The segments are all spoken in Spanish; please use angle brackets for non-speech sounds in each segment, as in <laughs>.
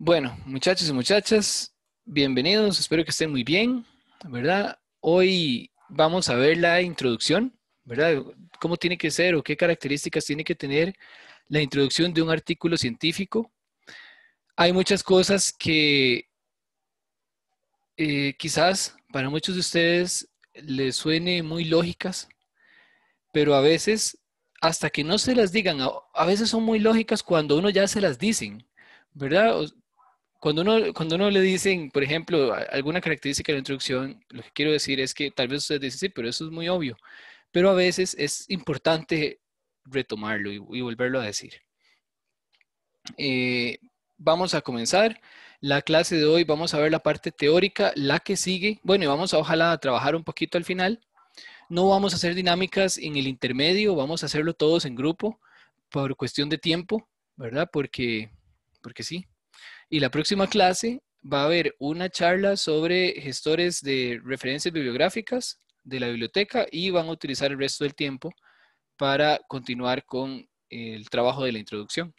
Bueno, muchachos y muchachas, bienvenidos, espero que estén muy bien, ¿verdad? Hoy vamos a ver la introducción, ¿verdad? ¿Cómo tiene que ser o qué características tiene que tener la introducción de un artículo científico? Hay muchas cosas que eh, quizás para muchos de ustedes les suene muy lógicas, pero a veces, hasta que no se las digan, a veces son muy lógicas cuando uno ya se las dicen. ¿verdad? Cuando uno, cuando uno le dicen, por ejemplo, alguna característica de la introducción, lo que quiero decir es que tal vez ustedes dicen, sí, pero eso es muy obvio. Pero a veces es importante retomarlo y, volverlo a decir. Eh, vamos a comenzar la clase de hoy. Vamos a ver la parte teórica, la que sigue. Bueno, y vamos a ojalá a trabajar un poquito al final. No vamos a hacer dinámicas en el intermedio, vamos a hacerlo todos en grupo por cuestión de tiempo, ¿verdad? Porque, porque sí. Y la próxima clase va a haber una charla sobre gestores de referencias bibliográficas de la biblioteca y van a utilizar el resto del tiempo para continuar con el trabajo de la introducción.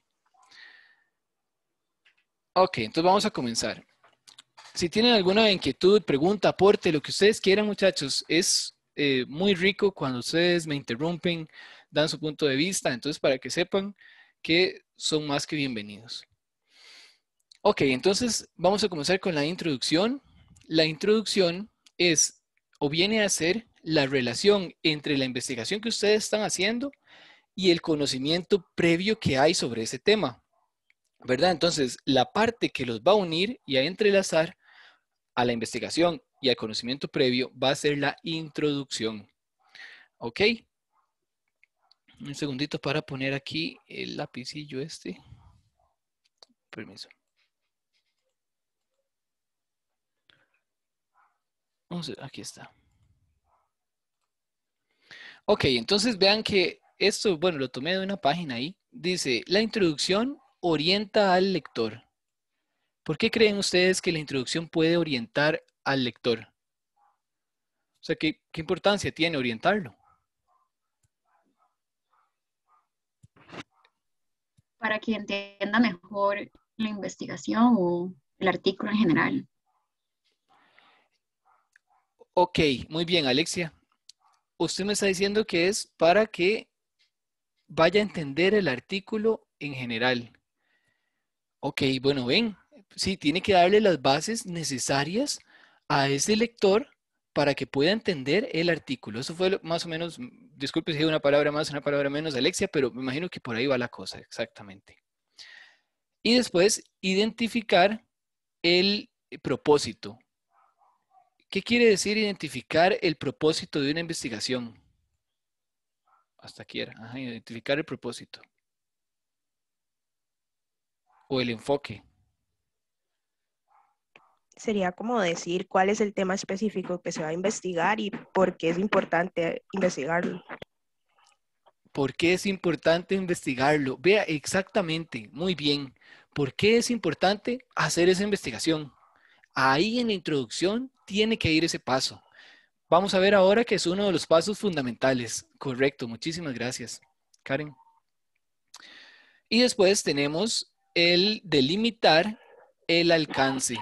Ok, entonces vamos a comenzar. Si tienen alguna inquietud, pregunta, aporte, lo que ustedes quieran, muchachos, es eh, muy rico cuando ustedes me interrumpen, dan su punto de vista, entonces para que sepan que son más que bienvenidos. Ok, entonces vamos a comenzar con la introducción. La introducción es o viene a ser la relación entre la investigación que ustedes están haciendo y el conocimiento previo que hay sobre ese tema. ¿Verdad? Entonces, la parte que los va a unir y a entrelazar a la investigación y al conocimiento previo va a ser la introducción. ¿Ok? Un segundito para poner aquí el lapicillo este. Permiso. aquí está. Ok, entonces vean que esto, bueno, lo tomé de una página ahí. Dice, la introducción orienta al lector. ¿Por qué creen ustedes que la introducción puede orientar al lector? O sea, ¿qué, qué importancia tiene orientarlo? Para que entienda mejor la investigación o el artículo en general. Ok, muy bien, Alexia. Usted me está diciendo que es para que vaya a entender el artículo en general. Ok, bueno, ven, sí, tiene que darle las bases necesarias a ese lector para que pueda entender el artículo. Eso fue más o menos, disculpe si hay una palabra más, una palabra menos, Alexia, pero me imagino que por ahí va la cosa, exactamente. Y después, identificar el propósito. ¿Qué quiere decir identificar el propósito de una investigación? Hasta aquí identificar el propósito. O el enfoque. Sería como decir cuál es el tema específico que se va a investigar y por qué es importante investigarlo. ¿Por qué es importante investigarlo? Vea, exactamente, muy bien. ¿Por qué es importante hacer esa investigación? Ahí en la introducción tiene que ir ese paso. Vamos a ver ahora que es uno de los pasos fundamentales. Correcto, muchísimas gracias, Karen. Y después tenemos el delimitar el alcance.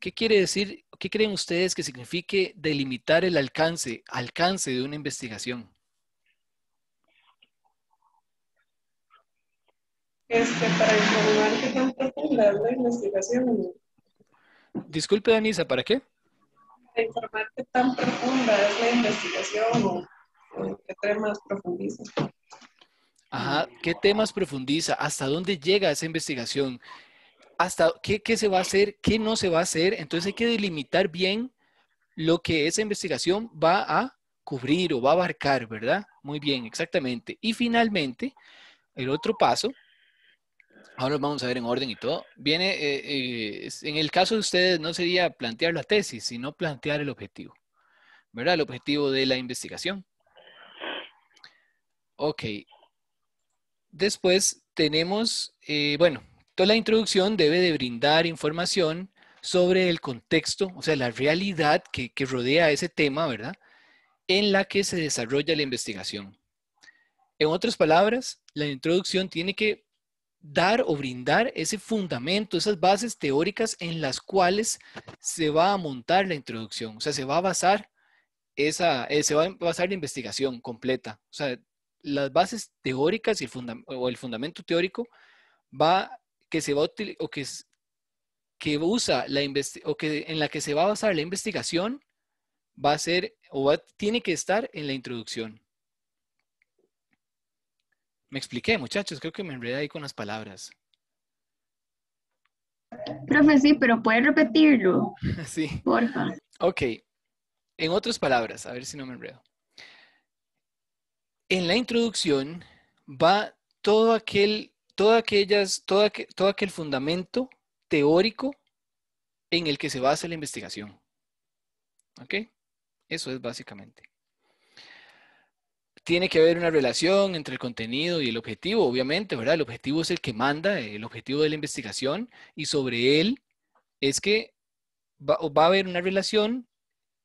¿Qué quiere decir, qué creen ustedes que signifique delimitar el alcance, alcance de una investigación? Este, para informar qué tan profunda la investigación. Disculpe, Danisa, ¿para qué? Para tan profunda es la investigación qué temas profundiza. Ajá, ¿qué temas profundiza? ¿Hasta dónde llega esa investigación? ¿Hasta qué, qué se va a hacer? ¿Qué no se va a hacer? Entonces hay que delimitar bien lo que esa investigación va a cubrir o va a abarcar, ¿verdad? Muy bien, exactamente. Y finalmente, el otro paso Ahora vamos a ver en orden y todo. Viene, eh, eh, en el caso de ustedes, no sería plantear la tesis, sino plantear el objetivo. ¿Verdad? El objetivo de la investigación. Ok. Después tenemos, eh, bueno, toda la introducción debe de brindar información sobre el contexto, o sea, la realidad que, que rodea ese tema, ¿verdad? En la que se desarrolla la investigación. En otras palabras, la introducción tiene que dar o brindar ese fundamento, esas bases teóricas en las cuales se va a montar la introducción, o sea, se va a basar esa, eh, se va a basar la investigación completa, o sea, las bases teóricas y el o el fundamento teórico va que se va a o que, que usa la o que en la que se va a basar la investigación va a ser o tiene que estar en la introducción. Me expliqué, muchachos, creo que me enredé ahí con las palabras. Profe, sí, pero puedes repetirlo. <laughs> sí. Porfa. Ok. En otras palabras, a ver si no me enredo. En la introducción va todo aquel, todo aquellas, aquel, todo aquel fundamento teórico en el que se basa la investigación. ¿Ok? Eso es básicamente tiene que haber una relación entre el contenido y el objetivo, obviamente, ¿verdad? El objetivo es el que manda, el objetivo de la investigación, y sobre él es que va, a haber una relación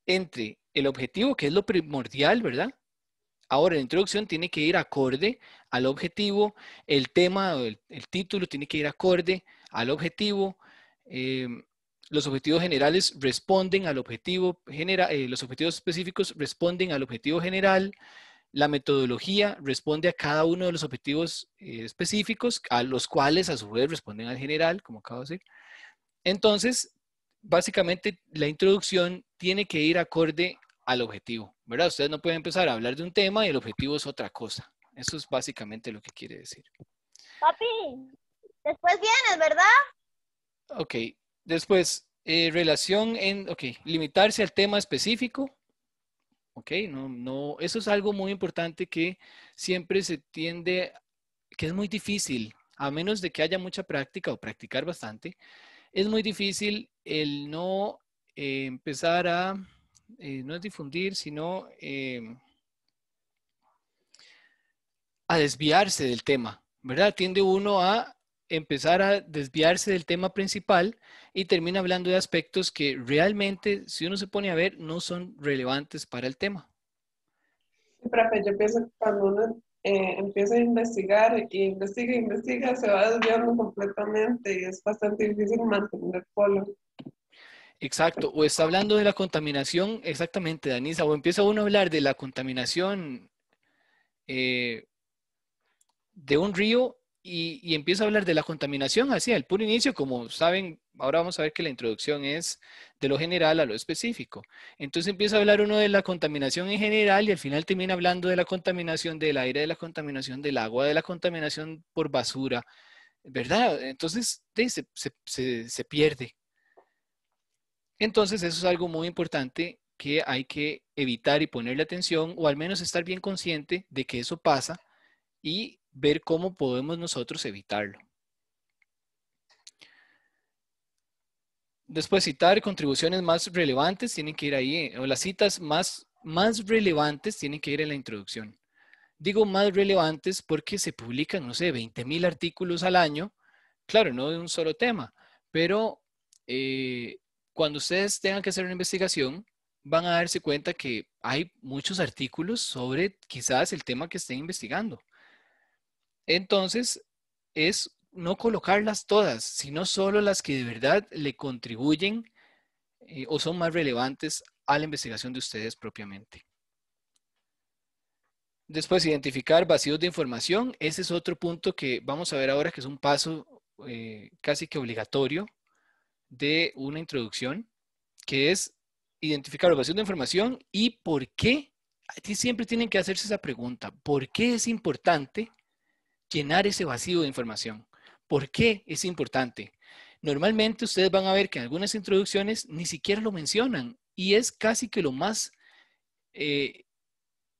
entre el objetivo, que es lo primordial, ¿verdad? Ahora, la introducción tiene que ir acorde al objetivo, el tema, el, el título tiene que ir acorde al objetivo, eh, los objetivos generales responden al objetivo general, eh, los objetivos específicos responden al objetivo general, la metodología responde a cada uno de los objetivos eh, específicos, a los cuales a su vez responden al general, como acabo de decir. Entonces, básicamente la introducción tiene que ir acorde al objetivo, ¿verdad? Ustedes no pueden empezar a hablar de un tema y el objetivo es otra cosa. Eso es básicamente lo que quiere decir. Papi, después vienes, ¿verdad? Ok, después, eh, relación en, ok, limitarse al tema específico. Okay, No, no, eso es algo muy importante que siempre se tiende, que es muy difícil, a menos de que haya mucha práctica o practicar bastante, es muy difícil el no eh, empezar a, eh, no difundir, sino em, a desviarse del tema, ¿verdad? Tiende uno a empezar a desviarse del tema principal y termina hablando de aspectos que realmente, si uno se pone a ver, no son relevantes para el tema. Sí, profe, yo pienso que cuando uno eh, empieza a investigar y investiga, investiga, se va desviando completamente y es bastante difícil mantener el polo. Exacto, o está hablando de la contaminación, exactamente, Danisa, o empieza uno a hablar de la contaminación eh, de un río y, y empieza a hablar de la contaminación hacia el puro inicio, como saben, ahora vamos a ver que la introducción es de lo general a lo específico. Entonces empieza a hablar uno de la contaminación en general y al final termina hablando de la contaminación del aire, de la contaminación del agua, de la contaminación por basura, ¿verdad? Entonces se, se pierde. Entonces eso es algo muy importante que hay que evitar y ponerle atención o al menos estar bien consciente de que eso pasa y ver cómo podemos nosotros evitarlo. Después citar contribuciones más relevantes, tienen que ir ahí, eh, o las citas más, más relevantes tienen que ir en la introducción. Digo más relevantes porque se publican, no sé, 20 mil artículos al año, claro, no de un solo tema, pero eh, cuando ustedes tengan que hacer una investigación, van a darse cuenta que hay muchos artículos sobre quizás el tema que estén investigando. Entonces, es no colocarlas todas, sino solo las que de verdad le contribuyen eh, o son más relevantes a la investigación de ustedes propiamente. Después, identificar vacíos de información. Ese es otro punto que vamos a ver ahora que es un paso eh, casi que obligatorio de una introducción, que es identificar los vacíos de información y por qué. Aquí siempre tienen que hacerse esa pregunta. ¿Por qué es importante llenar ese vacío de información. ¿Por qué es importante? Normalmente ustedes van a ver que en algunas introducciones ni siquiera lo mencionan y es casi que lo más eh,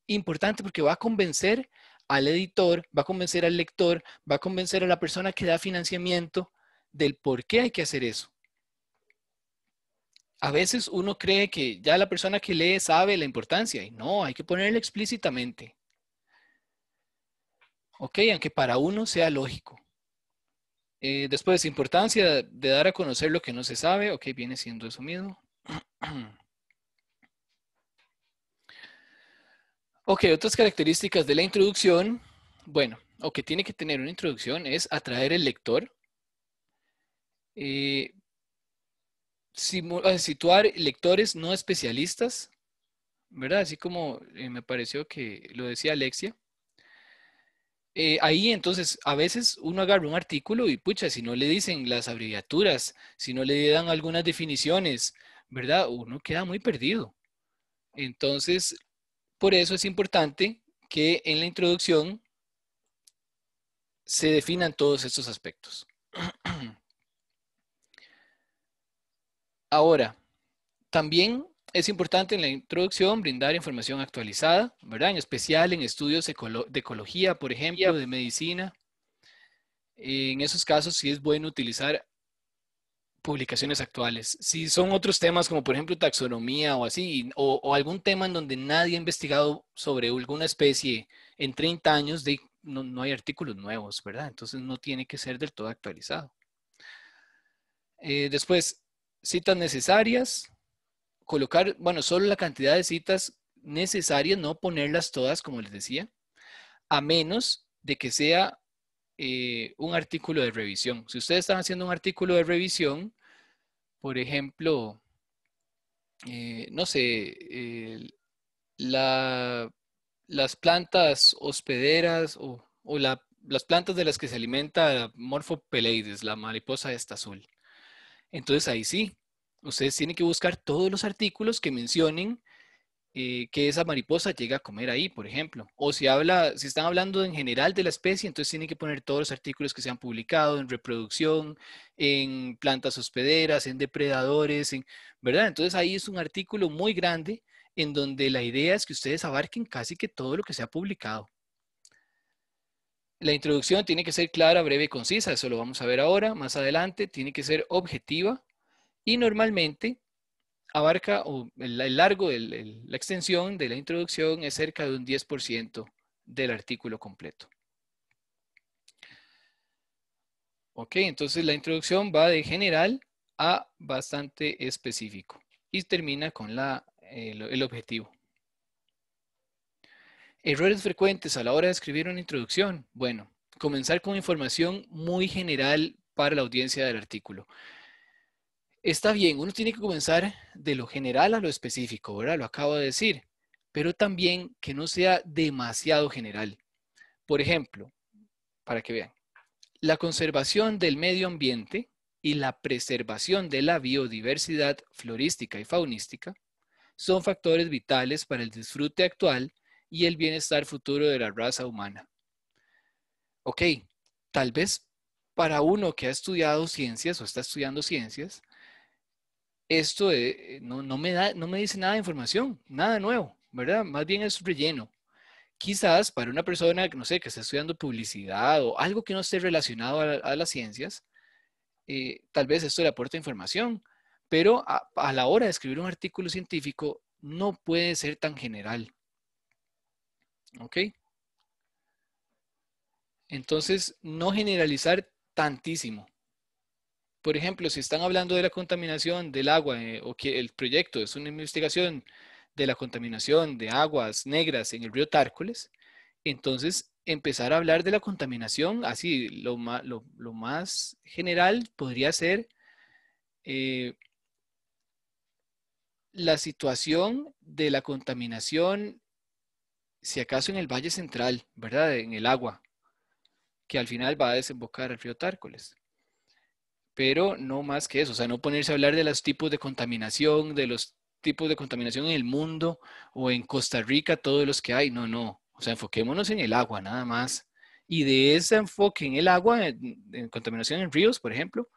importante porque va a convencer al editor, va a convencer al lector, va a convencer a la persona que da financiamiento del por qué hay que hacer eso. A veces uno cree que ya la persona que lee sabe la importancia y no, hay que ponerlo explícitamente. ¿ok? Aunque para uno sea lógico. Eh, después, importancia de dar a conocer lo que no se sabe, ok, viene siendo eso mismo. <clears throat> ok, otras características de la introducción, bueno, o que tiene que tener una introducción es atraer el lector, eh, ah, situar lectores no especialistas, ¿verdad? Así como eh, me pareció que lo decía Alexia. Eh, ahí entonces a veces uno agarra un artículo y pucha, si no le dicen las abreviaturas, si no le dan algunas definiciones, ¿verdad? Uno queda muy perdido. Entonces, por eso es importante que en la introducción se definan todos estos aspectos. <clears throat> Ahora, también es importante en la introducción brindar información actualizada, ¿verdad? En especial en estudios de ecología, por ejemplo, de medicina. En esos casos sí es bueno utilizar publicaciones actuales. Si son otros temas como por ejemplo taxonomía o así, o, algún tema en donde nadie ha investigado sobre alguna especie en 30 años, no, hay artículos nuevos, ¿verdad? Entonces no tiene que ser del todo actualizado. Eh, después, citas necesarias, colocar, bueno, solo la cantidad de citas necesarias, no ponerlas todas, como les decía, a menos de que sea eh, un artículo de revisión. Si ustedes están haciendo un artículo de revisión, por ejemplo, eh, no sé, eh, las plantas hospederas o, las plantas de las que se alimenta Morphopeleides, la mariposa esta azul. Entonces ahí sí, Ustedes tienen que buscar todos los artículos que mencionen eh, que esa mariposa llega a comer ahí, por ejemplo. O si habla, si están hablando en general de la especie, entonces tienen que poner todos los artículos que se han publicado en reproducción, en plantas hospederas, en depredadores, en, ¿verdad? Entonces ahí es un artículo muy grande en donde la idea es que ustedes abarquen casi que todo lo que se ha publicado. La introducción tiene que ser clara, breve y concisa, eso lo vamos a ver ahora, más adelante, tiene que ser objetiva, y normalmente abarca o el, largo, de la extensión de la introducción es cerca de un 10% del artículo completo. Ok, entonces la introducción va de general a bastante específico y termina con eh, el objetivo. Errores frecuentes a la hora de escribir una introducción. Bueno, comenzar con información muy general para la audiencia del artículo. Está bien, uno tiene que comenzar de lo general a lo específico, ¿verdad? Lo acabo de decir, pero también que no sea demasiado general. Por ejemplo, para que vean, la conservación del medio ambiente y la preservación de la biodiversidad florística y faunística son factores vitales para el disfrute actual y el bienestar futuro de la raza humana. Ok, tal vez para uno que ha estudiado ciencias o está estudiando ciencias, esto eh, no, me da, no me dice nada de información, nada nuevo, ¿verdad? Más bien es relleno. Quizás para una persona que, no sé, que está estudiando publicidad o algo que no esté relacionado a, las ciencias, eh, tal vez esto le aporte información, pero a la hora de escribir un artículo científico no puede ser tan general. ¿Ok? Entonces, no generalizar tantísimo por ejemplo, si están hablando de la contaminación del agua eh, o que el proyecto es una investigación de la contaminación de aguas negras en el río Tárcoles, entonces empezar a hablar de la contaminación, así lo, más general podría ser eh, la situación de la contaminación, si acaso en el Valle Central, ¿verdad? En el agua, que al final va a desembocar el río Tárcoles pero no más que eso, o sea, no ponerse a hablar de los tipos de contaminación, de los tipos de contaminación en el mundo o en Costa Rica, todos los que hay, no, no, o sea, enfoquémonos en el agua nada más. Y de ese enfoque en el agua, en, contaminación en ríos, por ejemplo,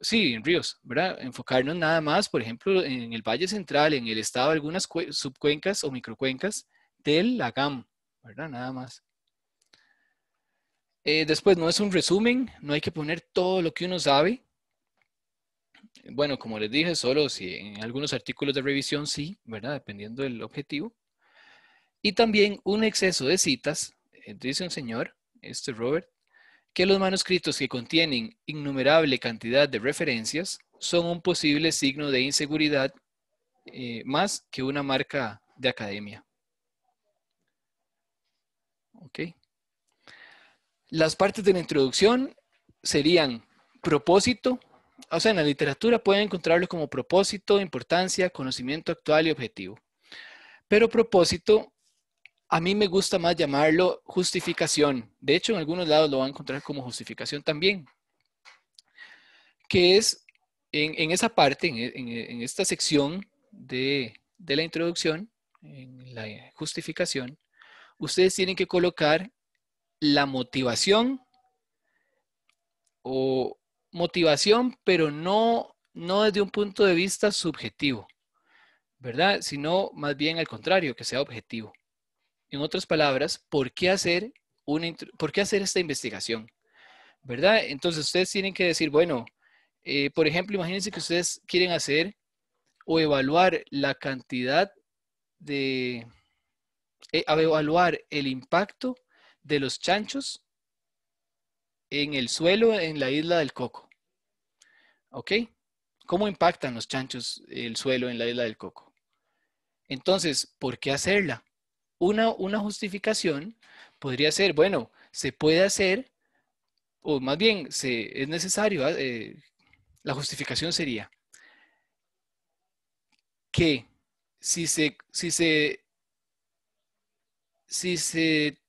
sí, en ríos, ¿verdad? Enfocarnos nada más, por ejemplo, en el Valle Central, en el estado algunas subcuencas o microcuencas del Lagam, ¿verdad? Nada más. Eh, después, no es un resumen, no hay que poner todo lo que uno sabe. Bueno, como les dije, solo si en algunos artículos de revisión sí, ¿verdad? Dependiendo del objetivo. Y también un exceso de citas, eh, dice un señor, este Robert, que los manuscritos que contienen innumerable cantidad de referencias son un posible signo de inseguridad eh, más que una marca de academia. Ok. Las partes de la introducción serían propósito, o sea, en la literatura pueden encontrarlo como propósito, importancia, conocimiento actual y objetivo. Pero propósito, a mí me gusta más llamarlo justificación. De hecho, en algunos lados lo van a encontrar como justificación también. Que es en, esa parte, en, esta sección de, de la introducción, en la justificación, ustedes tienen que colocar la motivación o motivación, pero no, no desde un punto de vista subjetivo, ¿verdad? Sino más bien al contrario, que sea objetivo. En otras palabras, ¿por qué hacer, una, por qué hacer esta investigación? ¿Verdad? Entonces ustedes tienen que decir, bueno, eh, por ejemplo, imagínense que ustedes quieren hacer o evaluar la cantidad de, eh, evaluar el impacto de los chanchos en el suelo en la isla del Coco. ¿Ok? ¿Cómo impactan los chanchos el suelo en la isla del Coco? Entonces, ¿por qué hacerla? Una, una justificación podría ser, bueno, se puede hacer, o más bien se, es necesario, ah, eh, la justificación sería que si se, si se, si se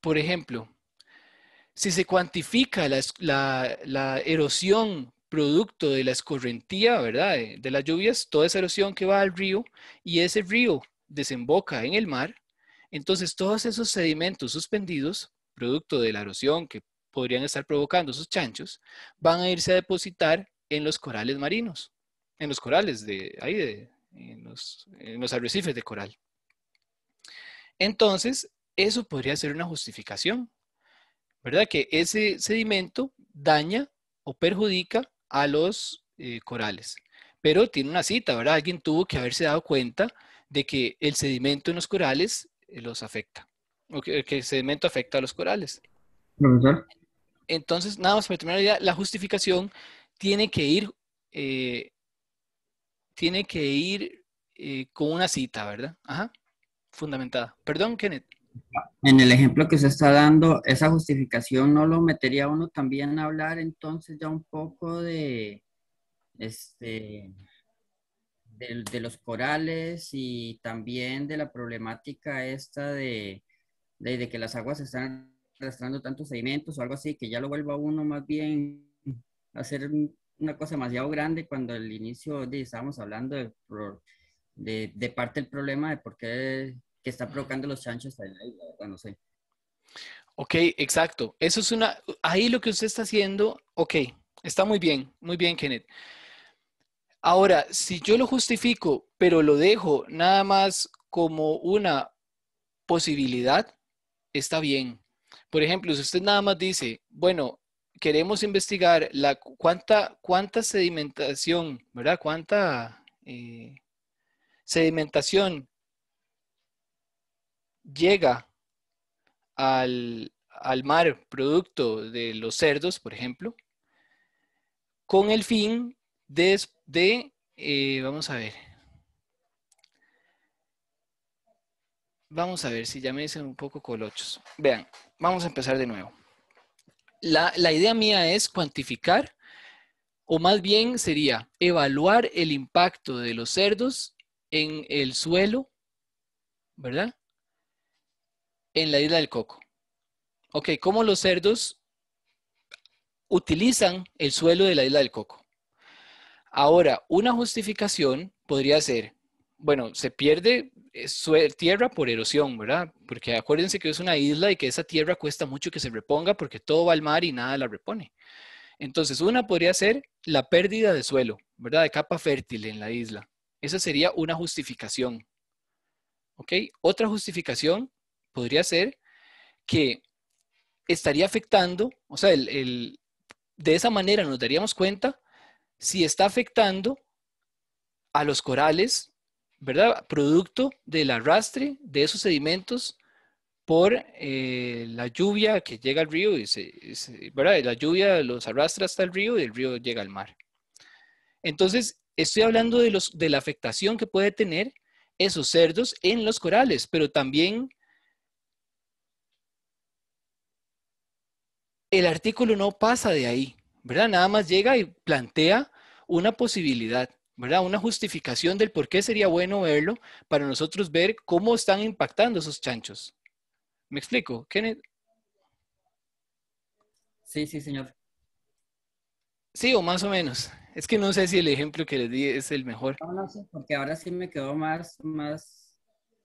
por ejemplo, si se cuantifica la, erosión producto de la escorrentía, ¿verdad? De, las lluvias, toda esa erosión que va al río y ese río desemboca en el mar, entonces todos esos sedimentos suspendidos, producto de la erosión que podrían estar provocando esos chanchos, van a irse a depositar en los corales marinos, en los corales de ahí, en los arrecifes de coral. Entonces, eso podría ser una justificación, ¿verdad? Que ese sedimento daña o perjudica a los eh, corales. Pero tiene una cita, ¿verdad? Alguien tuvo que haberse dado cuenta de que el sedimento en los corales eh, los afecta, o que, el sedimento afecta a los corales. Entonces, nada más para terminar la la justificación tiene que ir, eh, tiene que ir con una cita, ¿verdad? Ajá, fundamentada. Perdón, Kenneth en el ejemplo que se está dando, esa justificación no lo metería uno también a hablar entonces ya un poco de, este, de, los corales y también de la problemática esta de, de, que las aguas están arrastrando tantos sedimentos o algo así, que ya lo vuelva uno más bien a hacer una cosa demasiado grande cuando al inicio estábamos hablando de, de, de parte del problema de por qué que está provocando los chanchos sé. Ok, exacto. Eso es una. Ahí lo que usted está haciendo, ok, está muy bien, muy bien, Kenneth. Ahora, si yo lo justifico, pero lo dejo nada más como una posibilidad, está bien. Por ejemplo, si usted nada más dice, bueno, queremos investigar la cuánta, cuánta sedimentación, ¿verdad? Cuánta eh, sedimentación llega al, mar producto de los cerdos, por ejemplo, con el fin de, eh, vamos a ver, vamos a ver si ya me dicen un poco colochos. Vean, vamos a empezar de nuevo. La, la idea mía es cuantificar, o más bien sería evaluar el impacto de los cerdos en el suelo, ¿verdad? en la isla del coco. Ok, ¿cómo los cerdos utilizan el suelo de la isla del coco? Ahora, una justificación podría ser, bueno, se pierde eh, eh, tierra por erosión, ¿verdad? Porque acuérdense que es una isla y que esa tierra cuesta mucho que se reponga porque todo va al mar y nada la repone. Entonces, una podría ser la pérdida de suelo, ¿verdad? De capa fértil en la isla. Esa sería una justificación. ¿Ok? Otra justificación podría ser que estaría afectando, o sea, de esa manera nos daríamos cuenta si está afectando a los corales, ¿verdad? Producto del arrastre de esos sedimentos por eh, la lluvia que llega al río, ¿verdad? La lluvia los arrastra hasta el río y el río llega al mar. Entonces, estoy hablando de, los, de la afectación que puede tener esos cerdos en los corales, pero también el artículo no pasa de ahí, ¿verdad? Nada más llega y plantea una posibilidad, ¿verdad? Una justificación del por qué sería bueno verlo para nosotros ver cómo están impactando esos chanchos. ¿Me explico, Kenneth? Sí, sí, señor. Sí, o más o menos. Es que no sé si el ejemplo que les di es el mejor. No, no sé, porque ahora sí me quedó más, más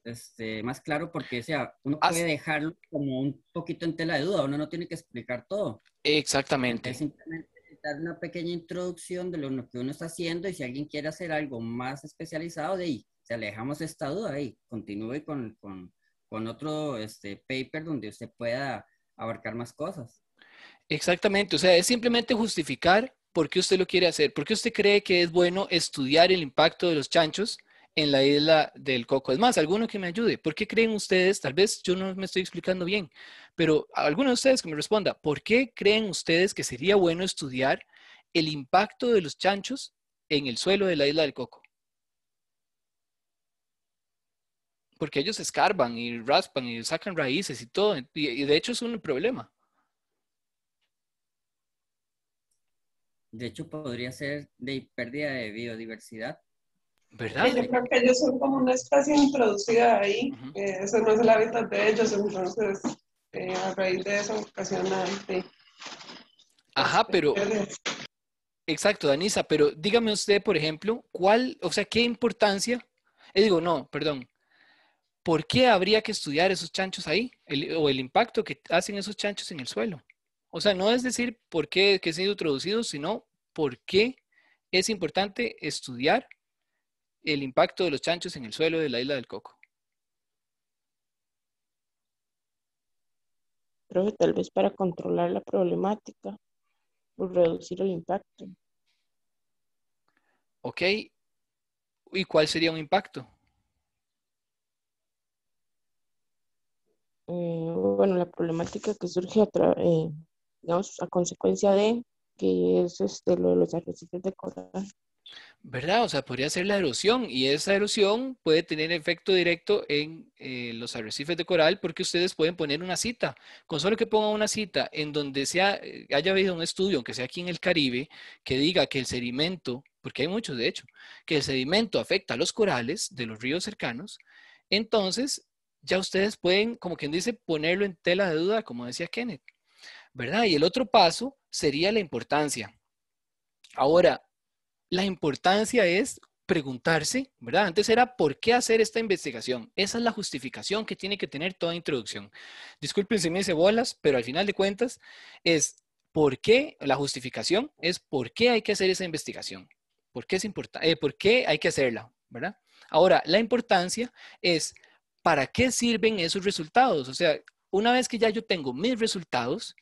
este, más claro porque, sea, uno puede dejarlo como un poquito en tela de duda, uno no tiene que explicar todo. Exactamente. Es simplemente dar una pequeña introducción de lo que uno está haciendo y si alguien quiere hacer algo más especializado, de ahí, o sea, le dejamos esta duda y continúe con, con, con otro este, paper donde usted pueda abarcar más cosas. Exactamente, o sea, es simplemente justificar por qué usted lo quiere hacer, por qué usted cree que es bueno estudiar el impacto de los chanchos en la isla del coco. Es más, alguno que me ayude. ¿Por qué creen ustedes? Tal vez yo no me estoy explicando bien, pero alguno de ustedes que me responda, ¿por qué creen ustedes que sería bueno estudiar el impacto de los chanchos en el suelo de la isla del coco? Porque ellos escarban y raspan y sacan raíces y todo, y de hecho es un problema. De hecho, podría ser de pérdida de biodiversidad yo creo que ellos son como una especie introducida ahí, Eso no es el hábitat de ellos, entonces eh, a raíz de eso ocasiona... Ajá, este, pero... Exacto, Danisa, pero dígame usted, por ejemplo, cuál, o sea, qué importancia, eh, digo, no, perdón, ¿por qué habría que estudiar esos chanchos ahí? o el impacto que hacen esos chanchos en el suelo. O sea, no es decir por qué que han sido introducidos, sino por qué es importante estudiar el impacto de los chanchos en el suelo de la isla del Coco? Creo tal vez para controlar la problemática o pues, reducir el impacto. Ok. ¿Y cuál sería un impacto? Eh, bueno, la problemática que surge a, eh, a consecuencia de que es este, lo de los arrecifes de coral. ¿Verdad? O sea, podría ser la erosión y esa erosión puede tener efecto directo en eh, los arrecifes de coral porque ustedes pueden poner una cita. Con solo que pongan una cita en donde sea, eh, haya habido un estudio, aunque sea aquí en el Caribe, que diga que el sedimento, porque hay muchos de hecho, que el sedimento afecta a los corales de los ríos cercanos, entonces ya ustedes pueden, como quien dice, ponerlo en tela de duda, como decía Kenneth. ¿Verdad? Y el otro paso sería la importancia. Ahora, la importancia es preguntarse, ¿verdad? Antes era por qué hacer esta investigación. Esa es la justificación que tiene que tener toda introducción. Disculpen si me hice bolas, pero al final de cuentas es por qué, la justificación es por qué hay que hacer esa investigación. ¿Por qué es importante? Eh, ¿Por qué hay que hacerla? ¿Verdad? Ahora, la importancia es para qué sirven esos resultados. O sea, una vez que ya yo tengo mis resultados,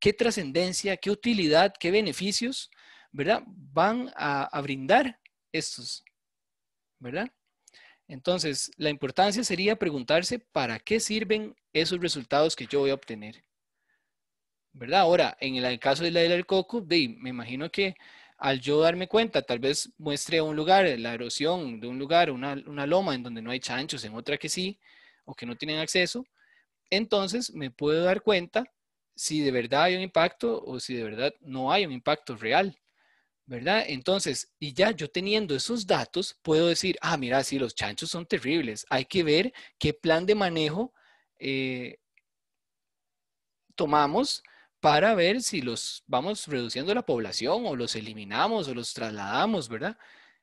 ¿qué trascendencia, qué utilidad, qué beneficios ¿verdad? Van a, brindar estos, ¿verdad? Entonces, la importancia sería preguntarse para qué sirven esos resultados que yo voy a obtener. ¿Verdad? Ahora, en el caso de la del coco, me imagino que al yo darme cuenta, tal vez muestre un lugar, la erosión de un lugar, una, una, loma en donde no hay chanchos, en otra que sí, o que no tienen acceso, entonces me puedo dar cuenta si de verdad hay un impacto o si de verdad no hay un impacto real. ¿verdad? Entonces, y ya yo teniendo esos datos, puedo decir, ah, mira, sí, los chanchos son terribles, hay que ver qué plan de manejo eh, tomamos para ver si los vamos reduciendo la población o los eliminamos o los trasladamos, ¿verdad?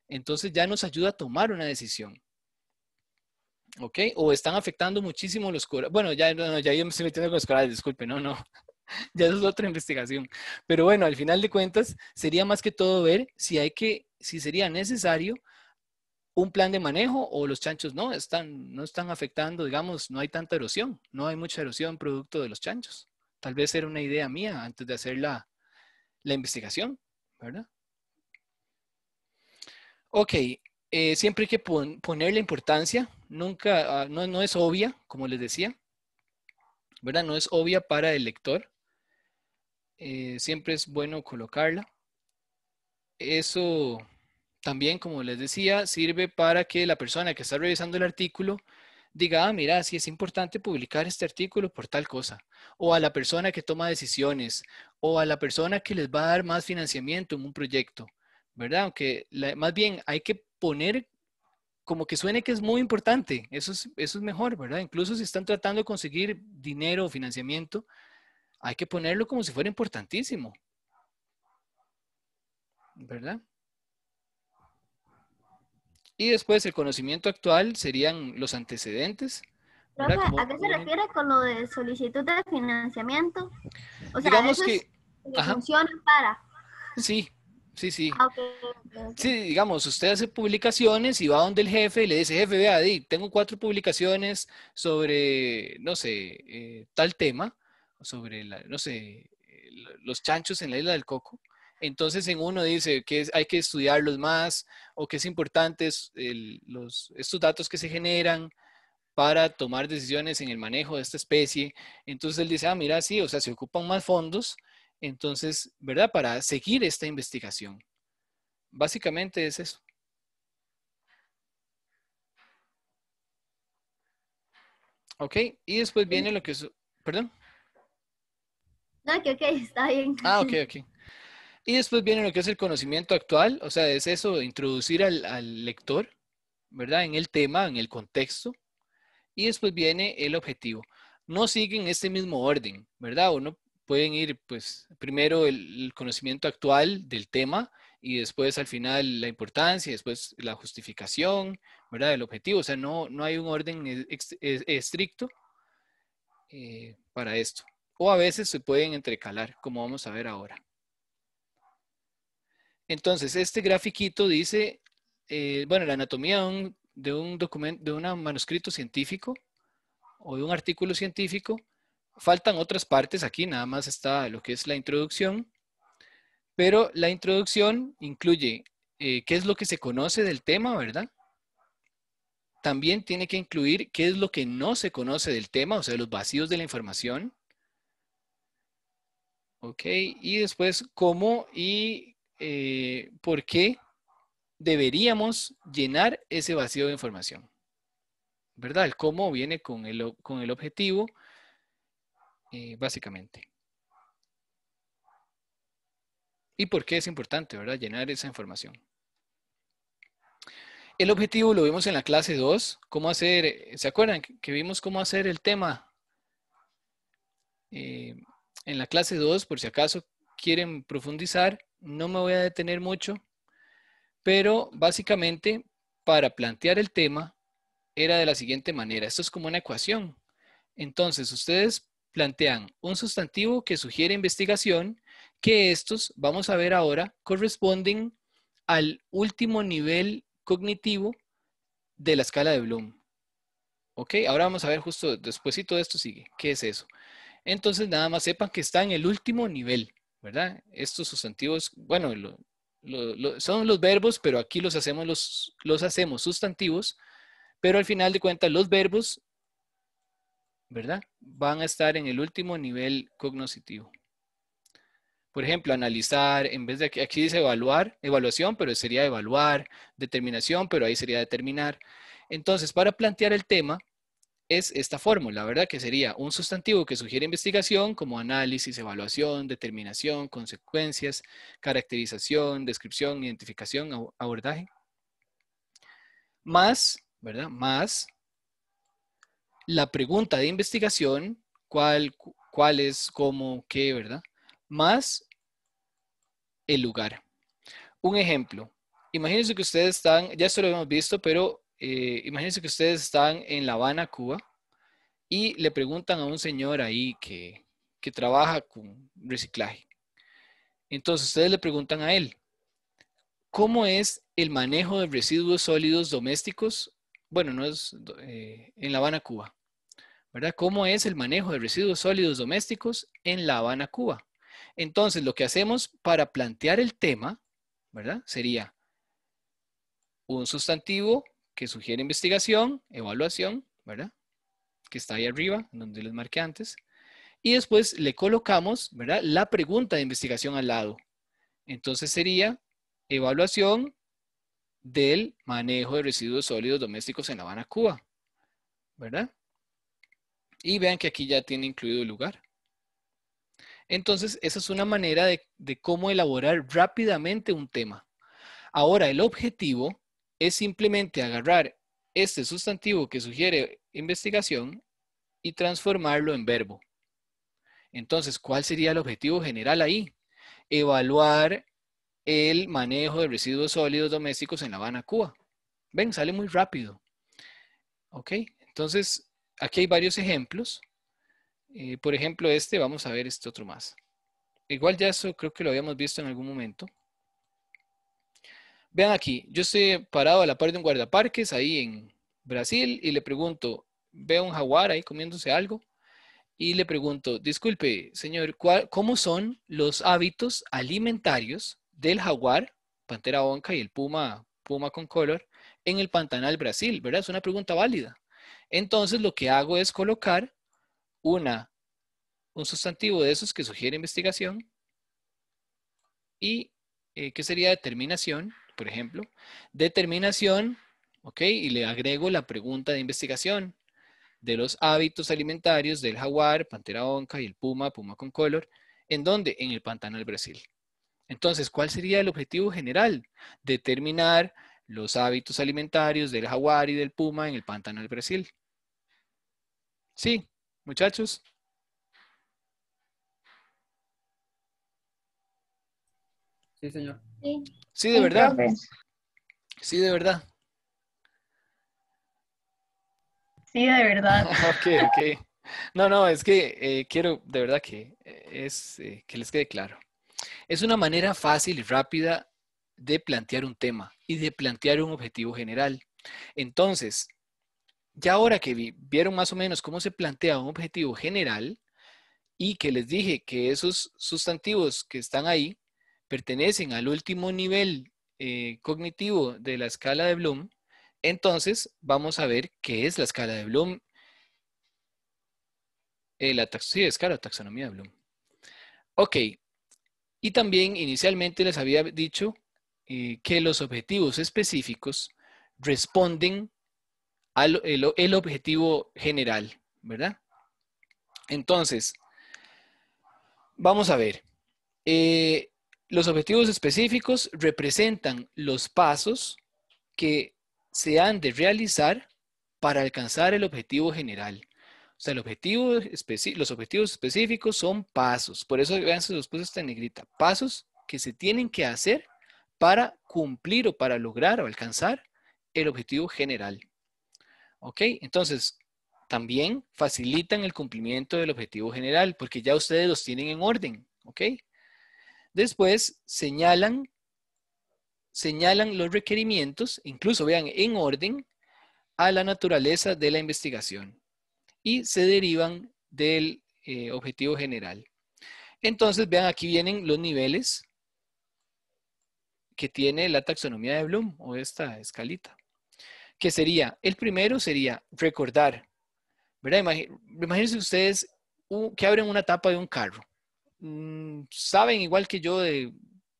Entonces ya nos ayuda a tomar una decisión. ¿Ok? O están afectando muchísimo los corales. Bueno, ya, no, ya yo me estoy metiendo con los corales, disculpe, no, no. <laughs> ya es otra investigación. Pero bueno, al final de cuentas, sería más que todo ver si hay que, si sería necesario un plan de manejo o los chanchos no están, no están afectando, digamos, no hay tanta erosión, no hay mucha erosión producto de los chanchos. Tal vez era una idea mía antes de hacer la, investigación, ¿verdad? Ok, eh, siempre hay que poner la importancia, nunca, ah, no, no es obvia, como les decía, ¿verdad? No es obvia para el lector, eh, siempre es bueno colocarla. Eso también, como les decía, sirve para que la persona que está revisando el artículo diga, ah, mira, si es importante publicar este artículo por tal cosa, o a la persona que toma decisiones, o a la persona que les va a dar más financiamiento en un proyecto, ¿verdad? Aunque más bien hay que poner como que suene que es muy importante, eso es, eso es mejor, ¿verdad? Incluso si están tratando de conseguir dinero o financiamiento, hay que ponerlo como si fuera importantísimo. ¿Verdad? Y después el conocimiento actual serían los antecedentes. ¿A qué se refiere con lo de solicitud de financiamiento? O sea, que, que funciona para. Sí, sí, sí. Ah, sí, digamos, usted hace publicaciones y va donde el jefe y le dice, jefe, vea, di, tengo cuatro publicaciones sobre, no sé, eh, tal tema sobre no sé, eh, los chanchos en la isla del Coco. Entonces en uno dice que hay que estudiarlos más o que es importante los, estos datos que se generan para tomar decisiones en el manejo de esta especie. Entonces él dice, ah, mira, sí, o sea, se ocupan más fondos, entonces, ¿verdad? Para seguir esta investigación. Básicamente es eso. Ok, y después viene lo que es, perdón. Ah, <laughs> ah, ok, <laughs> ok. Y después viene lo que es el conocimiento actual, o sea, es eso, introducir al, lector, ¿verdad? En el tema, en el contexto. Y después viene el objetivo. No siguen este mismo orden, ¿verdad? Uno pueden ir, pues, primero el, conocimiento actual del tema, y después al final la importancia, después la justificación, ¿verdad? El objetivo, o sea, no, no hay un orden estricto eh, para esto o a veces se pueden entrecalar, como vamos a ver ahora. Entonces, este grafiquito dice, eh, bueno, la anatomía de un, documento, de un manuscrito científico o de un artículo científico. Faltan otras partes aquí, nada más está lo que es la introducción, pero la introducción incluye eh, qué es lo que se conoce del tema, ¿verdad? También tiene que incluir qué es lo que no se conoce del tema, o sea, los vacíos de la información. ¿Ok? Y después, ¿cómo y eh, por qué deberíamos llenar ese vacío de información? ¿Verdad? El cómo viene con el, con el objetivo, eh, básicamente. ¿Y por qué es importante, verdad? Llenar esa información. El objetivo lo vimos en la clase 2, cómo hacer, ¿se acuerdan que vimos cómo hacer el tema? Eh, en la clase 2, por si acaso quieren profundizar, no me voy a detener mucho, pero básicamente para plantear el tema era de la siguiente manera. Esto es como una ecuación. Entonces, ustedes plantean un sustantivo que sugiere investigación, que estos, vamos a ver ahora, corresponden al último nivel cognitivo de la escala de Bloom. ¿Ok? Ahora vamos a ver justo después y todo esto sigue. ¿Qué es eso? Entonces, nada más sepan que está en el último nivel, ¿verdad? Estos sustantivos, bueno, son los verbos, pero aquí los hacemos, los, los hacemos sustantivos, pero al final de cuentas los verbos, ¿verdad? Van a estar en el último nivel cognoscitivo. Por ejemplo, analizar, en vez de aquí dice evaluar, evaluación, pero sería evaluar, determinación, pero ahí sería determinar. Entonces, para plantear el tema, es esta fórmula, ¿verdad? Que sería un sustantivo que sugiere investigación como análisis, evaluación, determinación, consecuencias, caracterización, descripción, identificación, abordaje. Más, ¿verdad? Más la pregunta de investigación, cuál, cuál es, cómo, qué, ¿verdad? Más el lugar. Un ejemplo. Imagínense que ustedes están, ya esto lo hemos visto, pero eh, imagínense que ustedes están en La Habana, Cuba, y le preguntan a un señor ahí que, trabaja con reciclaje. Entonces ustedes le preguntan a él, ¿cómo es el manejo de residuos sólidos domésticos? Bueno, no es eh, en La Habana, Cuba. ¿Verdad? ¿Cómo es el manejo de residuos sólidos domésticos en La Habana, Cuba? Entonces, lo que hacemos para plantear el tema, ¿verdad? Sería un sustantivo que sugiere investigación, evaluación, ¿verdad? Que está ahí arriba, donde les marqué antes. Y después le colocamos, ¿verdad? La pregunta de investigación al lado. Entonces sería evaluación del manejo de residuos sólidos domésticos en La Habana, Cuba, ¿verdad? Y vean que aquí ya tiene incluido el lugar. Entonces, esa es una manera de, de cómo elaborar rápidamente un tema. Ahora, el objetivo es simplemente agarrar este sustantivo que sugiere investigación y transformarlo en verbo. Entonces, ¿cuál sería el objetivo general ahí? Evaluar el manejo de residuos sólidos domésticos en La Habana, Cuba. Ven, sale muy rápido. ¿Ok? Entonces, aquí hay varios ejemplos. Eh, por ejemplo, este, vamos a ver este otro más. Igual ya eso creo que lo habíamos visto en algún momento. Vean aquí, yo estoy parado a la par de un guardaparques ahí en Brasil y le pregunto, veo un jaguar ahí comiéndose algo y le pregunto, disculpe, señor, ¿cómo son los hábitos alimentarios del jaguar, pantera onca y el puma, puma con color, en el Pantanal Brasil? ¿Verdad? Es una pregunta válida. Entonces lo que hago es colocar una, un sustantivo de esos que sugiere investigación y eh, que sería determinación por ejemplo, determinación, ¿ok? Y le agrego la pregunta de investigación de los hábitos alimentarios del jaguar, pantera onca y el puma, puma con color, ¿en dónde? En el pantano del Brasil. Entonces, ¿cuál sería el objetivo general? Determinar los hábitos alimentarios del jaguar y del puma en el pantano del Brasil. Sí, muchachos. Sí, señor. Sí, de verdad. Sí, de verdad. Sí, de verdad. ok, ok. No, no, es que eh, quiero, de verdad que eh, es eh, que les quede claro. Es una manera fácil y rápida de plantear un tema y de plantear un objetivo general. Entonces, ya ahora que vieron más o menos cómo se plantea un objetivo general y que les dije que esos sustantivos que están ahí pertenecen al último nivel eh, cognitivo de la escala de Bloom, entonces vamos a ver qué es la escala de Bloom. Eh, la sí, escala, taxonomía de Bloom. Ok, y también inicialmente les había dicho eh, que los objetivos específicos responden al objetivo general, ¿verdad? Entonces, vamos a ver. Eh, los objetivos específicos representan los pasos que se han de realizar para alcanzar el objetivo general. O sea, los objetivos específicos son pasos. Por eso, vean, se los puse esta negrita. Pasos que se tienen que hacer para cumplir o para lograr o alcanzar el objetivo general. ¿Ok? Entonces, también facilitan el cumplimiento del objetivo general porque ya ustedes los tienen en orden. ¿Ok? Después señalan, señalan los requerimientos, incluso vean en orden, a la naturaleza de la investigación y se derivan del eh, objetivo general. Entonces, vean, aquí vienen los niveles que tiene la taxonomía de Bloom o esta escalita. Que sería, el primero sería recordar. ¿verdad? Imagínense ustedes que abren una tapa de un carro Mm, saben igual que yo de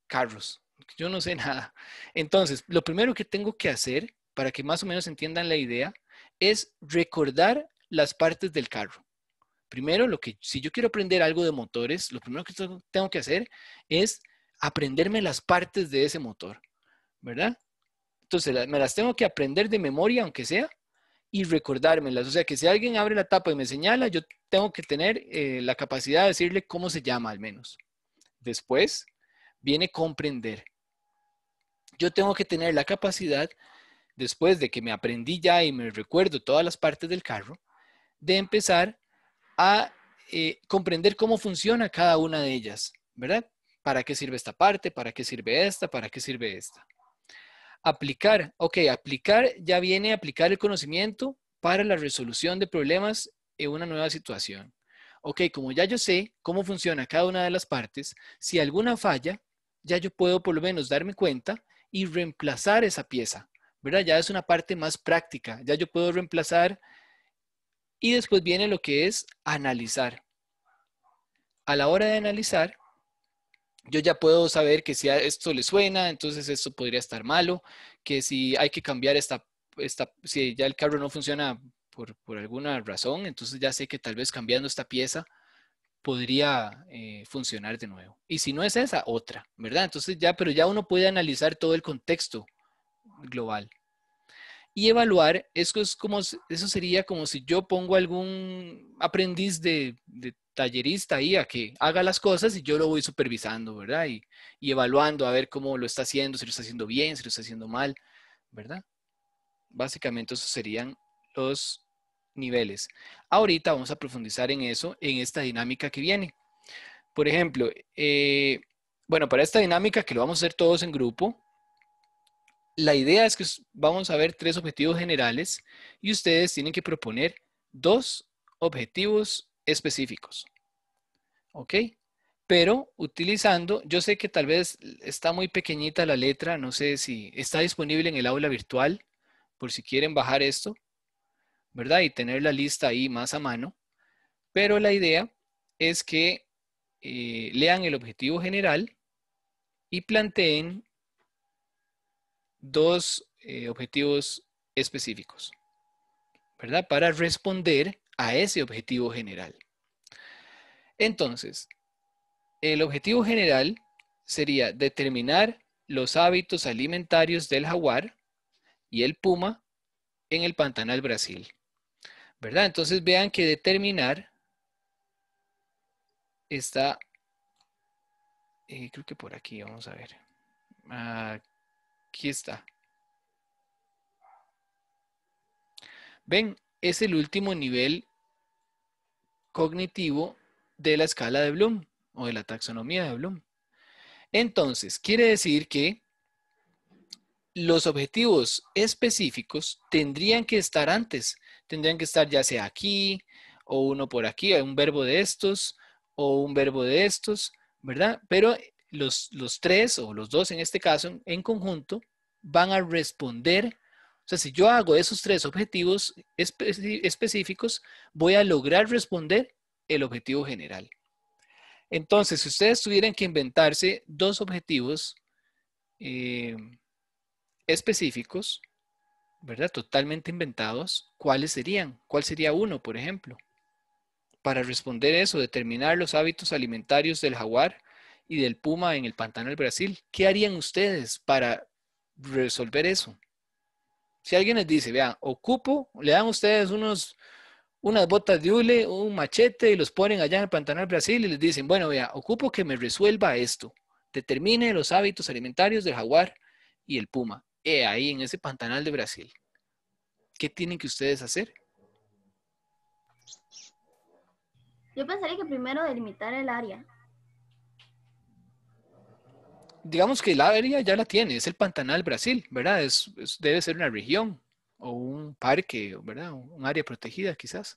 carros. Yo no sé <laughs> nada. Entonces, lo primero que tengo que hacer, para que más o menos entiendan la idea, es recordar las partes del carro. Primero, lo que, si yo quiero aprender algo de motores, lo primero que tengo que hacer es aprenderme las partes de ese motor, ¿verdad? Entonces, me las tengo que aprender de memoria, aunque sea, y recordármelas. O sea, que si alguien abre la tapa y me señala, yo tengo que tener eh, la capacidad de decirle cómo se llama al menos. Después viene comprender. Yo tengo que tener la capacidad, después de que me aprendí ya y me recuerdo todas las partes del carro, de empezar a eh, comprender cómo funciona cada una de ellas, ¿verdad? ¿Para qué sirve esta parte? ¿Para qué sirve esta? ¿Para qué sirve esta? Aplicar, ok, aplicar ya viene aplicar el conocimiento para la resolución de problemas en una nueva situación. Ok, como ya yo sé cómo funciona cada una de las partes, si alguna falla, ya yo puedo por lo menos darme cuenta y reemplazar esa pieza, ¿verdad? Ya es una parte más práctica, ya yo puedo reemplazar y después viene lo que es analizar. A la hora de analizar, yo ya puedo saber que si esto le suena, entonces esto podría estar malo, que si hay que cambiar esta, si ya el carro no funciona por, alguna razón, entonces ya sé que tal vez cambiando esta pieza podría eh, funcionar de nuevo. Y si no es esa, otra, ¿verdad? Entonces ya, pero ya uno puede analizar todo el contexto global. Y evaluar, eso, es como, eso sería como si yo pongo algún aprendiz de, tallerista ahí a que haga las cosas y yo lo voy supervisando, ¿verdad? Y, evaluando a ver cómo lo está haciendo, si lo está haciendo bien, si lo está haciendo mal, ¿verdad? Básicamente esos serían los niveles. Ahorita vamos a profundizar en eso, en esta dinámica que viene. Por ejemplo, eh, bueno, para esta dinámica que lo vamos a hacer todos en grupo, la idea es que vamos a ver tres objetivos generales y ustedes tienen que proponer dos objetivos específicos. ¿Ok? Pero utilizando, yo sé que tal vez está muy pequeñita la letra, no sé si está disponible en el aula virtual, por si quieren bajar esto, ¿verdad? Y tener la lista ahí más a mano. Pero la idea es que eh, lean el objetivo general y planteen dos eh, objetivos específicos, ¿verdad? Para responder a ese objetivo general. Entonces, el objetivo general sería determinar los hábitos alimentarios del jaguar y el puma en el Pantanal Brasil. ¿Verdad? Entonces vean que determinar está, eh, creo que por aquí, vamos a ver. Ah, Aquí está. Ven, es el último nivel cognitivo de la escala de Bloom o de la taxonomía de Bloom. Entonces, quiere decir que los objetivos específicos tendrían que estar antes. Tendrían que estar ya sea aquí o uno por aquí, Hay un verbo de estos o un verbo de estos, ¿verdad? Pero los, tres o los dos en este caso en conjunto van a responder o sea, si yo hago esos tres objetivos específicos, voy a lograr responder el objetivo general. Entonces, si ustedes tuvieran que inventarse dos objetivos eh, específicos, ¿verdad? Totalmente inventados, ¿cuáles serían? ¿Cuál sería uno, por ejemplo? Para responder eso, determinar los hábitos alimentarios del jaguar y del puma en el Pantanal Brasil. ¿Qué harían ustedes para resolver eso? Si alguien les dice, vean, ocupo, le dan ustedes unos, unas botas de hule, un machete y los ponen allá en el Pantanal Brasil y les dicen, bueno, vea, ocupo que me resuelva esto, determine los hábitos alimentarios del jaguar y el puma, ahí en ese pantanal de Brasil. ¿Qué tienen que ustedes hacer? Yo pensaría que primero delimitar el área, digamos que la área ya la tiene, es el Pantanal Brasil, ¿verdad? Es, debe ser una región o un parque, ¿verdad? Un área protegida quizás.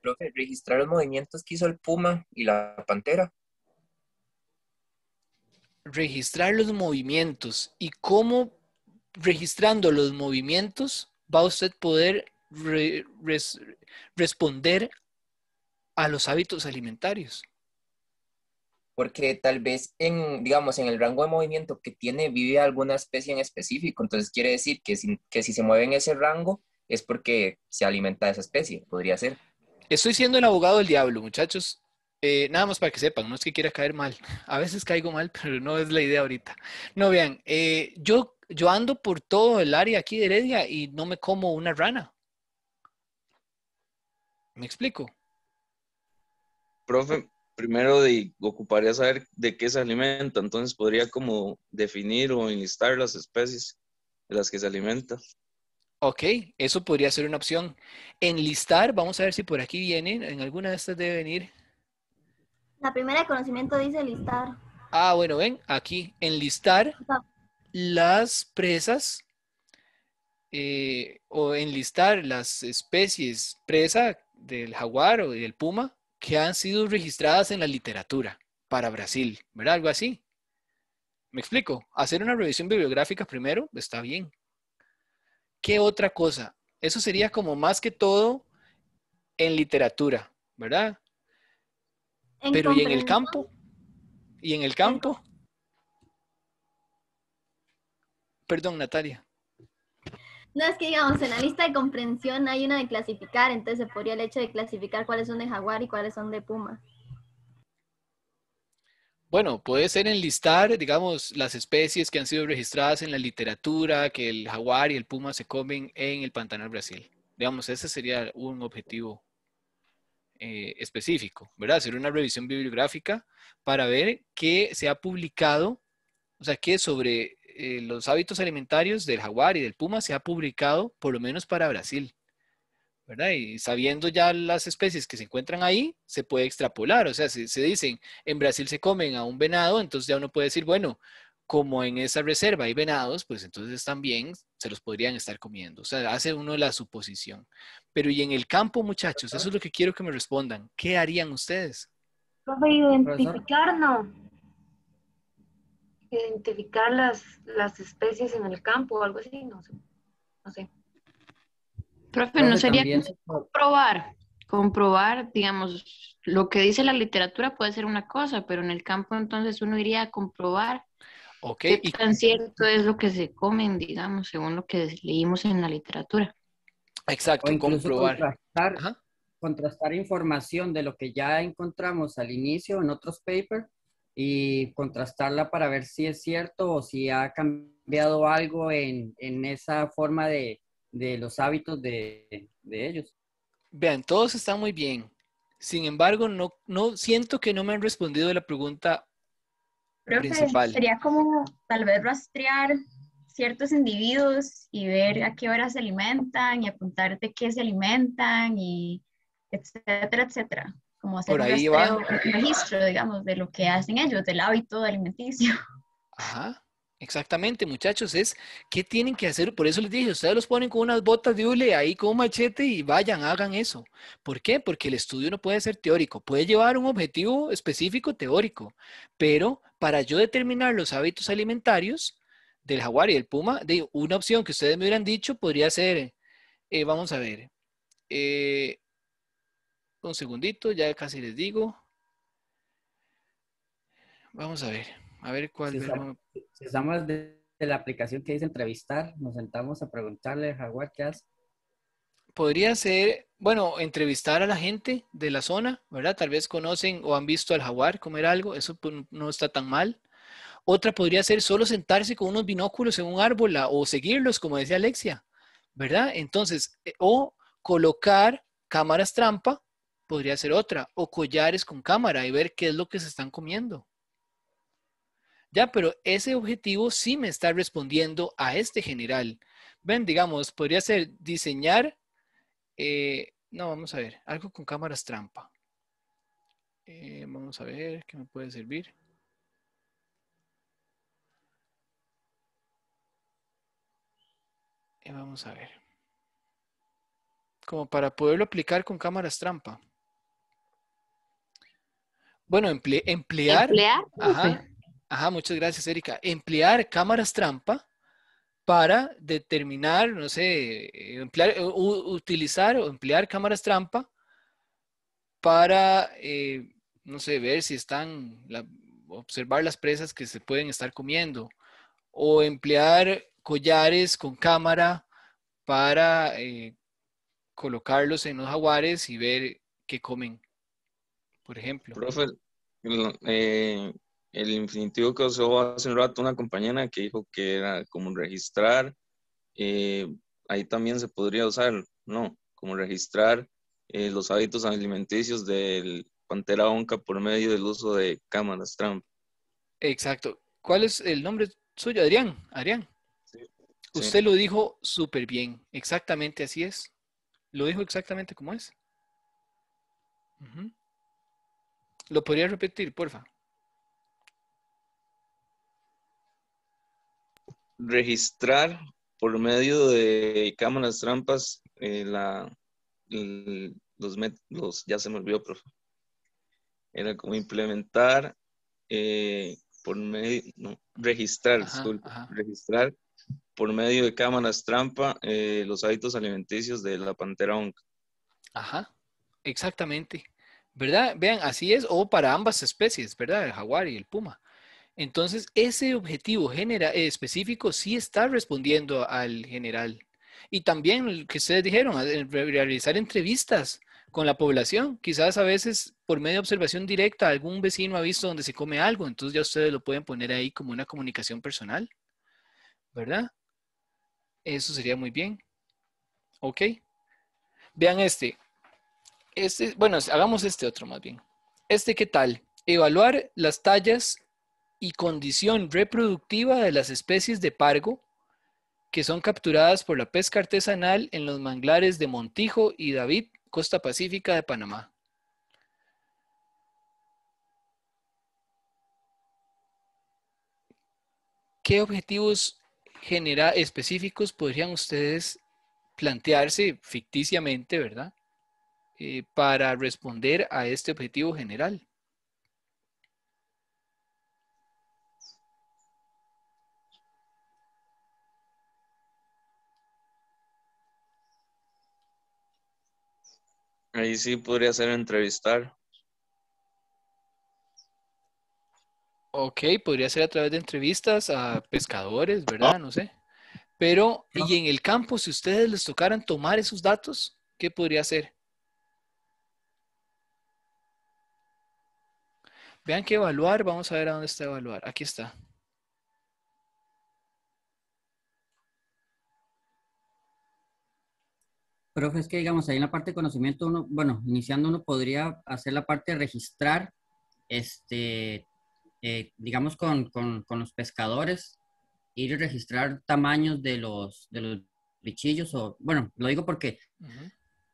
Profe, registrar los movimientos que hizo el puma y la pantera. Registrar los movimientos y cómo registrando los movimientos va usted poder responder a los hábitos alimentarios porque tal vez en, digamos, en el rango de movimiento que tiene vive alguna especie en específico, entonces quiere decir que si, que si se mueve en ese rango es porque se alimenta de esa especie, podría ser. Estoy siendo el abogado del diablo, muchachos. Eh, nada más para que sepan, no es que quiera caer mal. <laughs> A veces caigo mal, pero no es la idea ahorita. No, vean, eh, yo, yo ando por todo el área aquí de Heredia y no me como una rana. ¿Me explico? Profe, primero de, ocuparía saber de qué se alimenta, entonces podría como definir o enlistar las especies de las que se alimenta. Ok, eso podría ser una opción. Enlistar, vamos a ver si por aquí vienen, en alguna de estas debe venir. La primera de conocimiento dice enlistar. Ah, bueno, ven, aquí, enlistar las presas eh, o enlistar las especies presa del jaguar o del puma que han sido registradas en la literatura para Brasil, ¿verdad? Algo así. ¿Me explico? Hacer una revisión bibliográfica primero está bien. ¿Qué otra cosa? Eso sería como más que todo en literatura, ¿verdad? Pero ¿y en el campo? ¿Y en el campo? Perdón, Natalia. No, es que digamos, en la lista de comprensión hay una de clasificar, entonces se podría el hecho de clasificar cuáles son de jaguar y cuáles son de puma. Bueno, puede ser enlistar, digamos, las especies que han sido registradas en la literatura, que el jaguar y el puma se comen en el Pantanal Brasil. Digamos, ese sería un objetivo eh, específico, ¿verdad? Hacer una revisión bibliográfica para ver qué se ha publicado, o sea, qué sobre eh, los hábitos alimentarios del jaguar y del puma se ha publicado por lo menos para Brasil. ¿verdad? Y sabiendo ya las especies que se encuentran ahí, se puede extrapolar. O sea, si se dicen, en Brasil se comen a un venado, entonces ya uno puede decir, bueno, como en esa reserva hay venados, pues entonces también se los podrían estar comiendo. O sea, hace uno la suposición. Pero y en el campo, muchachos, eso es lo que quiero que me respondan. ¿Qué harían ustedes? Profe, identificarnos identificar las, las especies en el campo o algo así, no sé. No sé. Profe, ¿no sería comprobar? Comprobar, digamos, lo que dice la literatura puede ser una cosa, pero en el campo entonces uno iría a comprobar okay. qué tan cierto es lo que se comen, digamos, según lo que leímos en la literatura. Exacto, comprobar. Contrastar, contrastar información de lo que ya encontramos al inicio en otros papers y contrastarla para ver si es cierto o si ha cambiado algo en, esa forma de, los hábitos de, ellos. Vean, todos están muy bien. Sin embargo, no, no siento que no me han respondido la pregunta principal. sería como tal vez rastrear ciertos individuos y ver a qué hora se alimentan y apuntar de qué se alimentan y etcétera, etcétera como hacer un, registro, digamos, de lo que hacen ellos, del hábito alimenticio. <laughs> Ajá. Exactamente, muchachos, es qué tienen que hacer. Por eso les dije, ustedes los ponen con unas botas de hule ahí con un machete y vayan, hagan eso. ¿Por qué? Porque el estudio no puede ser teórico, puede llevar un objetivo específico teórico, pero para yo determinar los hábitos alimentarios del jaguar y del puma, de una opción que ustedes me hubieran dicho podría ser, eh, vamos a ver, eh, un segundito, ya casi les digo. Vamos a ver, a ver cuál... Si, de, la aplicación que dice entrevistar, nos sentamos a preguntarle, Jaguar, ¿qué hace? Podría ser, bueno, entrevistar a la gente de la zona, ¿verdad? Tal vez conocen o han visto al jaguar comer algo, eso pues no está tan mal. Otra podría ser solo sentarse con unos binóculos en un árbol o seguirlos, como decía Alexia, ¿verdad? Entonces, eh, o colocar cámaras trampa podría ser otra, o collares con cámara y ver qué es lo que se están comiendo. Ya, pero ese objetivo sí me está respondiendo a este general. Ven, digamos, podría ser diseñar, eh, no, vamos a ver, algo con cámaras trampa. Eh, vamos a ver qué me puede servir. Y eh, vamos a ver. Como para poderlo aplicar con cámaras trampa. Bueno, emplear. Emplear. Ajá, muchas gracias, Erika. Emplear cámaras trampa para determinar, no sé, emplear, eh, utilizar o emplear cámaras trampa para, eh, no sé, ver si están, observar las presas que se pueden estar comiendo, o emplear collares con cámara para eh, colocarlos en los jaguares y ver qué comen por ejemplo. Profe, eh, el, infinitivo que usó hace un rato una compañera que dijo que era como registrar, eh, ahí también se podría usar, ¿no? Como registrar eh, los hábitos alimenticios del pantera onca por medio del uso de cámaras trampa. Exacto. ¿Cuál es el nombre suyo, Adrián? Adrián. Sí. Usted lo dijo súper bien, exactamente así es. Lo dijo exactamente como es. ¿Lo podría repetir, porfa? Registrar por medio de cámaras trampas eh, la, los, métodos, ya se me olvidó, profe. Era como implementar eh, por medio, no, registrar, registrar por medio de cámaras trampa eh, los hábitos alimenticios de la pantera onca. Ajá, exactamente. ¿verdad? Vean, así es, o para ambas especies, ¿verdad? El jaguar y el puma. Entonces, ese objetivo eh, específico sí está respondiendo al general. Y también lo que ustedes dijeron, realizar entrevistas con la población. Quizás a veces por medio de observación directa algún vecino ha visto donde se come algo, entonces ya ustedes lo pueden poner ahí como una comunicación personal, ¿verdad? Eso sería muy bien. Ok. Vean este, este, bueno, hagamos este otro más bien. Este, ¿qué tal? Evaluar las tallas y condición reproductiva de las especies de pargo que son capturadas por la pesca artesanal en los manglares de Montijo y David, costa pacífica de Panamá. ¿Qué objetivos específicos podrían ustedes plantearse ficticiamente, verdad? Eh, para responder a este objetivo general. Ahí sí podría ser entrevistar. Ok, podría ser a través de entrevistas a pescadores, ¿verdad? Ah. No sé. Pero, ah. y en el campo, si ustedes les tocaran tomar esos datos, ¿qué podría hacer? Vean que evaluar, vamos a ver a dónde está evaluar. Aquí está. Profe, es que digamos, ahí en la parte de conocimiento, uno, bueno, iniciando uno podría hacer la parte de registrar, este, eh, digamos, con, los pescadores, ir y registrar tamaños de los, de los bichillos, o, bueno, lo digo porque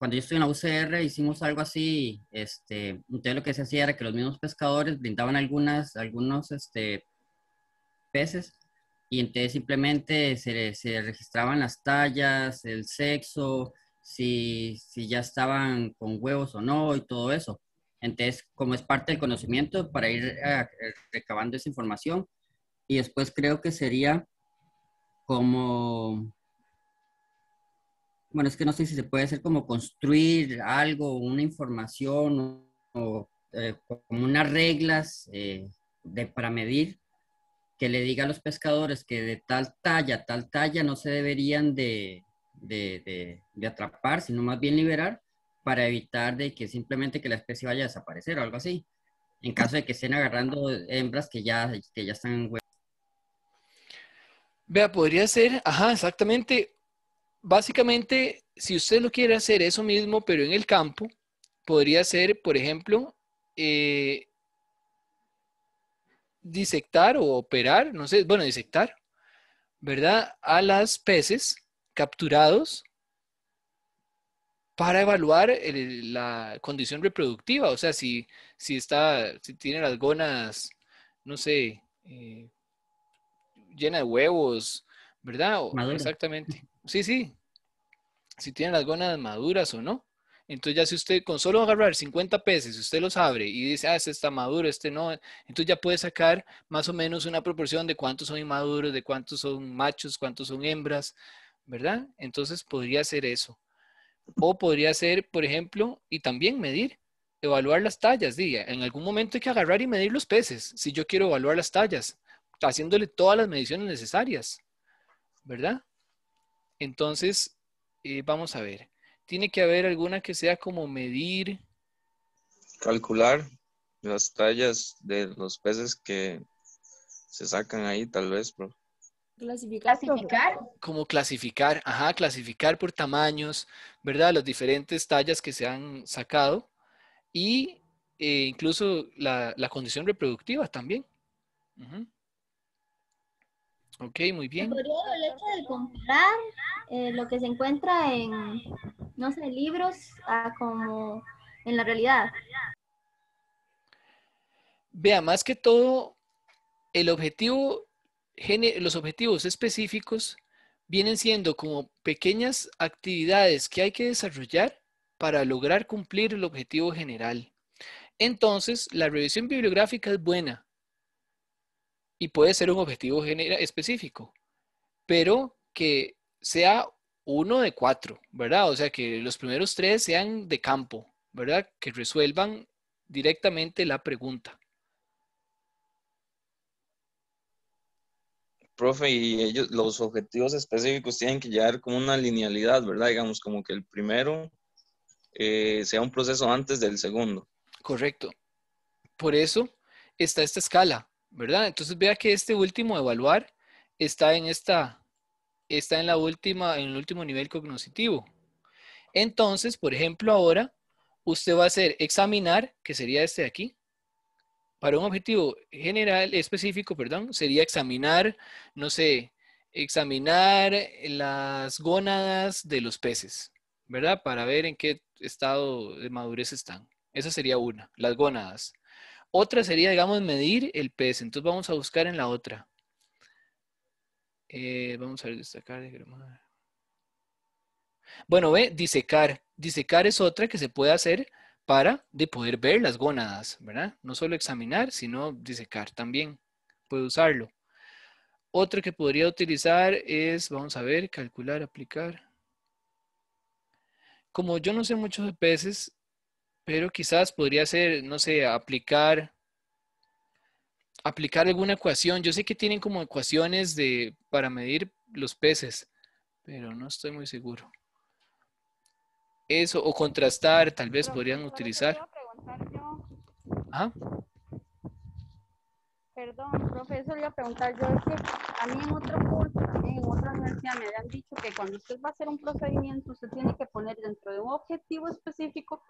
cuando yo estuve en la UCR hicimos algo así, este, entonces lo que se hacía era que los mismos pescadores brindaban algunas, algunos este, peces y entonces simplemente se, se registraban las tallas, el sexo, si, si ya estaban con huevos o no y todo eso. Entonces, como es parte del conocimiento, para ir ah, recabando esa información. Y después creo que sería como bueno, es que no sé si se puede hacer como construir algo, una información o, eh, como unas reglas eh, de, para medir que le diga a los pescadores que de tal talla, tal talla no se deberían de, atrapar, sino más bien liberar para evitar de que simplemente que la especie vaya a desaparecer o algo así, en caso de que estén agarrando hembras que ya, que ya están en Vea, podría ser, ajá, exactamente, básicamente, si usted lo quiere hacer eso mismo, pero en el campo, podría ser, por ejemplo, eh, disectar o operar, no sé, bueno, disectar, ¿verdad? A las peces capturados para evaluar la condición reproductiva, o sea, si, si, está, si tiene las gonas, no sé, eh, llena de huevos, ¿verdad? exactamente. Sí, sí. Si tienen las gónadas maduras o no. Entonces ya si usted con solo agarrar 50 peces, si usted los abre y dice, ah, este está maduro, este no, entonces ya puede sacar más o menos una proporción de cuántos son inmaduros, de cuántos son machos, cuántos son hembras, ¿verdad? Entonces podría ser eso. O podría ser, por ejemplo, y también medir, evaluar las tallas. Diga, en algún momento hay que agarrar y medir los peces, si yo quiero evaluar las tallas, haciéndole todas las mediciones necesarias, ¿verdad? Entonces, eh, vamos a ver. Tiene que haber alguna que sea como medir. Calcular las tallas de los peces que se sacan ahí, tal vez, bro. Clasificar. Como clasificar, ajá, clasificar por tamaños, ¿verdad? Las diferentes tallas que se han sacado y eh, incluso la, condición reproductiva también. Ajá. Ok, muy bien. el hecho de comparar eh, lo que se encuentra en, no sé, libros a ah, como en la realidad? Vea, más que todo, el objetivo, los objetivos específicos vienen siendo como pequeñas actividades que hay que desarrollar para lograr cumplir el objetivo general. Entonces, la revisión bibliográfica es buena, y puede ser un objetivo específico, pero que sea uno de cuatro, ¿verdad? O sea, que los primeros tres sean de campo, ¿verdad? Que resuelvan directamente la pregunta. Profe, y ellos, los objetivos específicos tienen que llegar como una linealidad, ¿verdad? Digamos, como que el primero eh, sea un proceso antes del segundo. Correcto. Por eso está esta escala, ¿verdad? Entonces vea que este último evaluar está en esta, está en la última, en el último nivel cognitivo. Entonces, por ejemplo, ahora usted va a hacer examinar, que sería este de aquí, para un objetivo general, específico, perdón, sería examinar, no sé, examinar las gónadas de los peces, ¿verdad? Para ver en qué estado de madurez están. Esa sería una, las gónadas. Otra sería, digamos, medir el pez. Entonces vamos a buscar en la otra. Eh, vamos a ver, destacar, Bueno, ve, disecar. Disecar es otra que se puede hacer para de poder ver las gónadas, ¿verdad? No solo examinar, sino disecar también. Puede usarlo. Otra que podría utilizar es, vamos a ver, calcular, aplicar. Como yo no sé mucho de peces, pero quizás podría ser, no sé, aplicar, aplicar alguna ecuación. Yo sé que tienen como ecuaciones de, para medir los peces, pero no estoy muy seguro. Eso, o contrastar, tal vez podrían utilizar. ¿Ah? Perdón, profesor? voy a preguntar yo, es que a mí en otro curso en otra universidad me habían dicho que cuando usted va a hacer un procedimiento, usted tiene que poner dentro de un objetivo específico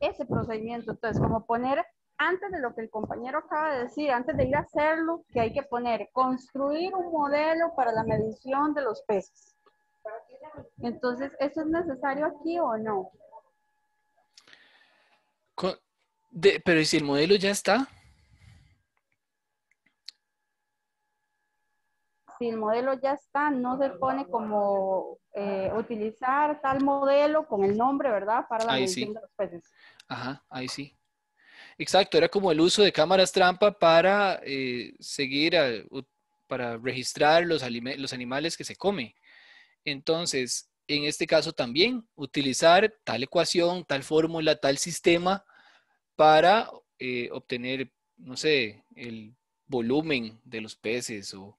ese procedimiento. Entonces, como poner antes de lo que el compañero acaba de decir, antes de ir a hacerlo, que hay que poner, construir un modelo para la medición de los pesos. Entonces, ¿eso es necesario aquí o no? pero ¿y si el modelo ya está? si el modelo ya está, no se pone como eh, utilizar tal modelo con el nombre, ¿verdad? Para la medición de los peces. Ajá, ahí sí. Exacto, era como el uso de cámaras trampa para eh, seguir, para registrar los, los animales que se come. Entonces, en este caso también, utilizar tal ecuación, tal fórmula, tal sistema para eh, obtener, no sé, el volumen de los peces o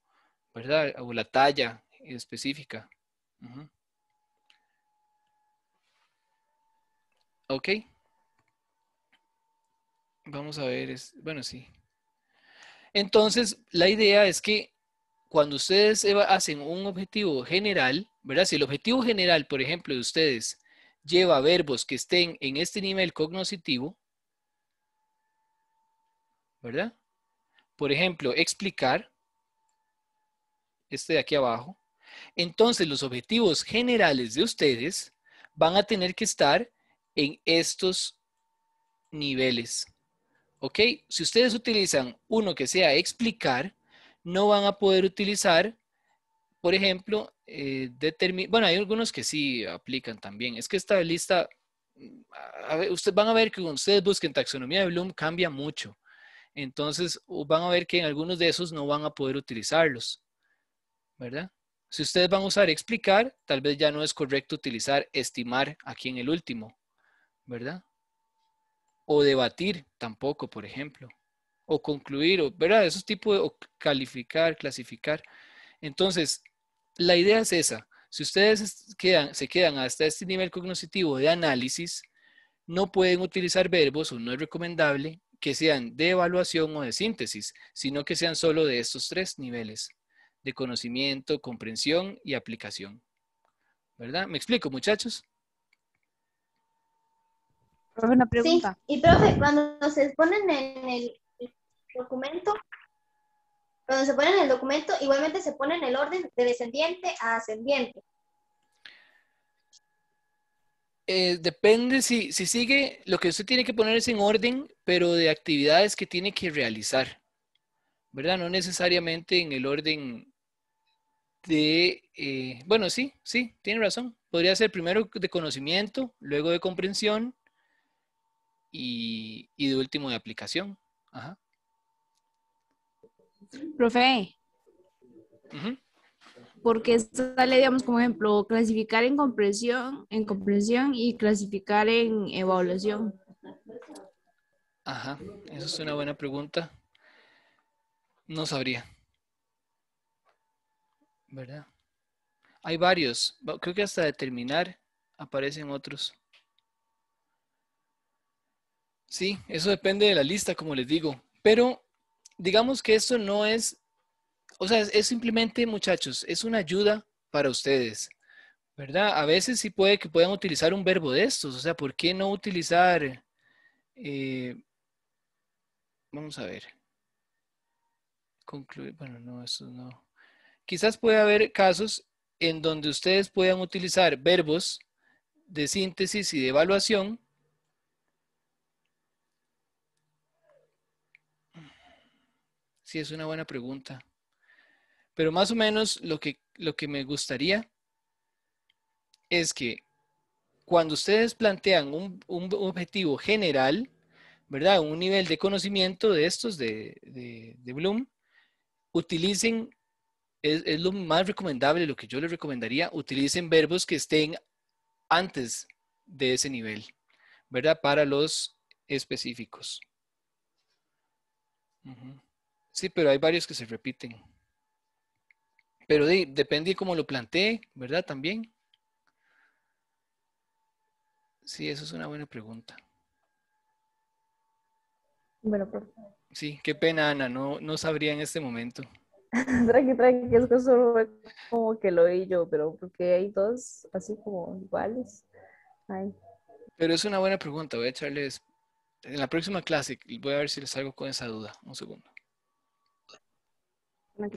¿verdad? O la talla específica. Ok. Vamos a ver, es, bueno, sí. Entonces, la idea es que cuando ustedes hacen un objetivo general, ¿verdad? Si el objetivo general, por ejemplo, de ustedes lleva verbos que estén en este nivel cognitivo, ¿verdad? Por ejemplo, explicar, este de aquí abajo, entonces los objetivos generales de ustedes van a tener que estar en estos niveles. ¿Ok? Si ustedes utilizan uno que sea explicar, no van a poder utilizar, por ejemplo, eh, bueno, hay algunos que sí aplican también. Es que esta lista, ustedes van a ver que cuando ustedes busquen taxonomía de Bloom cambia mucho. Entonces van a ver que en algunos de esos no van a poder utilizarlos. ¿verdad? Si ustedes van a usar explicar, tal vez ya no es correcto utilizar estimar aquí en el último, ¿verdad? O debatir tampoco, por ejemplo. O concluir, ¿verdad? Esos tipos de o calificar, clasificar. Entonces, la idea es esa. Si ustedes se quedan hasta este nivel cognitivo de análisis, no pueden utilizar verbos o no es recomendable que sean de evaluación o de síntesis, sino que sean solo de estos tres niveles de conocimiento, comprensión y aplicación. ¿Verdad? ¿Me explico, muchachos? Una pregunta. Sí, y profe, cuando se ponen en el documento, cuando se ponen en el documento, igualmente se pone en el orden de descendiente a ascendiente. Eh, depende si, si sigue, lo que usted tiene que poner es en orden, pero de actividades que tiene que realizar, ¿verdad? No necesariamente en el orden de, eh, bueno, sí, sí, tiene razón. Podría ser primero de conocimiento, luego de comprensión y, de último de aplicación. Ajá. Profe. Porque sale, digamos, como ejemplo, clasificar en comprensión, en comprensión y clasificar en evaluación. Ajá, eso es una buena pregunta. No sabría. ¿Verdad? Hay varios. Creo que hasta determinar aparecen otros. Sí, eso depende de la lista, como les digo. Pero digamos que esto no es, o sea, es, simplemente, muchachos, es una ayuda para ustedes. ¿verdad? A veces sí puede que puedan utilizar un verbo de estos, o sea, ¿por qué no utilizar? Eh, vamos a ver. Concluir, bueno, no, eso no. Quizás puede haber casos en donde ustedes puedan utilizar verbos de síntesis y de evaluación Sí, es una buena pregunta. Pero más o menos lo que, lo que me gustaría es que cuando ustedes plantean un, objetivo general, ¿verdad? Un nivel de conocimiento de estos de, de Bloom, utilicen es, lo más recomendable, lo que yo les recomendaría, utilicen verbos que estén antes de ese nivel, ¿verdad? Para los específicos. Sí, pero hay varios que se repiten. Pero depende de cómo lo plantee, ¿verdad? También. Sí, eso es una buena pregunta. Bueno, Sí, qué pena, Ana, no, no sabría en este momento. <laughs> Tranqui, tranqui, es que solo como que lo oí yo, pero porque hay dos así como iguales. Pero es una buena pregunta, voy a echarles. En la próxima clase voy a ver si les salgo con esa duda. Un segundo. No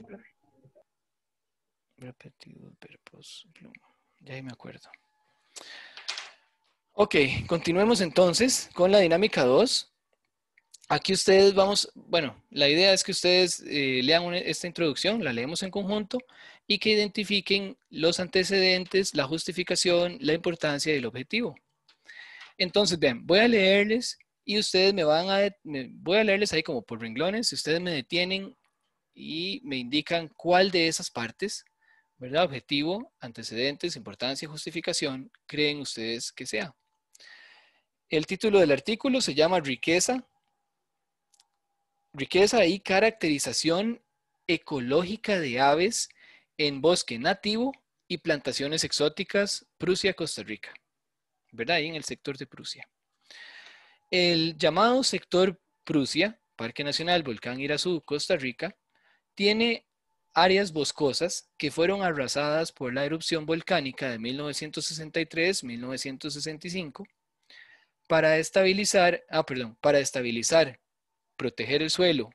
Ya ahí me acuerdo. Ok, continuemos entonces con la dinámica 2. Aquí ustedes vamos, bueno, la idea es que ustedes eh, lean esta introducción, la leemos en conjunto y que identifiquen los antecedentes, la justificación, la importancia y el objetivo. Entonces, bien, voy a leerles y ustedes me van a, voy a leerles ahí como por renglones, si ustedes me detienen y me indican cuál de esas partes, ¿verdad? Objetivo, antecedentes, importancia y justificación, creen ustedes que sea. El título del artículo se llama Riqueza, riqueza y caracterización ecológica de aves en bosque nativo y plantaciones exóticas Prusia-Costa Rica, ¿verdad? Ahí en el sector de Prusia. El llamado sector Prusia, Parque Nacional Volcán Irazú, Costa Rica, tiene áreas boscosas que fueron arrasadas por la erupción volcánica de 1963-1965 para estabilizar, ah, perdón, para estabilizar proteger el suelo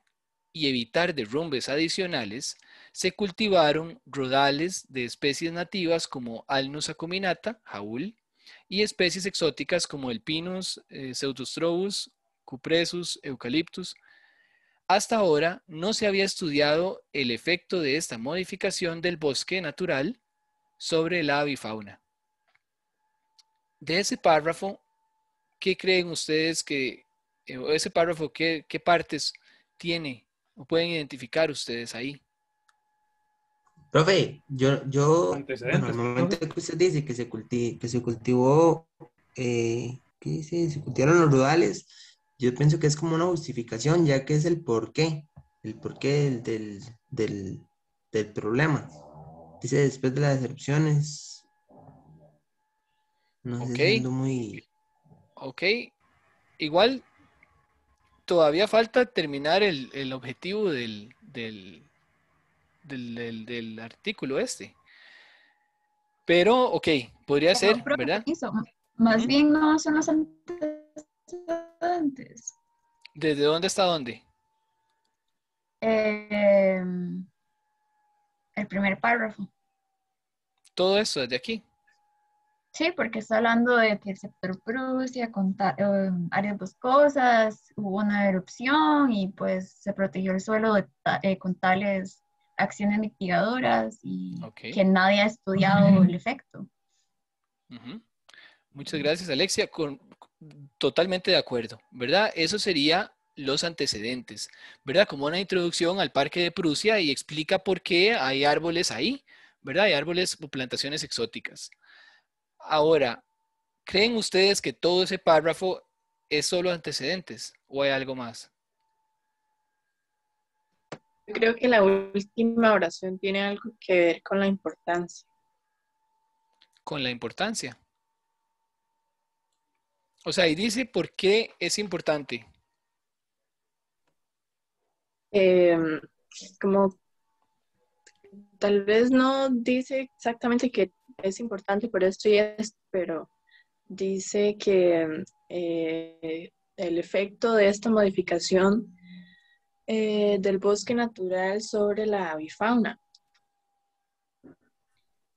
y evitar derrumbes adicionales, se cultivaron rodales de especies nativas como Alnus acuminata, jaúl, y especies exóticas como el Pinus, eh, Pseudostrobus, Cupressus, Eucaliptus. Hasta ahora no se había estudiado el efecto de esta modificación del bosque natural sobre la avifauna. De ese párrafo, ¿qué creen ustedes que eh, ese párrafo, ¿qué, partes tiene pueden identificar ustedes ahí? Profe, yo, yo bueno, el momento que usted dice que se, cultivó, eh, ¿qué dice? Se cultivaron los rurales, yo pienso que es como una justificación, ya que es el porqué, el porqué del, problema. Dice después de las decepciones. No okay. muy. Ok. Igual todavía falta terminar el, objetivo del, del, artículo este. Pero, ok, podría ser, ¿verdad? Más bien no son los antecedentes. ¿Desde dónde está dónde? Eh, el primer párrafo. Todo eso desde aquí. Sí, porque está hablando de que el sector Prusia, con áreas eh, boscosas, hubo una erupción y pues se protegió el suelo eh, con tales acciones mitigadoras y que nadie ha estudiado el efecto. Muchas gracias, Alexia. totalmente de acuerdo, ¿verdad? Eso sería los antecedentes, ¿verdad? Como una introducción al Parque de Prusia y explica por qué hay árboles ahí, ¿verdad? Hay árboles o plantaciones exóticas. Ahora, ¿creen ustedes que todo ese párrafo es solo antecedentes o hay algo más? Yo creo que la última oración tiene algo que ver con la importancia. Con la importancia. O sea, y dice por qué es importante. Em, como tal vez no dice exactamente que es importante por esto y esto, pero dice que eh, el efecto de esta modificación eh, del bosque natural sobre la avifauna.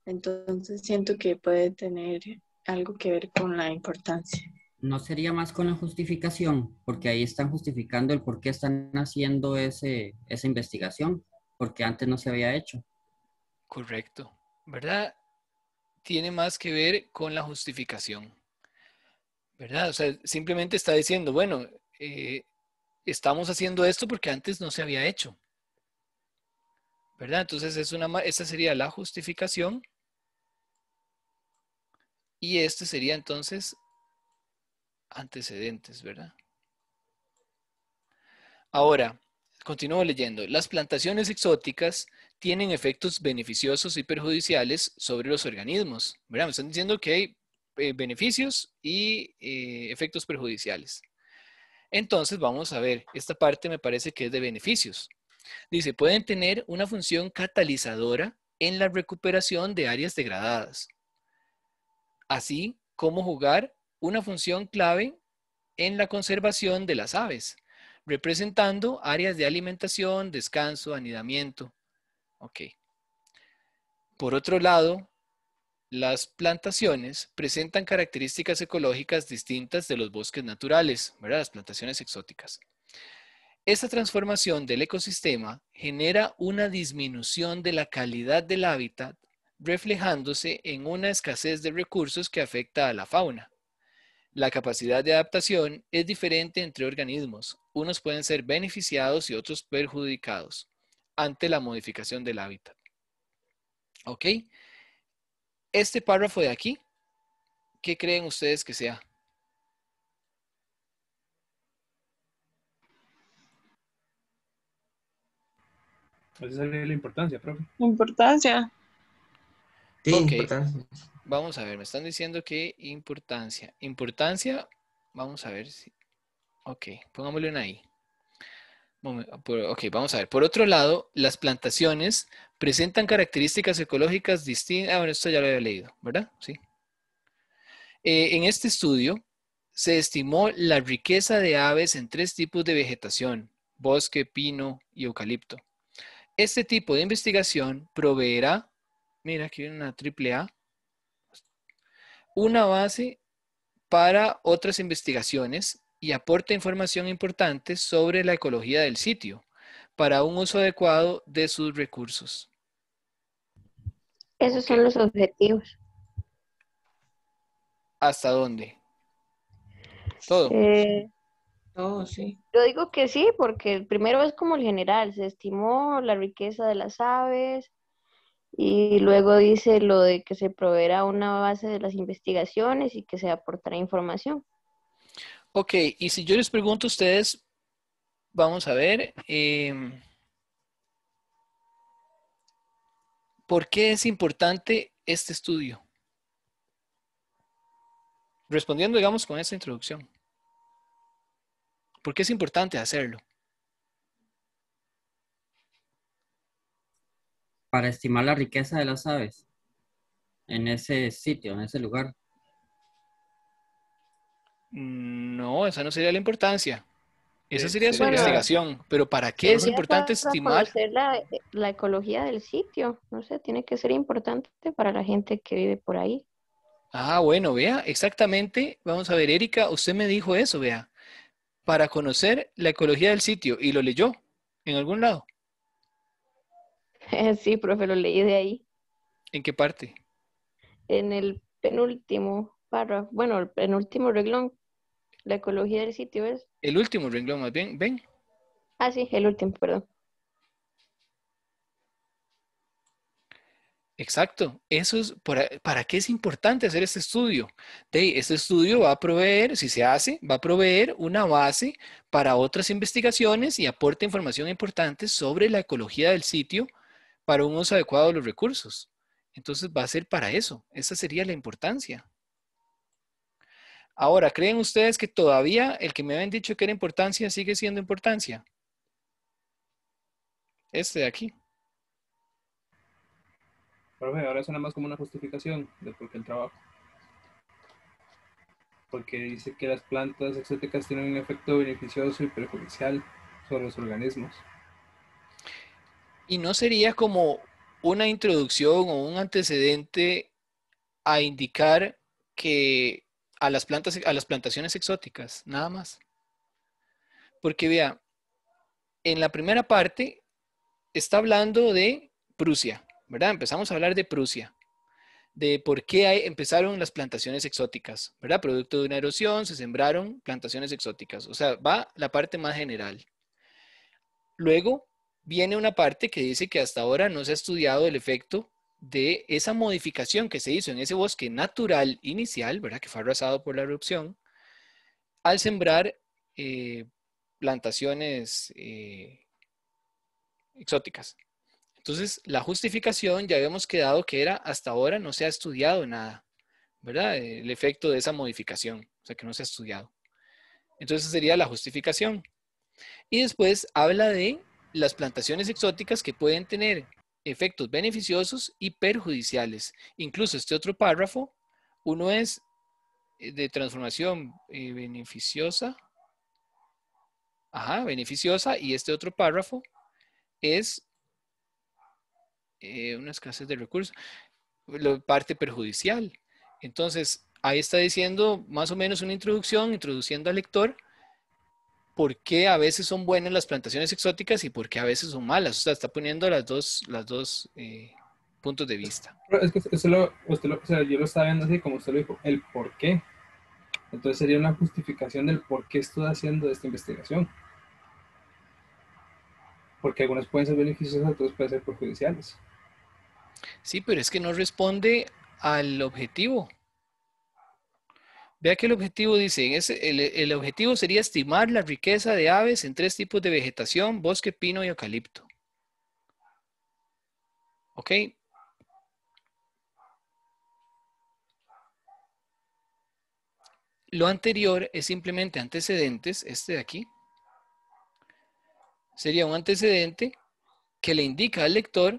Entonces siento que puede tener algo que ver con la importancia. ¿No sería más con la justificación? Porque ahí están justificando el por qué están haciendo ese, esa investigación, porque antes no se había hecho. Correcto, ¿verdad? tiene más que ver con la justificación. ¿Verdad? O sea, simplemente está diciendo, bueno, eh, estamos haciendo esto porque antes no se había hecho. ¿Verdad? Entonces, es una, esa sería la justificación. Y este sería entonces antecedentes, ¿verdad? Ahora, continúo leyendo. Las plantaciones exóticas tienen efectos beneficiosos y perjudiciales sobre los organismos. ¿verdad? Me están diciendo que hay eh, beneficios y eh, efectos perjudiciales. Entonces vamos a ver, esta parte me parece que es de beneficios. Dice, pueden tener una función catalizadora en la recuperación de áreas degradadas, así como jugar una función clave en la conservación de las aves, representando áreas de alimentación, descanso, anidamiento, Ok. Por otro lado, las plantaciones presentan características ecológicas distintas de los bosques naturales, ¿verdad? Las plantaciones exóticas. Esta transformación del ecosistema genera una disminución de la calidad del hábitat, reflejándose en una escasez de recursos que afecta a la fauna. La capacidad de adaptación es diferente entre organismos. Unos pueden ser beneficiados y otros perjudicados ante la modificación del hábitat. ¿Ok? Este párrafo de aquí, ¿qué creen ustedes que sea? esa la importancia, profe. Importancia. importancia. Vamos a ver, me están diciendo que importancia. Importancia, vamos a ver si. Ok, pongámosle en ahí. Ah, ok, vamos a ver. Por otro lado, las plantaciones presentan características ecológicas distintas. Ah, bueno, esto ya lo había leído, ¿verdad? Sí. Eh, en este estudio se estimó la riqueza de aves en tres tipos de vegetación, bosque, pino y eucalipto. Este tipo de investigación proveerá, mira, aquí una triple A, una base para otras investigaciones y aporta información importante sobre la ecología del sitio para un uso adecuado de sus recursos. Esos son los objetivos. ¿Hasta dónde? Todo. Eh, Todo, sí. Yo digo que sí, porque el primero es como el general, se estimó la riqueza de las aves, y luego dice lo de que se proveerá una base de las investigaciones y que se aportará información. Ok, y si yo les pregunto a ustedes, vamos a ver, em, ¿por qué es importante este estudio? Respondiendo, digamos, con esta introducción. ¿Por qué es importante hacerlo? Para estimar la riqueza de las aves en ese sitio, en ese lugar. mmm esa no sería la importancia. Esa sería su este, investigación. Pero ¿para qué es importante para estimar? la, eh, la ecología del sitio. No sé, tiene que ser importante para la gente que vive por ahí. Ah, bueno, vea, exactamente. Vamos a ver, Erika, usted me dijo eso, vea. Para conocer la ecología del sitio. ¿Y lo leyó en algún lado? <laughs> Sí, profe, lo leí de ahí. ¿En qué parte? En el penúltimo párrafo, bueno, el penúltimo reglón. La ecología del sitio es... El último renglón, más bien, ¿ven? Ah, sí, el último, perdón. Exacto, eso es para, qué es importante hacer este estudio. este estudio va a proveer, si se hace, va a proveer una base para otras investigaciones y aporta información importante sobre la ecología del sitio para un uso adecuado de los recursos. Entonces va a ser para eso, esa sería la importancia. Ahora, ¿creen ustedes que todavía el que me habían dicho que era importancia sigue siendo importancia? Este de aquí. Profe, ahora suena más como una justificación de por qué el trabajo. Porque dice que las plantas exóticas tienen un efecto beneficioso y perjudicial sobre los organismos. ¿Y no sería como una introducción o un antecedente a indicar que a las plantas, a las plantaciones exóticas, nada más. Porque vea, en la primera parte está hablando de Prusia, ¿verdad? Empezamos a hablar de Prusia, de por qué empezaron las plantaciones exóticas, ¿verdad? Producto de una erosión, se sembraron plantaciones exóticas. O sea, va la parte más general. Luego viene una parte que dice que hasta ahora no se ha estudiado el efecto de esa modificación que se hizo en ese bosque natural inicial, ¿verdad? que fue arrasado por la erupción, al sembrar eh, plantaciones eh, exóticas. Entonces, la justificación ya habíamos quedado que era hasta ahora no se ha estudiado nada, ¿verdad? El efecto de esa modificación, o sea, que no se ha estudiado. Entonces sería la justificación. Y después habla de las plantaciones exóticas que pueden tener efectos beneficiosos y perjudiciales. Incluso este otro párrafo, uno es eh, de transformación eh, beneficiosa, ajá, beneficiosa, y este otro párrafo es eh, una escasez de recursos, la parte perjudicial. Entonces, ahí está diciendo más o menos una introducción, introduciendo al lector por qué a veces son buenas las plantaciones exóticas y por qué a veces son malas. O sea, está poniendo las dos, las dos eh, puntos de vista. es que usted yo lo estaba viendo así como usted lo dijo, el por qué. Entonces sería una justificación del por qué estoy haciendo esta investigación. Porque algunas pueden ser beneficiosas, otras pueden ser perjudiciales. Sí, pero es que no responde al objetivo. Vea que el objetivo dice, el, el, objetivo sería estimar la riqueza de aves en tres tipos de vegetación, bosque, pino y eucalipto. ¿Ok? Lo anterior es simplemente antecedentes, este de aquí. Sería un antecedente que le indica al lector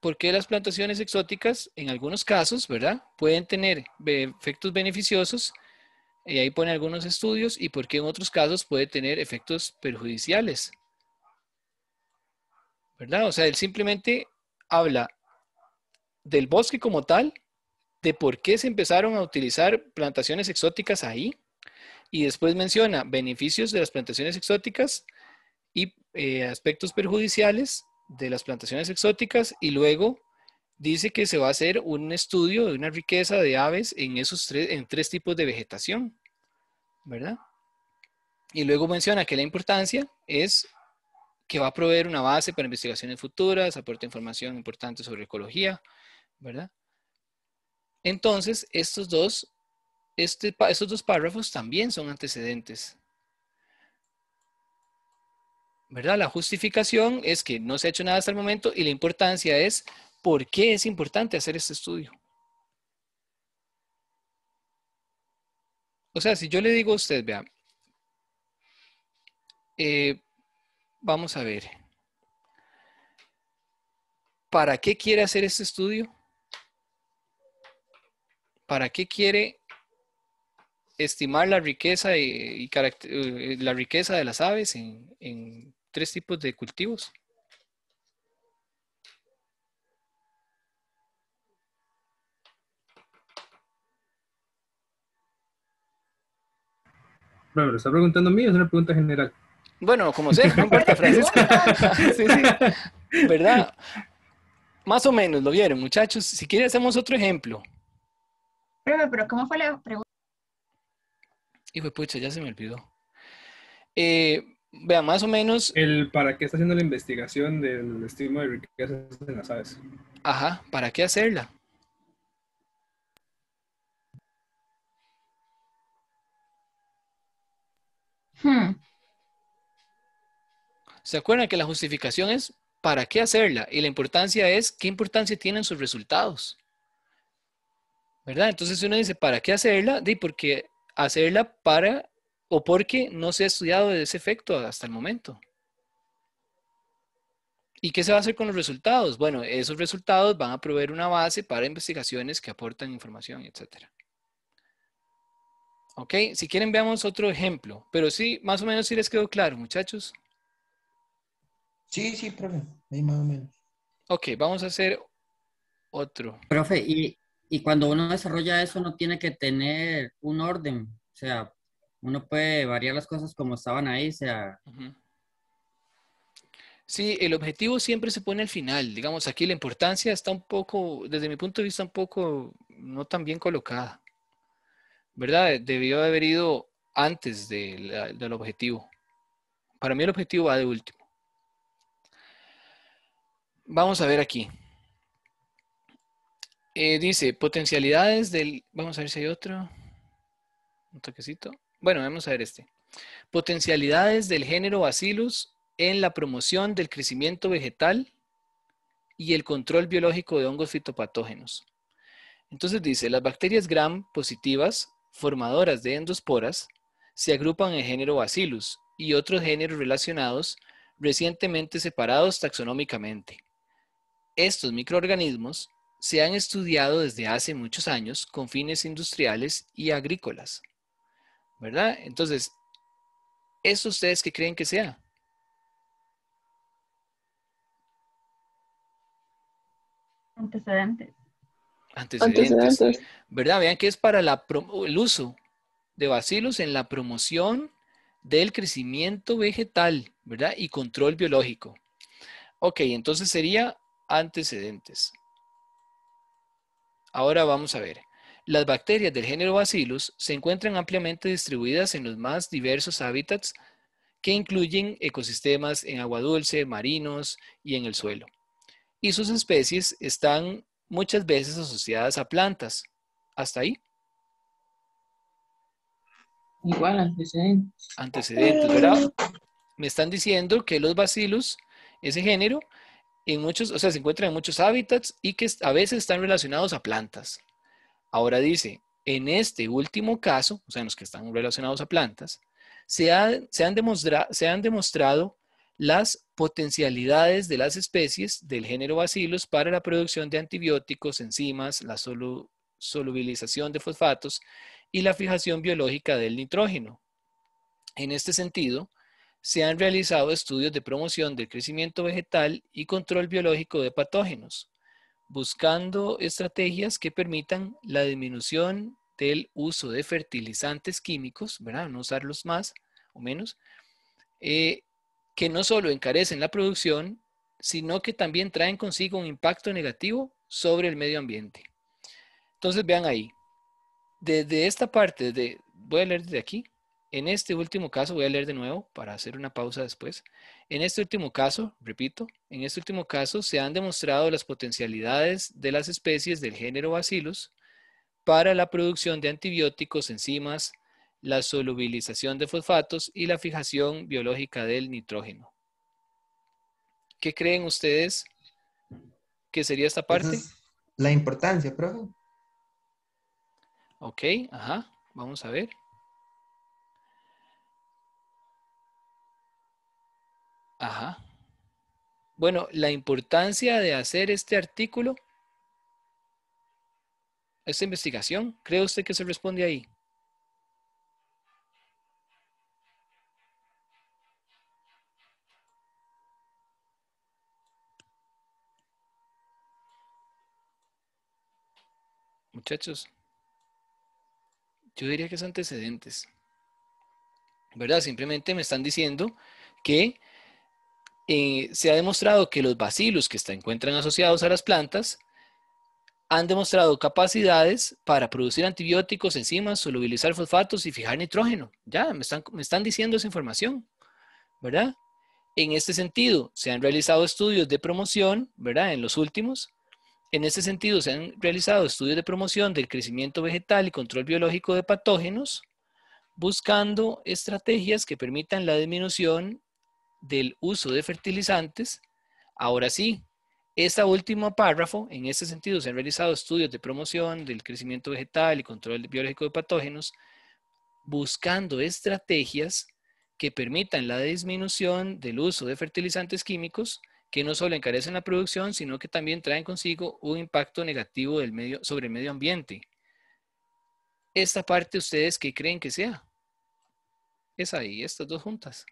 por qué las plantaciones exóticas, en algunos casos, ¿verdad? Pueden tener efectos beneficiosos y ahí pone algunos estudios y por qué en otros casos puede tener efectos perjudiciales. ¿Verdad? O sea, él simplemente habla del bosque como tal, de por qué se empezaron a utilizar plantaciones exóticas ahí, y después menciona beneficios de las plantaciones exóticas y eh, aspectos perjudiciales de las plantaciones exóticas, y luego dice que se va a hacer un estudio de una riqueza de aves en, esos tres, en tres tipos de vegetación, ¿verdad? Y luego menciona que la importancia es que va a proveer una base para investigaciones futuras, aporta información importante sobre ecología, ¿verdad? Entonces, estos dos, estos dos párrafos también son antecedentes. ¿Verdad? La justificación es que no se ha hecho nada hasta el momento y la importancia es por qué es importante hacer este estudio. O sea, si yo le digo a usted, vea, eh, vamos a ver, ¿para qué quiere hacer este estudio? ¿Para qué quiere estimar la riqueza, y, eh, la riqueza de las aves en tres tipos de cultivos? Bueno, está preguntando a mí, es una pregunta general. Bueno, como sé, no importa, Francisco. sí, sí. ¿Verdad? Más o menos, lo vieron, muchachos. Si quieren, hacemos otro ejemplo. Pero, pero ¿cómo fue la pregunta? Hijo de pucha, ya se me olvidó. Eh, vea, más o menos. El para qué está haciendo la investigación del estigma de riquezas en las aves. Ajá, ¿para qué hacerla? Hmm. ¿Se acuerdan que la justificación es para qué hacerla? Y la importancia es qué importancia tienen sus resultados. ¿Verdad? Entonces uno dice, ¿para qué hacerla? De porque hacerla para o porque no se ha estudiado de ese efecto hasta el momento. ¿Y qué se va a hacer con los resultados? Bueno, esos resultados van a proveer una base para investigaciones que aportan información, etcétera. ¿Ok? Si quieren, veamos otro ejemplo. Pero sí, más o menos sí les quedó claro, muchachos. Sí, sí, profe. Ahí más o menos. Ok, vamos a hacer otro. Profe, y, cuando uno desarrolla eso, no tiene que tener un orden. O sea, uno puede variar las cosas como estaban ahí, o sea... Sí, el objetivo siempre se pone al final. Digamos, aquí la importancia está un poco, desde mi punto de vista, un poco no tan bien colocada. ¿verdad? Debió haber ido antes del objetivo. Para mí el objetivo va de último. Vamos a ver aquí. Eh, dice, potencialidades del... Vamos a ver si hay otro. Un toquecito. Bueno, vamos a ver este. Potencialidades del género Bacillus en la promoción del crecimiento vegetal y el control biológico de hongos fitopatógenos. Entonces dice, las bacterias gram positivas formadoras de endosporas, se agrupan en género Bacillus y otros géneros relacionados recientemente separados taxonómicamente. Estos microorganismos se han estudiado desde hace muchos años con fines industriales y agrícolas. ¿Verdad? Entonces, ¿eso ustedes qué creen que sea? Antecedentes. Antecedentes. ¿Verdad? Vean que es para el uso de bacilos en la promoción del crecimiento vegetal, ¿verdad? Y control biológico. Ok, entonces sería antecedentes. Ahora vamos a ver. Las bacterias del género Bacillus se encuentran ampliamente distribuidas en los más diversos hábitats que incluyen ecosistemas en agua dulce, marinos y en el suelo. Y sus especies están muchas veces asociadas a plantas. ¿Hasta ahí? Igual, antecedentes. Antecedentes, ¿verdad? Me están diciendo que los bacilos, ese género, en muchos, o sea, se encuentran en muchos hábitats y que a veces están relacionados a plantas. Ahora dice, en este último caso, o sea, en los que están relacionados a plantas, se, han, se han demostrado las potencialidades de las especies del género Bacillus para la producción de antibióticos, enzimas, la solubilización de fosfatos y la fijación biológica del nitrógeno. En este sentido, se han realizado estudios de promoción del crecimiento vegetal y control biológico de patógenos, buscando estrategias que permitan la disminución del uso de fertilizantes químicos, ¿verdad? No usarlos más o menos, eh, que no solo encarecen la producción, sino que también traen consigo un impacto negativo sobre el medio ambiente. Entonces vean ahí, desde esta parte, de, voy a leer desde aquí, en este último caso, voy a leer de nuevo para hacer una pausa después, en este último caso, repito, en este último caso se han demostrado las potencialidades de las especies del género Bacillus para la producción de antibióticos, enzimas, la solubilización de fosfatos y la fijación biológica del nitrógeno. ¿Qué creen ustedes que sería esta parte? la importancia, profe. Ok, ajá, vamos a ver. Ajá. Bueno, la importancia de hacer este artículo, esta investigación, ¿cree usted que se responde ahí? muchachos, yo diría que es antecedentes. ¿Verdad? Simplemente me están diciendo que eh, se ha demostrado que los bacilos que se encuentran asociados a las plantas han demostrado capacidades para producir antibióticos, enzimas, solubilizar fosfatos y fijar nitrógeno. Ya, me están, me están diciendo esa información, ¿verdad? En este sentido, se han realizado estudios de promoción, ¿verdad? En los últimos, en este sentido, se han realizado estudios de promoción del crecimiento vegetal y control biológico de patógenos, buscando estrategias que permitan la disminución del uso de fertilizantes. Ahora sí, este último párrafo, en este sentido, se han realizado estudios de promoción del crecimiento vegetal y control biológico de patógenos, buscando estrategias que permitan la disminución del uso de fertilizantes químicos que no solo encarecen la producción, sino que también traen consigo un impacto negativo sobre el medio ambiente. Esta parte, ¿ustedes qué creen que sea? Es ahí, estas dos juntas.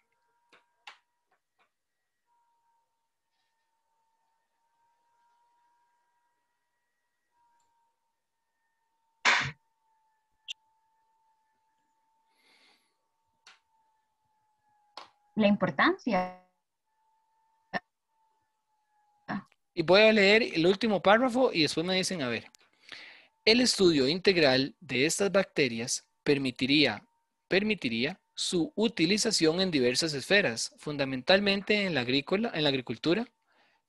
La importancia Y voy a leer el último párrafo y después me dicen, a ver, el estudio integral de estas bacterias permitiría, su utilización en diversas esferas, fundamentalmente en la, agrícola, en la agricultura,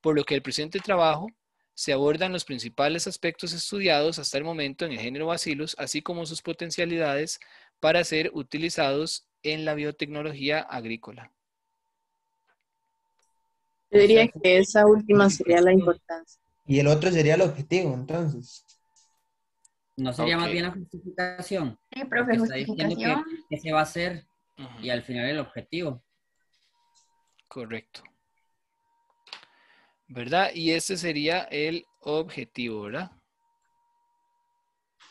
por lo que el presente trabajo se abordan los principales aspectos estudiados hasta el momento en el género Bacillus, así como sus potencialidades para ser utilizados en la biotecnología agrícola. Yo diría que esa última sería la importancia. Y el otro sería el objetivo, entonces. ¿No sería más bien la justificación? Sí, profesor, justificación. se va a hacer y al final el objetivo. Correcto. ¿Verdad? Y ese sería el objetivo, ¿verdad?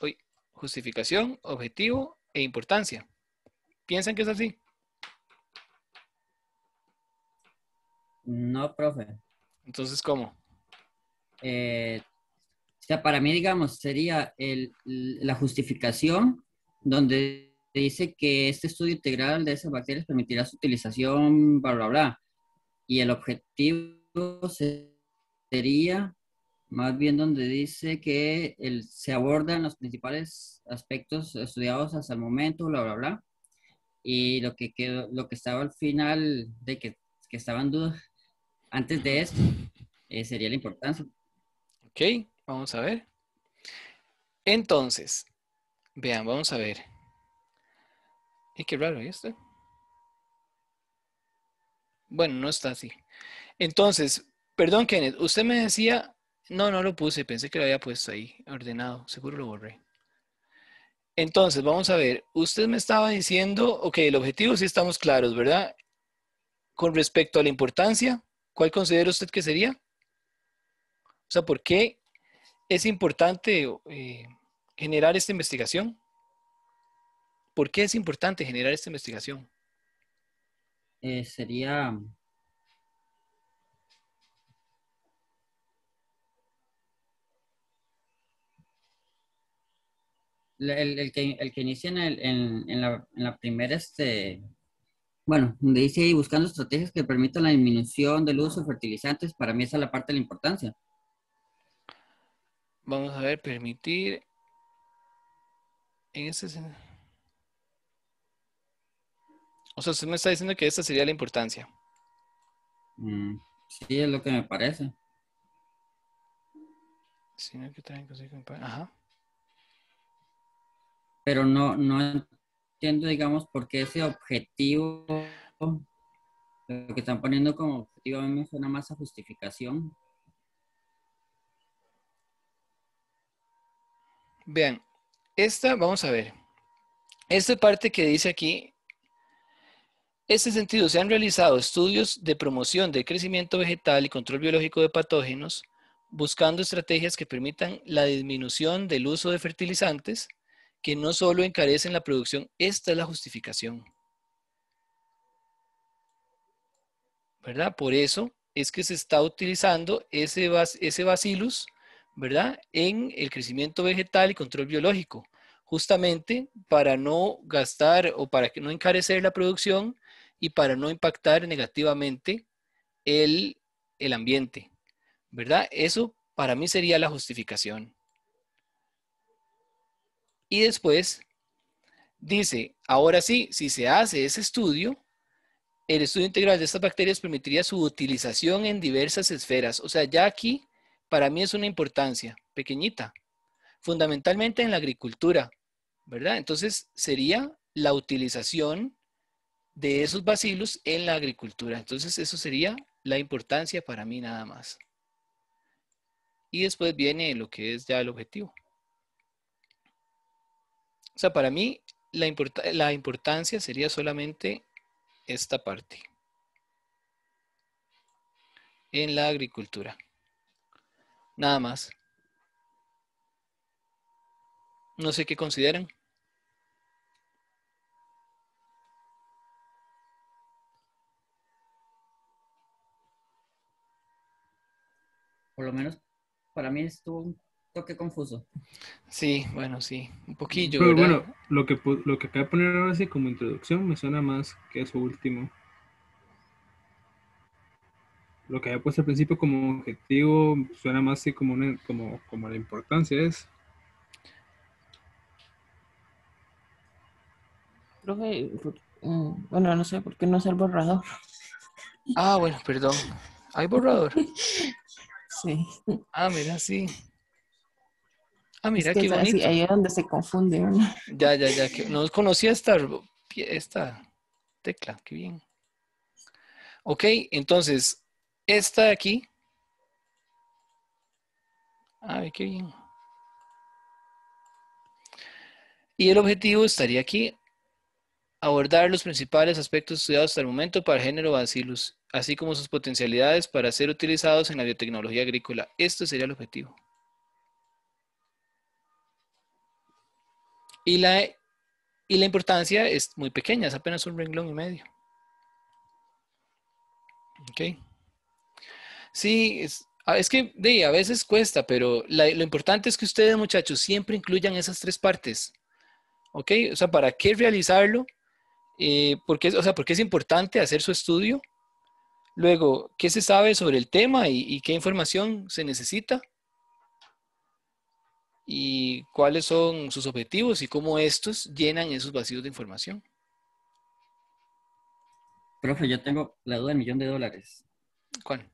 Uy, justificación, objetivo e importancia. ¿Piensan que es así? No, profe. Entonces, ¿cómo? Eh, o sea, para mí, digamos, sería el, la justificación donde dice que este estudio integral de esas bacterias permitirá su utilización, bla, bla, bla. Y el objetivo sería más bien donde dice que el, se abordan los principales aspectos estudiados hasta el momento, bla, bla, bla. Y lo que, quedó, lo que estaba al final de que, que estaban dudas antes de esto, eh, sería la importancia. Ok, vamos a ver. Entonces, vean, vamos a ver. Y qué raro, este? Bueno, no está así. Entonces, perdón, Kenneth, usted me decía, no, no lo puse, pensé que lo había puesto ahí, ordenado, seguro lo borré. Entonces, vamos a ver, usted me estaba diciendo, ok, el objetivo sí estamos claros, ¿verdad? Con respecto a la importancia, ¿cuál considera usted que sería? O sea, ¿por qué es importante eh, generar esta investigación? ¿Por qué es importante generar esta investigación? Eh, sería... El, que, el que inicia en, la, en la primera este, bueno, dice ahí, buscando estrategias que permitan la disminución del uso de fertilizantes, para mí esa es la parte de la importancia. Vamos a ver, permitir. En ese O sea, usted me está diciendo que esa sería la importancia. Mm, sí, es lo que me parece. no que consigo Ajá. Pero no, no entiendo, digamos, por qué ese objetivo, lo que están poniendo como objetivo, a mí me más a justificación. Vean, esta, vamos a ver. Esta parte que dice aquí, este sentido, se han realizado estudios de promoción del crecimiento vegetal y control biológico de patógenos, buscando estrategias que permitan la disminución del uso de fertilizantes, que no solo encarecen la producción, esta es la justificación. ¿Verdad? Por eso es que se está utilizando ese, ese bacillus, ¿verdad? En el crecimiento vegetal y control biológico, justamente para no gastar o para no encarecer la producción y para no impactar negativamente el, el ambiente, ¿verdad? Eso para mí sería la justificación. Y después dice, ahora sí, si se hace ese estudio, el estudio integral de estas bacterias permitiría su utilización en diversas esferas. O sea, ya aquí para mí es una importancia pequeñita, fundamentalmente en la agricultura, ¿verdad? Entonces sería la utilización de esos bacilos en la agricultura. Entonces eso sería la importancia para mí nada más. Y después viene lo que es ya el objetivo. O sea, para mí la, importancia sería solamente esta parte. En la agricultura. Nada más. No sé qué consideran. Por lo menos para mí estuvo toque confuso. Sí, bueno, sí, un poquillo. Pero bueno, lo que, lo que acaba de poner ahora sí como introducción me suena más que su último. Lo que había puesto al principio como objetivo suena más así como, como, como la importancia es. que mm, bueno, no sé por qué no es el borrador. Ah, bueno, perdón. ¿Hay borrador? <laughs> Sí. Ah, mira, sí. Ah, mira, que qué bonito. ahí es donde se confunde Ya, ya, ya. Que no conocía esta, esta tecla, qué bien. Ok, entonces, esta de aquí. Ay, qué bien. Y el objetivo estaría aquí, abordar los principales aspectos estudiados hasta el momento para el género Bacillus, así como sus potencialidades para ser utilizados en la biotecnología agrícola. Este sería el objetivo. Y la, y la importancia es muy pequeña, es apenas un renglón y medio. Ok. Sí, es, que a veces cuesta, pero lo importante es que ustedes, muchachos, siempre incluyan esas tres partes. ¿Ok? O sea, ¿para qué realizarlo? Eh, porque, o sea, es importante hacer su estudio. Luego, ¿qué se sabe sobre el tema y qué información se necesita? y cuáles son sus objetivos y cómo estos llenan esos vacíos de información. Profe, yo tengo la duda del millón de dólares. ¿Cuál?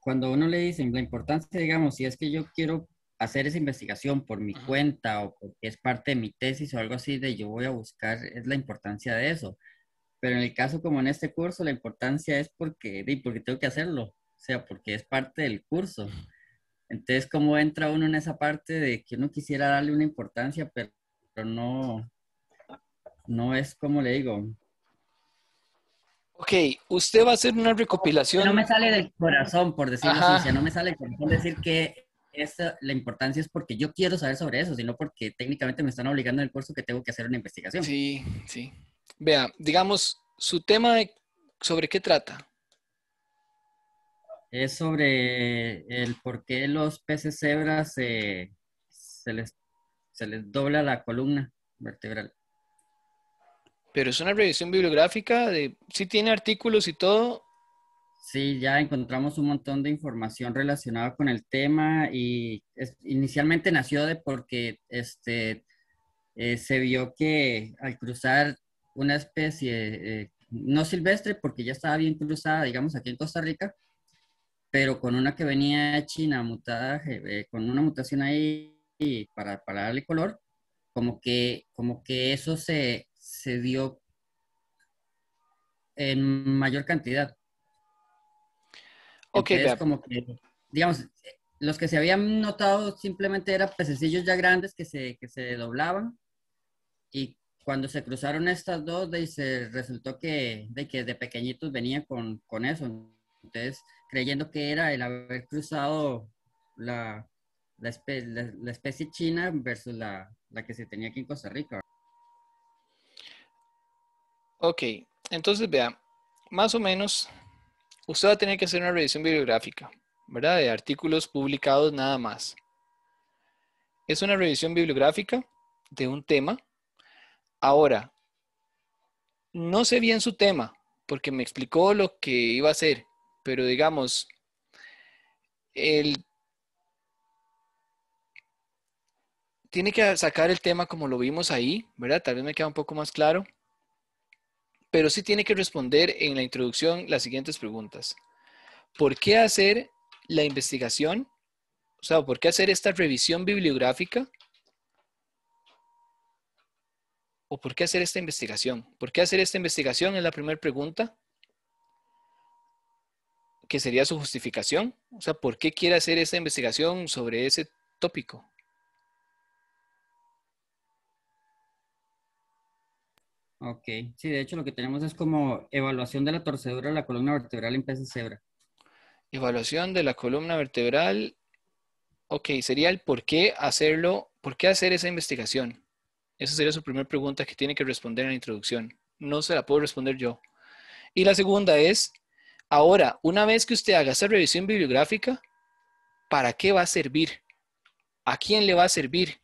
Cuando uno le dicen la importancia, digamos, si es que yo quiero hacer esa investigación por mi cuenta o porque es parte de mi tesis o algo así, de yo voy a buscar, es la importancia de eso. Pero en el caso como en este curso, la importancia es porque, porque tengo que hacerlo, o sea, porque es parte del curso. Entonces, ¿cómo entra uno en esa parte de que uno quisiera darle una importancia, pero, no, no es como le digo? Ok, usted va a hacer una recopilación. No me sale del corazón, por decirlo así, no me sale del corazón decir que la importancia es porque yo quiero saber sobre eso, sino porque técnicamente me están obligando en el curso que tengo que hacer una investigación. Sí, sí. Vea, digamos, su tema, ¿sobre qué trata? es sobre el por qué los peces cebras se, se, les, se les dobla la columna vertebral. Pero es una revisión bibliográfica, de, sí tiene artículos y todo. Sí, ya encontramos un montón de información relacionada con el tema y inicialmente nació de porque este, eh, se vio que al cruzar una especie eh, no silvestre, porque ya estaba bien cruzada, digamos, aquí en Costa Rica, pero con una que venía de China mutada, eh, con una mutación ahí para, para darle color, como que, como que eso se, se dio en mayor cantidad. Ok. Entonces, como que, digamos, los que se habían notado simplemente eran pececillos ya grandes que se, que se doblaban y cuando se cruzaron estas dos, se resultó que de, que de pequeñitos venían con, con eso. Entonces, creyendo que era el haber cruzado la, especie china versus la, que se tenía aquí en Costa Rica. Ok, entonces vea, más o menos, usted va a tener que hacer una revisión bibliográfica, ¿verdad? De artículos publicados nada más. Es una revisión bibliográfica de un tema. Ahora, no sé bien su tema, porque me explicó lo que iba a hacer, pero digamos, el tiene que sacar el tema como lo vimos ahí, ¿verdad? Tal vez me queda un poco más claro, pero sí tiene que responder en la introducción las siguientes preguntas. ¿Por qué hacer la investigación? O sea, ¿por qué hacer esta revisión bibliográfica? ¿O por qué hacer esta investigación? ¿Por qué hacer esta investigación? Es la primera pregunta que sería su justificación. O sea, ¿por qué quiere hacer esa investigación sobre ese tópico? Ok, sí, de hecho lo que tenemos es como evaluación de la torcedura de la columna vertebral en peces cebra. Evaluación de la columna vertebral. Ok, sería el por qué hacerlo, por qué hacer esa investigación. Esa sería su primera pregunta que tiene que responder en la introducción. No se la puedo responder yo. Y la segunda es, Ahora, una vez que usted haga esa revisión bibliográfica, ¿para qué va a servir? ¿A quién le va a servir?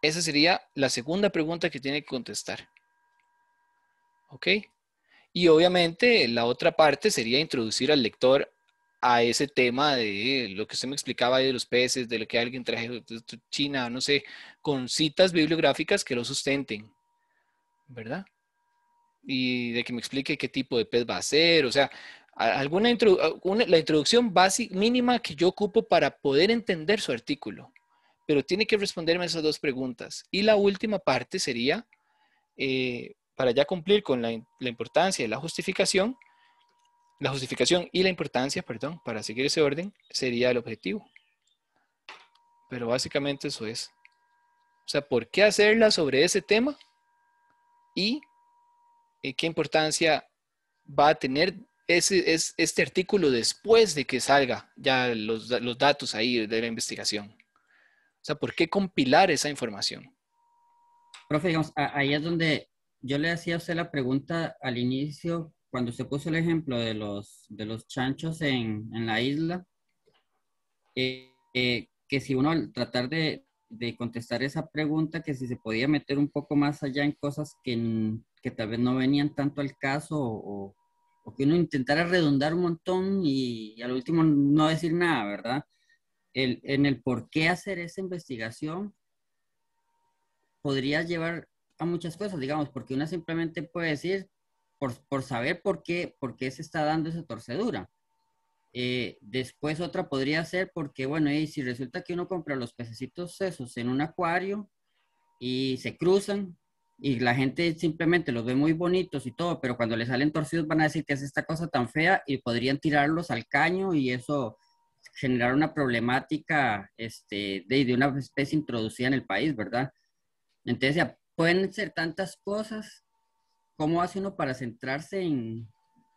Esa sería la segunda pregunta que tiene que contestar. ¿Ok? Y obviamente la otra parte sería introducir al lector a ese tema de lo que usted me explicaba de los peces, de lo que alguien traje de China, no sé, con citas bibliográficas que lo sustenten, ¿verdad? y de que me explique qué tipo de pez va a ser, o sea, alguna la introducción básica mínima que yo ocupo para poder entender su artículo. Pero tiene que responderme esas dos preguntas. Y la última parte sería, eh, para ya cumplir con la, la importancia de la justificación, la justificación y la importancia, perdón, para seguir ese orden, sería el objetivo. Pero básicamente eso es. O sea, ¿por qué hacerla sobre ese tema? Y eh, qué importancia va a tener ese, es, este artículo después de que salga ya los, los datos ahí de la investigación. O sea, ¿por qué compilar esa información? Profe, digamos, ahí es donde yo le hacía a usted la pregunta al inicio, cuando se puso el ejemplo de los, de los chanchos en, en la isla, eh, eh, que si uno al tratar de, de contestar esa pregunta, que si se podía meter un poco más allá en cosas que, que tal vez no venían tanto al caso o, que uno intentara redundar un montón y, al último no decir nada, ¿verdad? en el por qué hacer esa investigación podría llevar a muchas cosas, digamos, porque uno simplemente puede decir, por, por saber por qué, por qué se está dando esa torcedura. Eh, después otra podría ser porque, bueno, y si resulta que uno compra los pececitos esos en un acuario y se cruzan y la gente simplemente los ve muy bonitos y todo, pero cuando le salen torcidos van a decir que es esta cosa tan fea y podrían tirarlos al caño y eso generar una problemática este, de, de una especie introducida en el país, ¿verdad? Entonces ya, pueden ser tantas cosas. ¿Cómo hace uno para centrarse en...?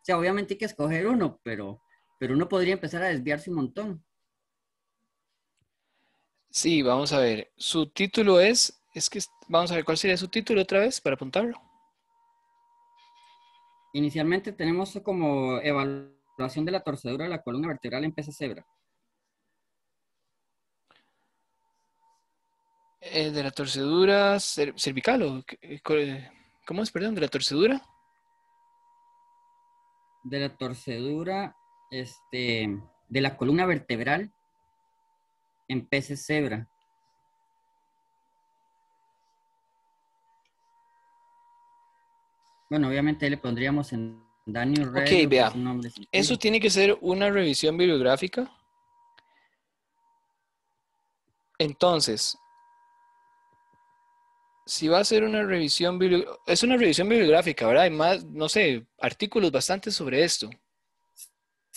O sea, obviamente hay que escoger uno, pero pero uno podría empezar a desviarse un montón. Sí, vamos a ver. Su título es, es que vamos a ver cuál sería su título otra vez para apuntarlo. Inicialmente tenemos como evaluación de la torcedura de la columna vertebral en pesa cebra. Eh, de la torcedura cervical o eh, eh, cómo es, perdón, de la torcedura. De la torcedura este, de la columna vertebral en peces cebra. Bueno, obviamente le pondríamos en Daniel Red. Eso tiene que ser una revisión bibliográfica. Entonces, si va a ser una revisión, es una revisión bibliográfica, ¿verdad? Hay más, no sé, artículos bastante sobre esto.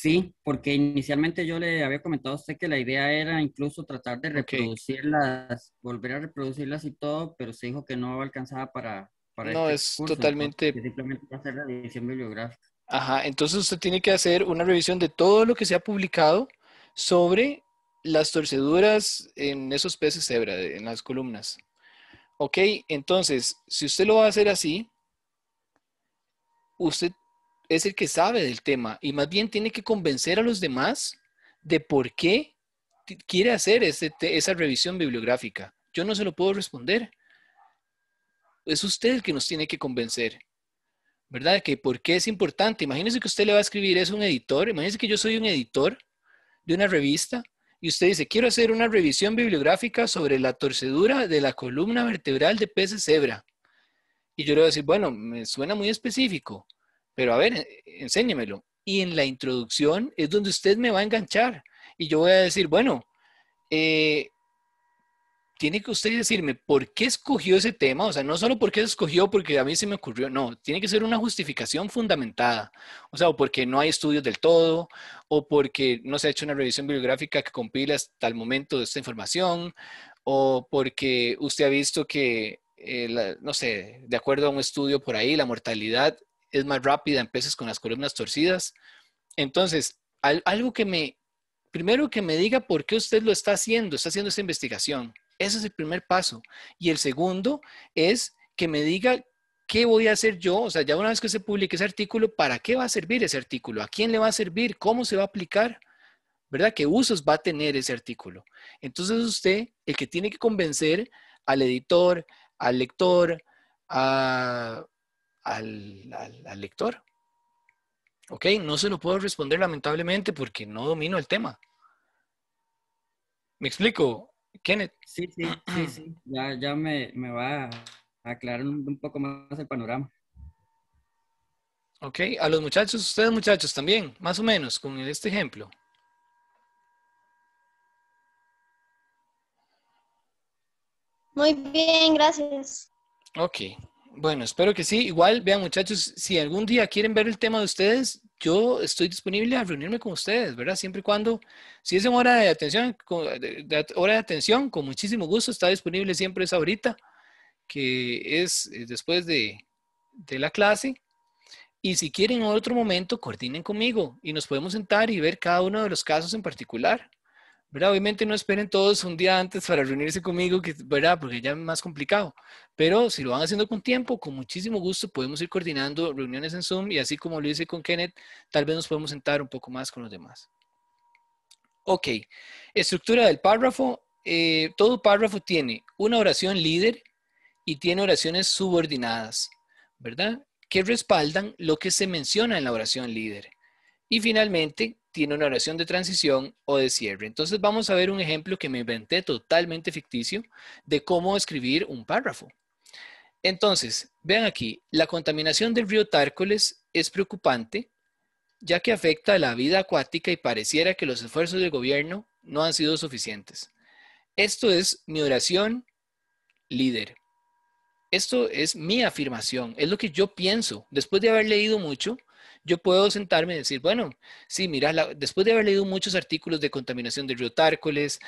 Sí, porque inicialmente yo le había comentado a usted que la idea era incluso tratar de reproducirlas, volver a reproducirlas y todo, pero se dijo que no alcanzaba para... para no, este es totalmente... simplemente va a hacer la edición bibliográfica. Ajá, entonces usted tiene que hacer una revisión de todo lo que se ha publicado sobre las torceduras en esos peces cebra, en las columnas. Ok, entonces, si usted lo va a hacer así, usted es el que sabe del tema y más bien tiene que convencer a los demás de por qué quiere hacer esa revisión bibliográfica. Yo no se lo puedo responder. Es usted el que nos tiene que convencer, ¿verdad? Que por qué es importante. Imagínese que usted le va a escribir es a un editor. Imagínese que yo soy un editor de una revista y usted dice, quiero hacer una revisión bibliográfica sobre la torcedura de la columna vertebral de peces cebra. Y yo le voy a decir, bueno, me suena muy específico. Pero a ver, eh, enséñemelo. Y en la introducción es donde usted me va a enganchar. Y yo voy a decir, bueno, eh, tiene que usted decirme por qué escogió ese tema, o sea, no solo por qué escogió porque a mí se me ocurrió, no, tiene que ser una justificación fundamentada, o sea, o porque no hay estudios del todo, o porque no se ha hecho una revisión bibliográfica que compila hasta el momento de esta información, o porque usted ha visto que, eh, no sé, de acuerdo a un estudio por ahí, la mortalidad es más rápida, empieces con las columnas torcidas. Entonces, algo que me, primero que me diga por qué usted lo está haciendo, está haciendo esa investigación. Ese es el primer paso. Y el segundo es que me diga qué voy a hacer yo, o sea, ya una vez que se publique ese artículo, ¿para qué va a servir ese artículo? ¿A quién le va a servir? ¿Cómo se va a aplicar? ¿Verdad? ¿Qué usos va a tener ese artículo? Entonces usted, el que tiene que convencer al editor, al lector, a, al, lector. Ok, no se lo puedo responder lamentablemente porque no domino el tema. ¿Me explico, Kenneth? Sí, sí, sí, sí. <clears throat> Ya, me, va a aclarar un, poco más el panorama. Ok, a los muchachos, ustedes muchachos también, más o menos, con este ejemplo. Muy bien, gracias. Ok, bueno, espero que sí. Igual, vean muchachos, si algún día quieren ver el tema de ustedes, yo estoy disponible a reunirme con ustedes, ¿verdad? Siempre y cuando, si es en hora de atención, hora de atención, con muchísimo gusto, está disponible siempre esa horita, que es eh, después de, de la clase. Y si quieren otro momento, coordinen conmigo y nos podemos sentar y ver cada uno de los casos en particular. Obviamente no esperen todos un día antes para reunirse conmigo, ¿verdad? Porque ya es más complicado. Pero si lo van haciendo con tiempo, con muchísimo gusto podemos ir coordinando reuniones en Zoom y así como lo hice con Kenneth, tal vez nos podemos sentar un poco más con los demás. Ok, estructura del párrafo. Eh, todo párrafo tiene una oración líder y tiene oraciones subordinadas, ¿verdad? Que respaldan lo que se menciona en la oración líder. Y finalmente, tiene una oración de transición o de cierre. Entonces vamos a ver un ejemplo que me inventé totalmente ficticio de cómo escribir un párrafo. Entonces, vean aquí, la contaminación del río Tárcoles es preocupante ya que afecta a la vida acuática y pareciera que los esfuerzos del gobierno no han sido suficientes. Esto es mi oración líder. Esto es mi afirmación, es lo que yo pienso. Después de haber leído mucho, yo puedo sentarme y decir, bueno, sí, mira, después de haber leído muchos artículos de contaminación del río Tárcoles,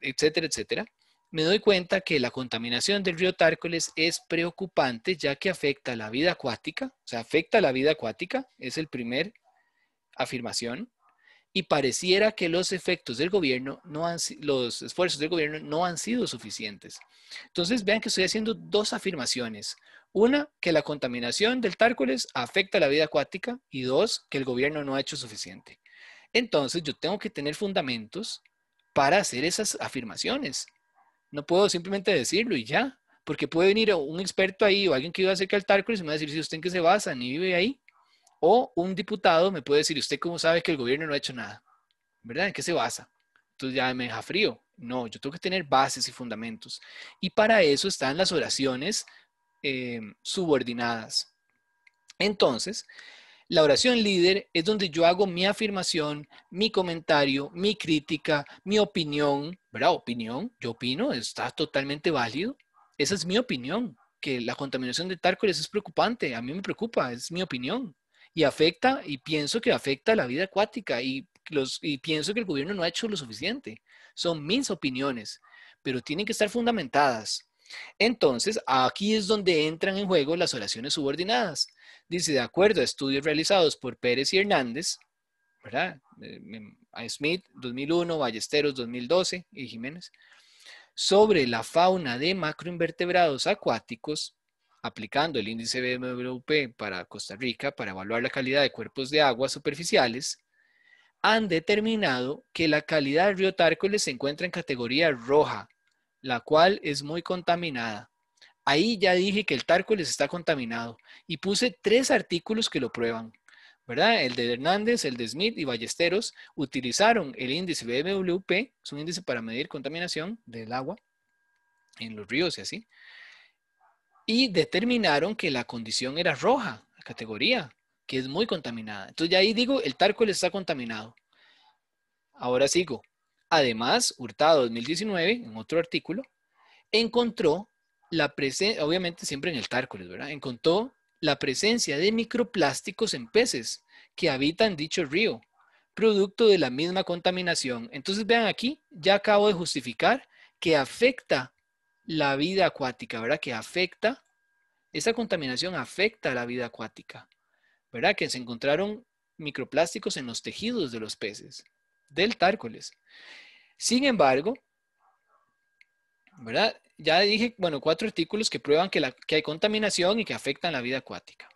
etcétera, etcétera, me doy cuenta que la contaminación del río Tárcoles es preocupante ya que afecta la vida acuática, o sea, afecta la vida acuática, es el primer afirmación, y pareciera que los efectos del gobierno, no han, los esfuerzos del gobierno no han sido suficientes. Entonces, vean que estoy haciendo dos afirmaciones. Una, que la contaminación del tárcoles afecta la vida acuática y dos, que el gobierno no ha hecho suficiente. Entonces yo tengo que tener fundamentos para hacer esas afirmaciones. No puedo simplemente decirlo y ya, porque puede venir un experto ahí o alguien que iba acerca del tárcoles y me va a decir, si usted en qué se basa, ni vive ahí. O un diputado me puede decir, ¿usted cómo sabe que el gobierno no ha hecho nada? ¿Verdad? ¿En qué se basa? Entonces ya me deja frío. No, yo tengo que tener bases y fundamentos. Y para eso están las oraciones eh, subordinadas. Entonces, la oración líder es donde yo hago mi afirmación, mi comentario, mi crítica, mi opinión, ¿verdad? Opinión, yo opino, está totalmente válido. Esa es mi opinión, que la contaminación de tárcoles es preocupante, a mí me preocupa, es mi opinión. Y afecta, y pienso que afecta a la vida acuática, y pienso que el gobierno no ha hecho lo suficiente. Son mis opiniones, pero tienen que estar fundamentadas. Entonces, aquí es donde entran en juego las oraciones subordinadas. Dice, de acuerdo a estudios realizados por Pérez y Hernández, ¿verdad? A Smith 2001, Ballesteros 2012 y Jiménez, sobre la fauna de macroinvertebrados acuáticos, aplicando el índice BMWP para Costa Rica para evaluar la calidad de cuerpos de agua superficiales, han determinado que la calidad del río Tárcoles se encuentra en categoría roja, la cual es muy contaminada. Ahí ya dije que el tárcoles está contaminado y puse tres artículos que lo prueban. ¿verdad? El de Hernández, el de Smith y Ballesteros utilizaron el índice BMWP, es un índice para medir contaminación del agua en los ríos y así, y determinaron que la condición era roja, la categoría, que es muy contaminada. Entonces ya ahí digo, el tárcoles está contaminado. Ahora sigo. Además, Hurtado 2019, en otro artículo, encontró la presencia, obviamente siempre en el tárcoles, ¿verdad? Encontró la presencia de microplásticos en peces que habitan dicho río, producto de la misma contaminación. Entonces, vean aquí, ya acabo de justificar que afecta la vida acuática, ¿verdad? Que afecta, esa contaminación afecta a la vida acuática, ¿verdad? Que se encontraron microplásticos en los tejidos de los peces del Tárcoles. Sin embargo, ¿verdad? Ya dije, bueno, cuatro artículos que prueban que, la, que hay contaminación y que afectan la vida acuática.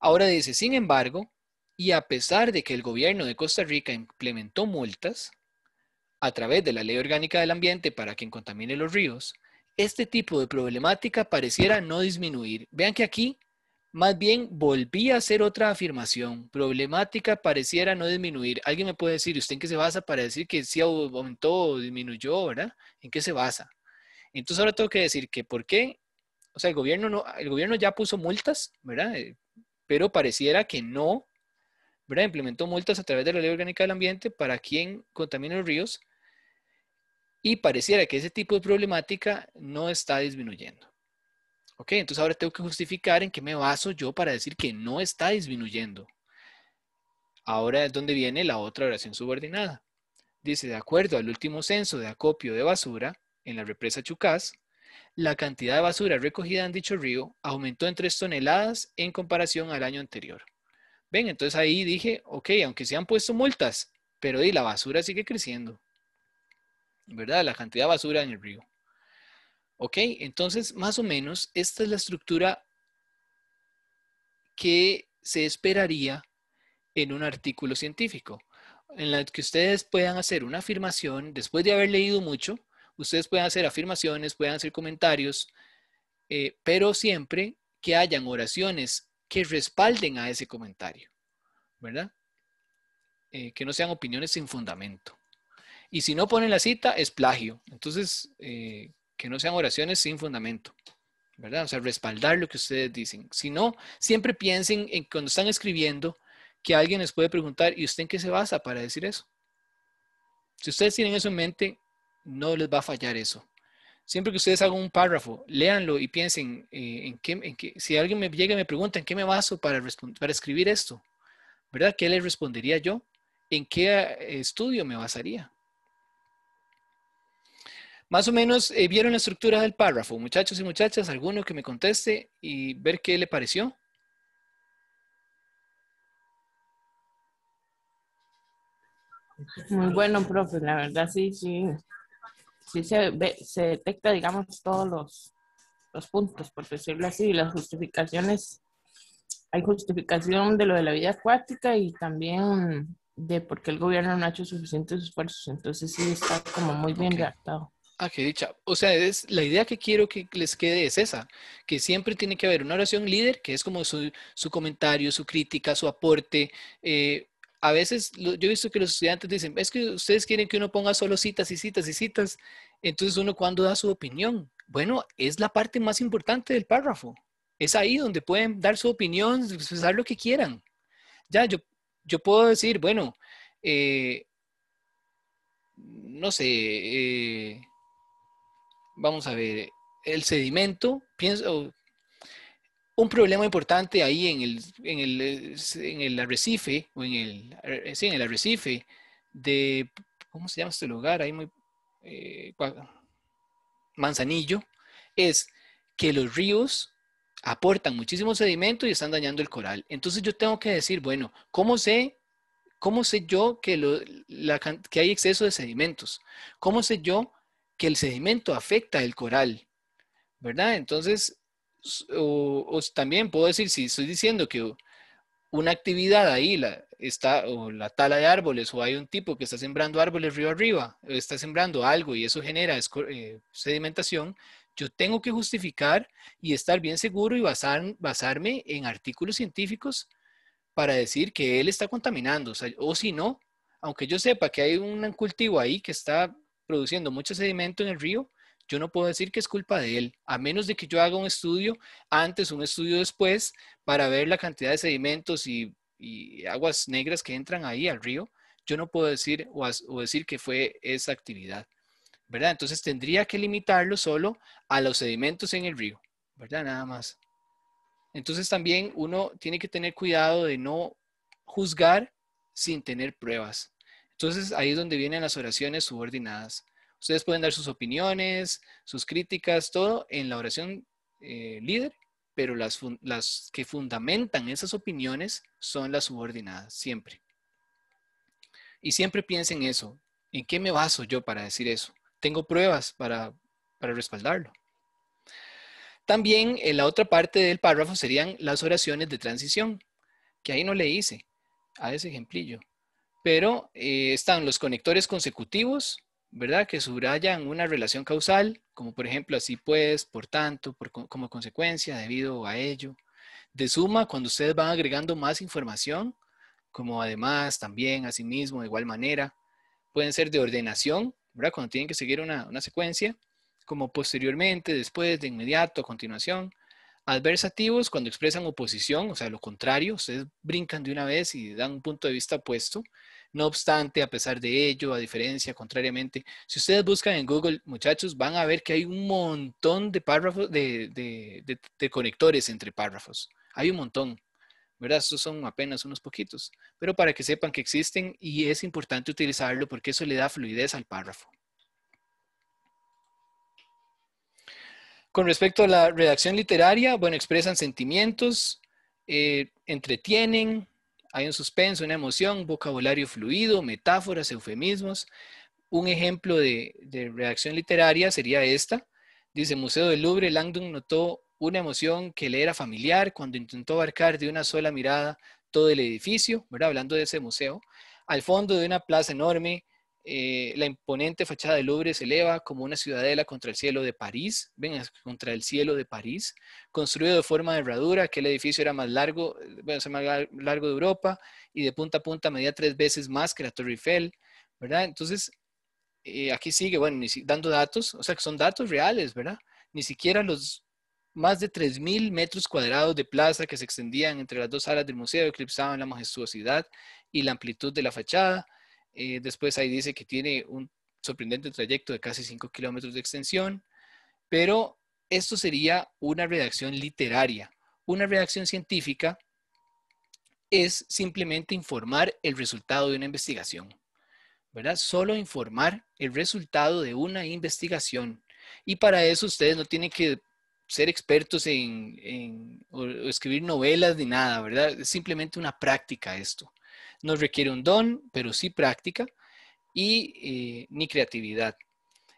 Ahora dice, sin embargo, y a pesar de que el gobierno de Costa Rica implementó multas a través de la Ley Orgánica del Ambiente para quien contamine los ríos, este tipo de problemática pareciera no disminuir. Vean que aquí más bien, volví a hacer otra afirmación. Problemática pareciera no disminuir. Alguien me puede decir, ¿usted en qué se basa para decir que sí aumentó o disminuyó, verdad? ¿En qué se basa? Entonces ahora tengo que decir que por qué, o sea, el gobierno, no, el gobierno ya puso multas, ¿verdad? Eh, pero pareciera que no, ¿verdad? Implementó multas a través de la Ley Orgánica del Ambiente para quien contamina los ríos y pareciera que ese tipo de problemática no está disminuyendo. Ok, entonces ahora tengo que justificar en qué me baso yo para decir que no está disminuyendo. Ahora es donde viene la otra oración subordinada. Dice, de acuerdo al último censo de acopio de basura en la represa Chucás, la cantidad de basura recogida en dicho río aumentó en 3 toneladas en comparación al año anterior. Ven, entonces ahí dije, ok, aunque se han puesto multas, pero la basura sigue creciendo. ¿Verdad? La cantidad de basura en el río. ¿Ok? Entonces, más o menos, esta es la estructura que se esperaría en un artículo científico, en la que ustedes puedan hacer una afirmación, después de haber leído mucho, ustedes puedan hacer afirmaciones, puedan hacer comentarios, eh, pero siempre que hayan oraciones que respalden a ese comentario, ¿verdad? Eh, que no sean opiniones sin fundamento. Y si no ponen la cita, es plagio. Entonces, eh, que no sean oraciones sin fundamento, ¿verdad? O sea, respaldar lo que ustedes dicen. Si no, siempre piensen en cuando están escribiendo que alguien les puede preguntar, ¿y usted en qué se basa para decir eso? Si ustedes tienen eso en mente, no les va a fallar eso. Siempre que ustedes hagan un párrafo, léanlo y piensen eh, en, qué, si alguien me llega y me pregunta, ¿en qué me baso para, para escribir esto? ¿Verdad? ¿Qué les respondería yo? ¿En qué eh, estudio me basaría? Más o menos eh, vieron la estructura del párrafo, muchachos y muchachas, alguno que me conteste y ver qué le pareció. Muy bueno, profe, la verdad sí, sí. Sí se, detecta, digamos, todos los, puntos, por decirlo así, las justificaciones. Hay justificación de lo de la vida acuática y también de por qué el gobierno no ha hecho suficientes esfuerzos. Entonces sí está como muy bien redactado. Ah, qué dicha. O sea, es, la idea que quiero que les quede es esa, que siempre tiene que haber una oración líder, que es como su, comentario, su crítica, su aporte. Eh, a veces yo he visto que los estudiantes dicen, es que ustedes quieren que uno ponga solo citas y citas y citas, entonces uno cuando da su opinión, bueno, es la parte más importante del párrafo, es ahí donde pueden dar su opinión, expresar lo que quieran. Ya, yo, yo puedo decir, bueno, eh, no sé, eh, vamos a ver, el sedimento, pienso, un problema importante ahí en el, en el, en el arrecife, o en el, eh, sí, en el arrecife de, ¿cómo se llama este lugar? Ahí muy, eh, Manzanillo, es que los ríos aportan muchísimo sedimento y están dañando el coral. Entonces yo tengo que decir, bueno, ¿cómo sé, cómo sé yo que, que hay exceso de sedimentos? ¿Cómo sé yo que el sedimento afecta el coral, ¿verdad? Entonces, o, también puedo decir, si estoy diciendo que una actividad ahí la, está, o la tala de árboles, o hay un tipo que está sembrando árboles río arriba, está sembrando algo y eso genera eh, sedimentación, yo tengo que justificar y estar bien seguro y basarme en artículos científicos para decir que él está contaminando, o si no, aunque yo sepa que hay un cultivo ahí que está produciendo mucho sedimento en el río, yo no puedo decir que es culpa de él, a menos de que yo haga un estudio antes, un estudio después, para ver la cantidad de sedimentos y, aguas negras que entran ahí al río. Yo no puedo decir o decir que fue esa actividad, ¿verdad? Entonces tendría que limitarlo solo a los sedimentos en el río, ¿verdad? Nada más. Entonces también uno tiene que tener cuidado de no juzgar sin tener pruebas. Entonces ahí es donde vienen las oraciones subordinadas. Ustedes pueden dar sus opiniones, sus críticas, todo en la oración eh, líder, pero las, que fundamentan esas opiniones son las subordinadas, siempre. Y siempre piensen eso. ¿En qué me baso yo para decir eso? Tengo pruebas para, para respaldarlo. También en la otra parte del párrafo serían las oraciones de transición, que ahí no le hice a ese ejemplillo pero eh, están los conectores consecutivos, ¿verdad? Que subrayan una relación causal, como por ejemplo así pues, por tanto, como consecuencia, debido a ello. De suma, cuando ustedes van agregando más información, como además, también, asimismo, de igual manera, pueden ser de ordenación, ¿verdad? Cuando tienen que seguir una, una secuencia, como posteriormente, después, de inmediato, a continuación. Adversativos, cuando expresan oposición, o sea, lo contrario, ustedes brincan de una vez y dan un punto de vista opuesto. No obstante, a pesar de ello, a diferencia, contrariamente, si ustedes buscan en Google, muchachos, van a ver que hay un montón de párrafos, de, conectores entre párrafos. Hay un montón. ¿verdad? Estos son apenas unos poquitos, pero para que sepan que existen y es importante utilizarlo porque eso le da fluidez al párrafo. Con respecto a la redacción literaria, bueno, expresan sentimientos, eh, entretienen, hay un suspenso, una emoción, vocabulario fluido, metáforas, eufemismos. Un ejemplo de, redacción literaria sería esta. Dice, Museo del Louvre, Langdon notó una emoción que le era familiar cuando intentó abarcar de una sola mirada todo el edificio, ¿verdad? hablando de ese museo, al fondo de una plaza enorme eh, la imponente fachada del Louvre se eleva como una ciudadela contra el cielo de París, ven, contra el cielo de París, construido de forma de herradura, el edificio era más largo, bueno, más largo de Europa y de punta a punta medía tres veces más que la Torre Eiffel, ¿verdad? Entonces, eh, aquí sigue, bueno, dando datos, o sea que son datos reales, ¿verdad? Ni siquiera los más de 3.000 metros cuadrados de plaza que se extendían entre las dos salas del museo eclipsaban la majestuosidad y la amplitud de la fachada eh, después ahí dice que tiene un sorprendente trayecto de casi 5 kilómetros de extensión, pero esto sería una redacción literaria. Una redacción científica es simplemente informar el resultado de una investigación, ¿verdad? Solo informar el resultado de una investigación. Y para eso ustedes no tienen que ser expertos en, escribir novelas ni nada, ¿verdad? Es simplemente una práctica esto no requiere un don, pero sí práctica y eh, ni creatividad.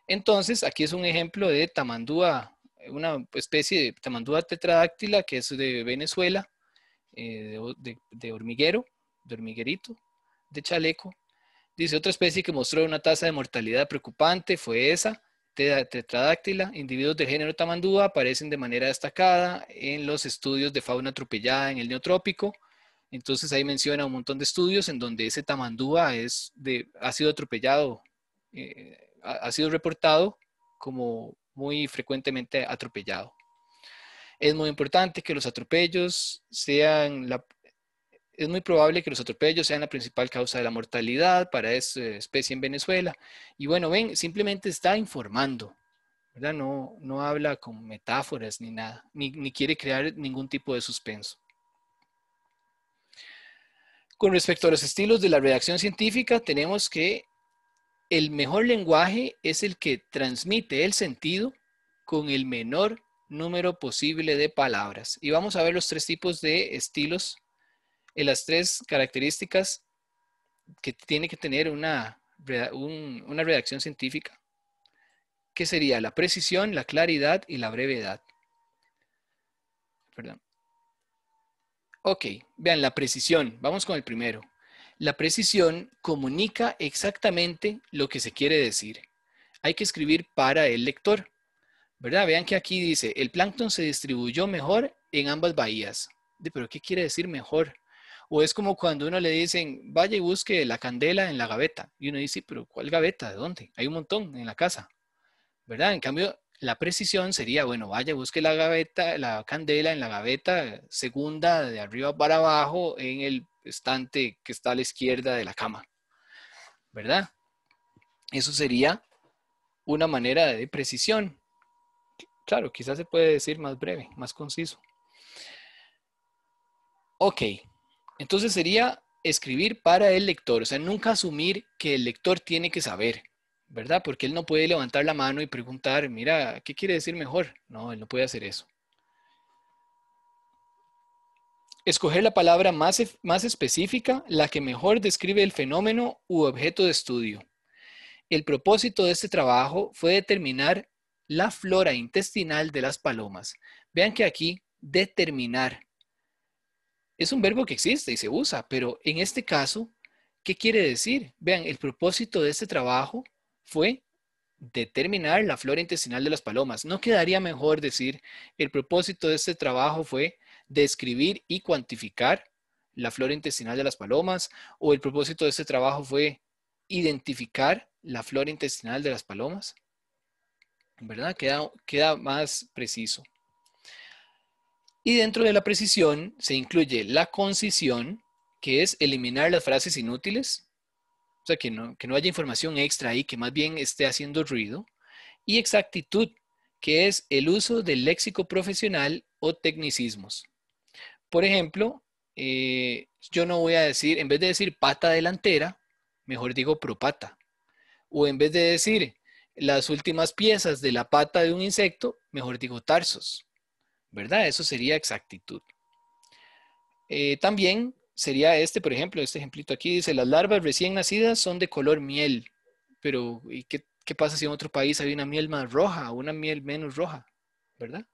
Entonces, aquí es un ejemplo de tamandúa, una especie de tamandúa tetradáctila que es de Venezuela, eh, de, hormiguero, de hormiguerito, de chaleco. Dice, otra especie que mostró una tasa de mortalidad preocupante fue esa, tetradáctila, individuos del género tamandúa aparecen de manera destacada en los estudios de fauna atropellada en el neotrópico, entonces ahí menciona un montón de estudios en donde ese tamandúa es ha sido atropellado, eh, ha sido reportado como muy frecuentemente atropellado. Es muy importante que los atropellos sean la, es muy probable que los atropellos sean la principal causa de la mortalidad para esa especie en Venezuela. Y bueno, ven, simplemente está informando, ¿verdad? No, no habla con metáforas ni nada, ni, ni quiere crear ningún tipo de suspenso. Con respecto a los estilos de la redacción científica, tenemos que el mejor lenguaje es el que transmite el sentido con el menor número posible de palabras. Y vamos a ver los tres tipos de estilos, las tres características que tiene que tener una, una redacción científica, que sería la precisión, la claridad y la brevedad. Perdón. Ok, vean la precisión. Vamos con el primero. La precisión comunica exactamente lo que se quiere decir. Hay que escribir para el lector. ¿Verdad? Vean que aquí dice, el plancton se distribuyó mejor en ambas bahías. ¿Pero qué quiere decir mejor? O es como cuando uno le dicen, vaya y busque la candela en la gaveta. Y uno dice, pero ¿cuál gaveta? ¿De dónde? Hay un montón en la casa. ¿Verdad? En cambio, la precisión sería, bueno, vaya, busque la gaveta, la candela en la gaveta segunda de arriba para abajo en el estante que está a la izquierda de la cama. ¿Verdad? Eso sería una manera de precisión. Claro, quizás se puede decir más breve, más conciso. Ok, entonces sería escribir para el lector, o sea, nunca asumir que el lector tiene que saber ¿verdad? Porque él no puede levantar la mano y preguntar, mira, ¿qué quiere decir mejor? No, él no puede hacer eso. Escoger la palabra más, más específica, la que mejor describe el fenómeno u objeto de estudio. El propósito de este trabajo fue determinar la flora intestinal de las palomas. Vean que aquí, determinar, es un verbo que existe y se usa, pero en este caso, ¿qué quiere decir? Vean, el propósito de este trabajo fue determinar la flora intestinal de las palomas. ¿No quedaría mejor decir, el propósito de este trabajo fue describir y cuantificar la flora intestinal de las palomas o el propósito de este trabajo fue identificar la flora intestinal de las palomas? ¿Verdad? Queda, queda más preciso. Y dentro de la precisión se incluye la concisión, que es eliminar las frases inútiles, o sea, que no, haya información extra ahí, que más bien esté haciendo ruido. Y exactitud, que es el uso del léxico profesional o tecnicismos. Por ejemplo, eh, yo no voy a decir, en vez de decir pata delantera, mejor digo propata. O en vez de decir las últimas piezas de la pata de un insecto, mejor digo tarsos. ¿Verdad? Eso sería exactitud. Eh, también sería este, por ejemplo, este ejemplito aquí dice, las larvas recién nacidas son de color miel, pero ¿y qué, pasa si en otro país hay una miel más roja o una miel menos roja? ¿Verdad?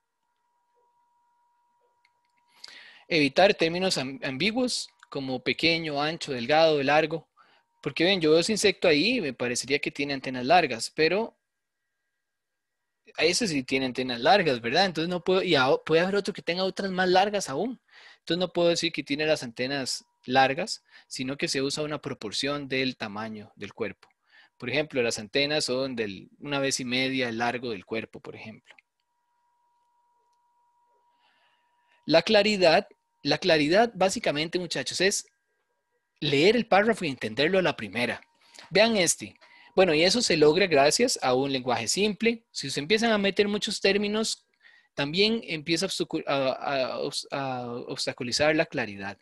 Evitar términos ambiguos como pequeño, ancho, delgado, largo, porque ven, yo veo ese insecto ahí me parecería que tiene antenas largas, pero a ese sí tiene antenas largas, ¿verdad? Entonces no puedo, y puede haber otro que tenga otras más largas aún. Entonces no puedo decir que tiene las antenas largas, sino que se usa una proporción del tamaño del cuerpo. Por ejemplo, las antenas son de una vez y media el largo del cuerpo, por ejemplo. La claridad, la claridad básicamente, muchachos, es leer el párrafo y entenderlo a la primera. Vean este. Bueno, y eso se logra gracias a un lenguaje simple. Si se empiezan a meter muchos términos también empieza a, obstaculizar la claridad.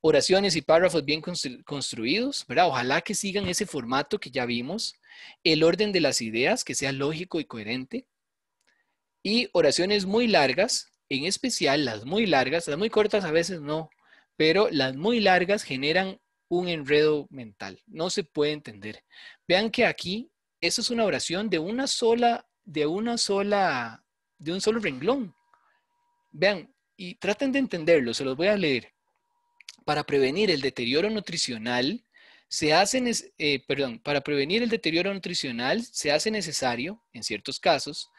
Oraciones y párrafos bien construidos, ¿verdad? Ojalá que sigan ese formato que ya vimos. El orden de las ideas, que sea lógico y coherente. Y oraciones muy largas, en especial las muy largas, las muy cortas a veces no, pero las muy largas generan un enredo mental, no se puede entender. Vean que aquí, eso es una oración de una sola, de una sola de un solo renglón. Vean, y traten de entenderlo, se los voy a leer. Para prevenir el deterioro nutricional, se hacen, eh, perdón, para prevenir el deterioro nutricional se hace necesario, en ciertos casos,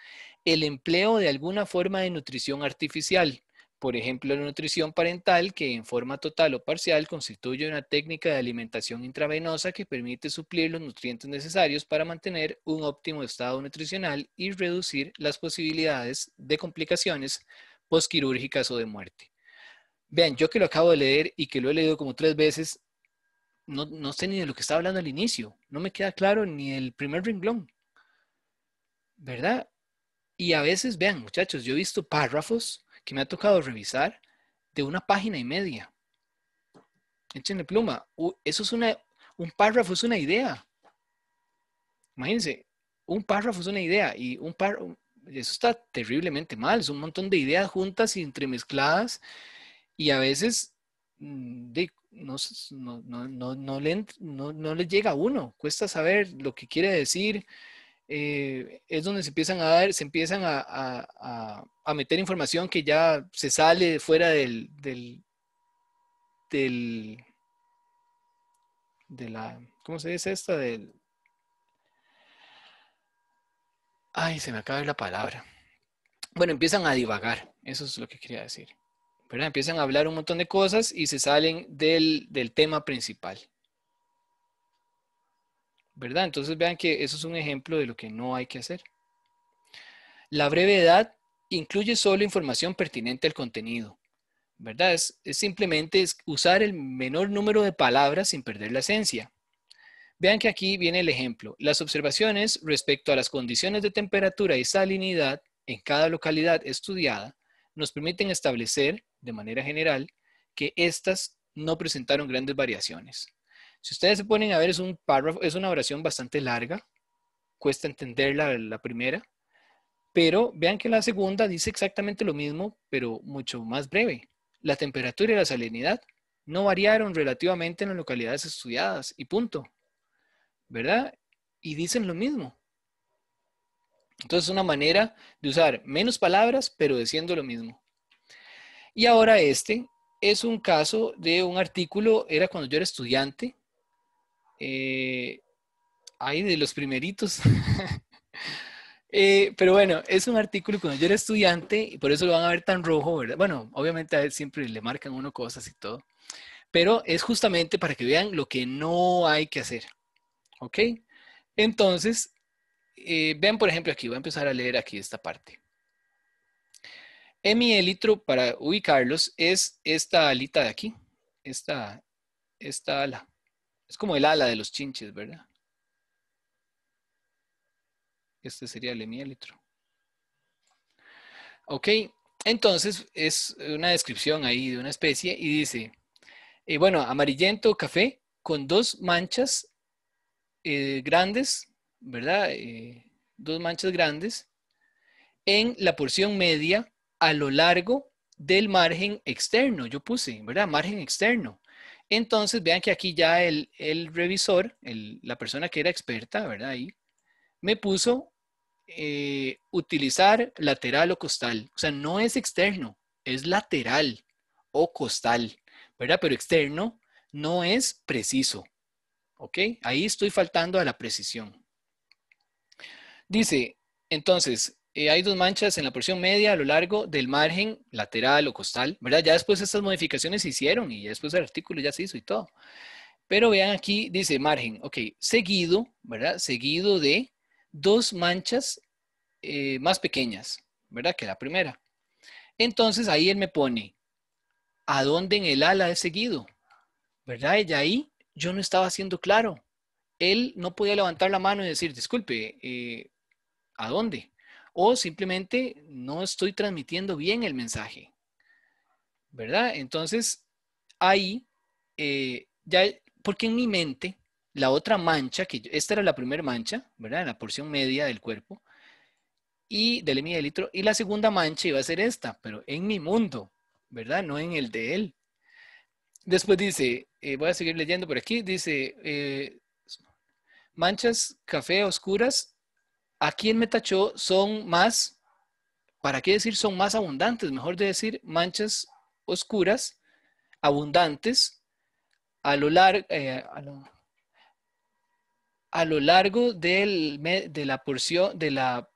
el empleo de alguna forma de nutrición artificial, por ejemplo, la nutrición parental, que en forma total o parcial constituye una técnica de alimentación intravenosa que permite suplir los nutrientes necesarios para mantener un óptimo estado nutricional y reducir las posibilidades de complicaciones posquirúrgicas o de muerte. Vean, yo que lo acabo de leer y que lo he leído como tres veces, no, no sé ni de lo que estaba hablando al inicio, no me queda claro ni el primer renglón, ¿verdad? Y a veces, vean muchachos, yo he visto párrafos que me ha tocado revisar de una página y media. Échenle pluma. Eso es una, un párrafo, es una idea. Imagínense, un párrafo es una idea y un párrafo, eso está terriblemente mal. Es un montón de ideas juntas y entremezcladas y a veces mm, no, no, no, no, le, no, no le llega a uno. Cuesta saber lo que quiere decir. Eh, es donde se empiezan a dar, se empiezan a, meter información que ya se sale fuera del, del, de la, ¿cómo se dice esta? Del, ay, se me acaba la palabra. Bueno, empiezan a divagar, eso es lo que quería decir. Empiezan a hablar un montón de cosas y se salen del tema principal. ¿verdad? Entonces vean que eso es un ejemplo de lo que no hay que hacer. La brevedad incluye solo información pertinente al contenido, ¿verdad? Es, simplemente es usar el menor número de palabras sin perder la esencia. Vean que aquí viene el ejemplo. Las observaciones respecto a las condiciones de temperatura y salinidad en cada localidad estudiada nos permiten establecer, de manera general, que éstas no presentaron grandes variaciones. Si ustedes se ponen a ver, es un párrafo, es una oración bastante larga, cuesta entender la primera, pero vean que la segunda dice exactamente lo mismo, pero mucho más breve. La temperatura y la salinidad no variaron relativamente en las localidades estudiadas y punto. ¿Verdad? Y dicen lo mismo. Entonces es una manera de usar menos palabras, pero diciendo lo mismo. Y ahora este es un caso de un artículo, era cuando yo era estudiante, eh, ay, de los primeritos. <laughs> Eh, pero bueno, es un artículo cuando yo era estudiante y por eso lo van a ver tan rojo, ¿verdad? Bueno, obviamente siempre le marcan uno cosas y todo, pero es justamente para que vean lo que no hay que hacer. ¿Ok? Entonces, ven, eh, vean por ejemplo aquí, voy a empezar a leer aquí esta parte. Hemielitro, para ubicarlos, es esta alita de aquí, esta, esta ala. Es como el ala de los chinches, ¿verdad? Este sería el hemiélitro. Ok, entonces es una descripción ahí de una especie y dice, eh, bueno, amarillento café con dos manchas eh, grandes, ¿verdad? Eh, dos manchas grandes en la porción media a lo largo del margen externo. Yo puse, ¿verdad? Margen externo. Entonces, vean que aquí ya el, revisor, la persona que era experta, ¿verdad? Ahí, me puso eh, utilizar lateral o costal. O sea, no es externo, es lateral o costal, ¿verdad? Pero externo no es preciso, ¿ok? Ahí estoy faltando a la precisión. Dice, entonces, eh, hay dos manchas en la porción media a lo largo del margen lateral o costal, ¿verdad? Ya después estas modificaciones se hicieron y después el artículo ya se hizo y todo. Pero vean aquí, dice margen, ok, seguido, ¿verdad? Seguido de dos manchas eh, más pequeñas, ¿verdad? Que la primera. Entonces ahí él me pone, ¿a dónde en el ala he seguido? ¿Verdad? Y ahí yo no estaba siendo claro. Él no podía levantar la mano y decir, disculpe, eh, ¿a dónde? o simplemente no estoy transmitiendo bien el mensaje, ¿verdad? Entonces, ahí, eh, ya, porque en mi mente, la otra mancha, que esta era la primera mancha, ¿verdad? La porción media del cuerpo y del litro y la segunda mancha iba a ser esta, pero en mi mundo, ¿verdad? No en el de él. Después dice, eh, voy a seguir leyendo por aquí, dice, eh, manchas café oscuras Aquí en Metachó son más, ¿para qué decir son más abundantes? Mejor de decir manchas oscuras, abundantes, a lo, eh, largo, de la porción, de la,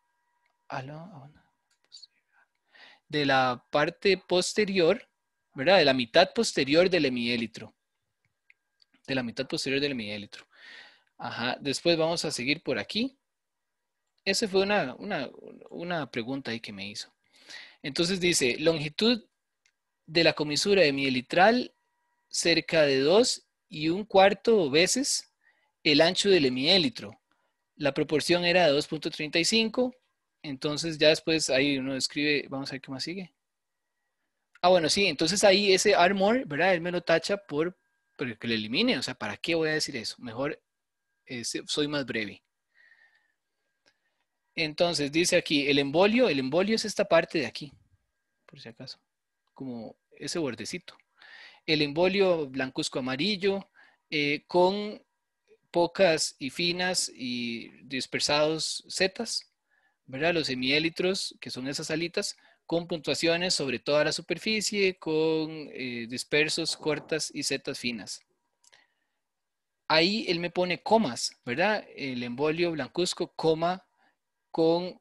la parte posterior, ¿verdad? De la mitad posterior del hemiélitro, De la mitad posterior del hemiélitro. Ajá. Después vamos a seguir por aquí. Esa fue una, pregunta ahí que me hizo. Entonces dice, longitud de la comisura de mielitral cerca de 2 y un cuarto veces el ancho del hemiélitro. La proporción era de 2.35, entonces ya después ahí uno escribe, vamos a ver qué más sigue. Ah, bueno, sí, entonces ahí ese armor, ¿verdad? Él me lo tacha por, que lo elimine, o sea, ¿para qué voy a decir eso? Mejor eh, soy más breve. Entonces, dice aquí, el embolio, el embolio es esta parte de aquí, por si acaso, como ese bordecito. El embolio blancuzco amarillo, eh, con pocas y finas y dispersados setas, ¿verdad? Los semiélitros, que son esas alitas, con puntuaciones sobre toda la superficie, con eh, dispersos, cortas y setas finas. Ahí él me pone comas, ¿verdad? El embolio blancuzco, coma, con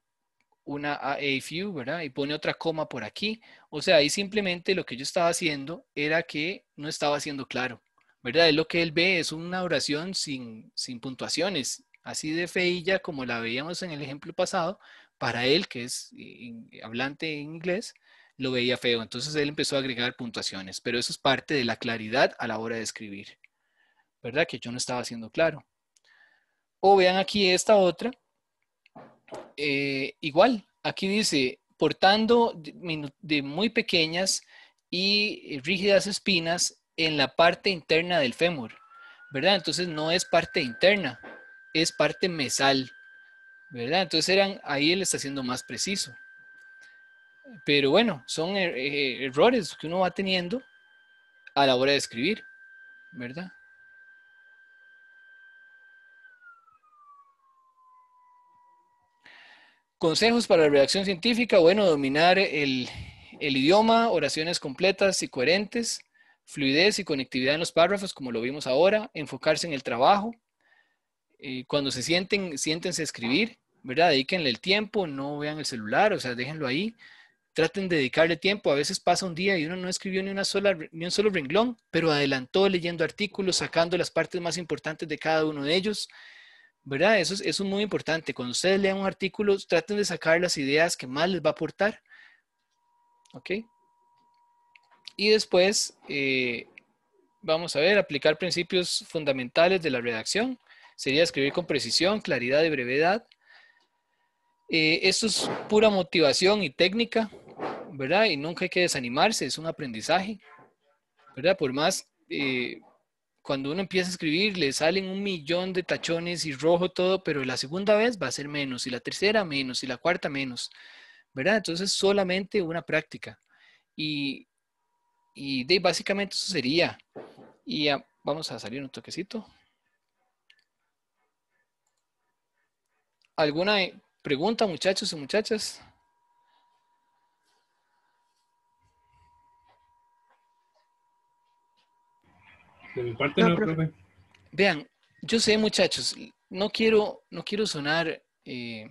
una a few, ¿verdad? Y pone otra coma por aquí. O sea, ahí simplemente lo que yo estaba haciendo era que no estaba haciendo claro, ¿verdad? Es lo que él ve, es una oración sin, sin puntuaciones, así de feilla como la veíamos en el ejemplo pasado, para él, que es eh, hablante en inglés, lo veía feo. Entonces él empezó a agregar puntuaciones, pero eso es parte de la claridad a la hora de escribir, ¿verdad? Que yo no estaba haciendo claro. O vean aquí esta otra, eh, igual, aquí dice, portando de, muy pequeñas y eh, rígidas espinas en la parte interna del fémur, ¿verdad? Entonces no es parte interna, es parte mesal, ¿verdad? Entonces eran, ahí él está siendo más preciso. Pero bueno, son eh, errores que uno va teniendo a la hora de escribir, ¿verdad? Consejos para la redacción científica, bueno, dominar el, idioma, oraciones completas y coherentes, fluidez y conectividad en los párrafos, como lo vimos ahora, enfocarse en el trabajo. Eh, cuando se sienten, siéntense a escribir, ¿verdad? Dedíquenle el tiempo, no vean el celular, o sea, déjenlo ahí. Traten de dedicarle tiempo. A veces pasa un día y uno no escribió ni, una sola, ni un solo renglón, pero adelantó leyendo artículos, sacando las partes más importantes de cada uno de ellos. ¿verdad? Eso es, muy importante. Cuando ustedes lean un artículo, traten de sacar las ideas que más les va a aportar. ¿Ok? Y después, eh, vamos a ver, aplicar principios fundamentales de la redacción. Sería escribir con precisión, claridad y brevedad. Eh, esto es pura motivación y técnica, ¿verdad? Y nunca hay que desanimarse, es un aprendizaje, ¿verdad? Por más eh, cuando uno empieza a escribir le salen un millón de tachones y rojo todo, pero la segunda vez va a ser menos, y la tercera menos, y la cuarta menos, ¿verdad? Entonces solamente una práctica. Y, de, básicamente eso sería. Y vamos a salir un toquecito. ¿Alguna eh, pregunta, muchachos y muchachas? Vean, yo sé, muchachos, no quiero, no quiero sonar, eh,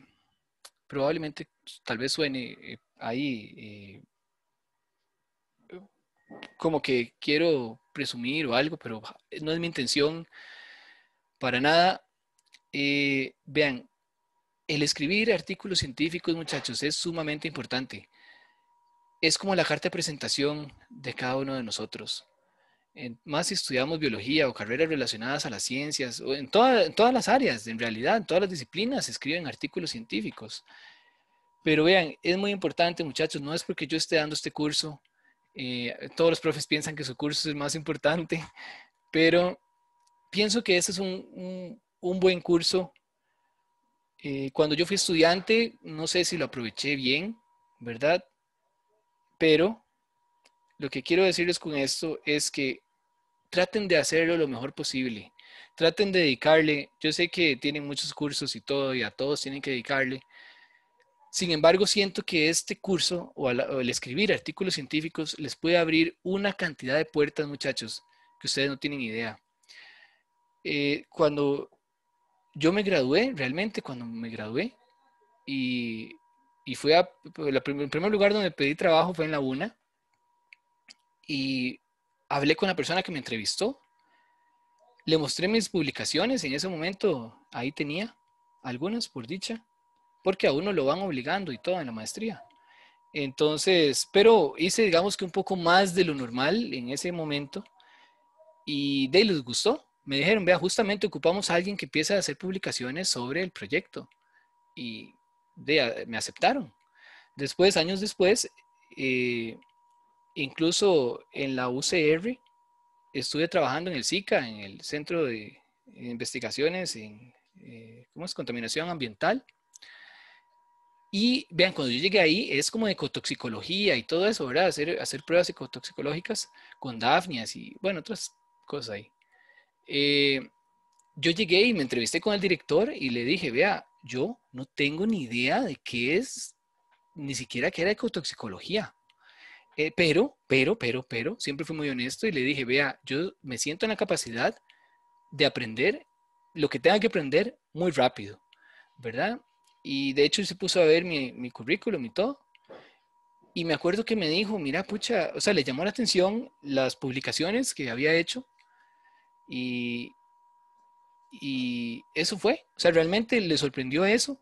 probablemente, tal vez suene eh, ahí eh, como que quiero presumir o algo, pero no es mi intención para nada. vean, el escribir artículos científicos, muchachos, es sumamente importante. Es como la carta de presentación de cada uno de nosotros más si estudiamos biología o carreras relacionadas a las ciencias, o en, todas todas las áreas, en realidad, en todas las disciplinas escriben artículos científicos. Pero vean, es muy importante, muchachos, no es porque yo esté dando este curso, eh, todos los profes piensan que su curso es más importante, <laughs> pero pienso que ese es un, un, buen curso. Eh, cuando yo fui estudiante, no sé si lo aproveché bien, ¿verdad? Pero lo que quiero decirles con esto es que traten de hacerlo lo mejor posible. Traten de dedicarle, yo sé que tienen muchos cursos y todo, y a todos tienen que dedicarle. Sin embargo, siento que este curso o, el escribir artículos científicos les puede abrir una cantidad de puertas, muchachos, que ustedes no tienen idea. Eh, cuando yo me gradué, realmente cuando me gradué, y, fue fui a, pues, el primer lugar donde pedí trabajo fue en la UNA, y hablé con la persona que me entrevistó, le mostré mis publicaciones, en ese momento ahí tenía algunas por dicha, porque a uno lo van obligando y todo en la maestría. Entonces, pero hice digamos que un poco más de lo normal en ese momento y de ahí les gustó. Me dijeron, vea, justamente ocupamos a alguien que empiece a hacer publicaciones sobre el proyecto y me aceptaron. Después, años después, eh, Incluso en la UCR estuve trabajando en el SICA, en el Centro de Investigaciones en eh, ¿cómo es? contaminación ambiental. Y vean, cuando yo llegué ahí es como ecotoxicología y todo eso, ¿verdad? Hacer, hacer pruebas ecotoxicológicas con dafnias y, bueno, otras cosas ahí. Eh, yo llegué y me entrevisté con el director y le dije, vea, yo no tengo ni idea de qué es, ni siquiera qué era ecotoxicología. Eh, pero, pero, pero, pero, siempre fui muy honesto y le dije, vea, yo me siento en la capacidad de aprender lo que tenga que aprender muy rápido, ¿verdad? Y de hecho se puso a ver mi, currículum y todo. Y me acuerdo que me dijo, mira, pucha, o sea, le llamó la atención las publicaciones que había hecho y, y eso fue. O sea, realmente le sorprendió eso.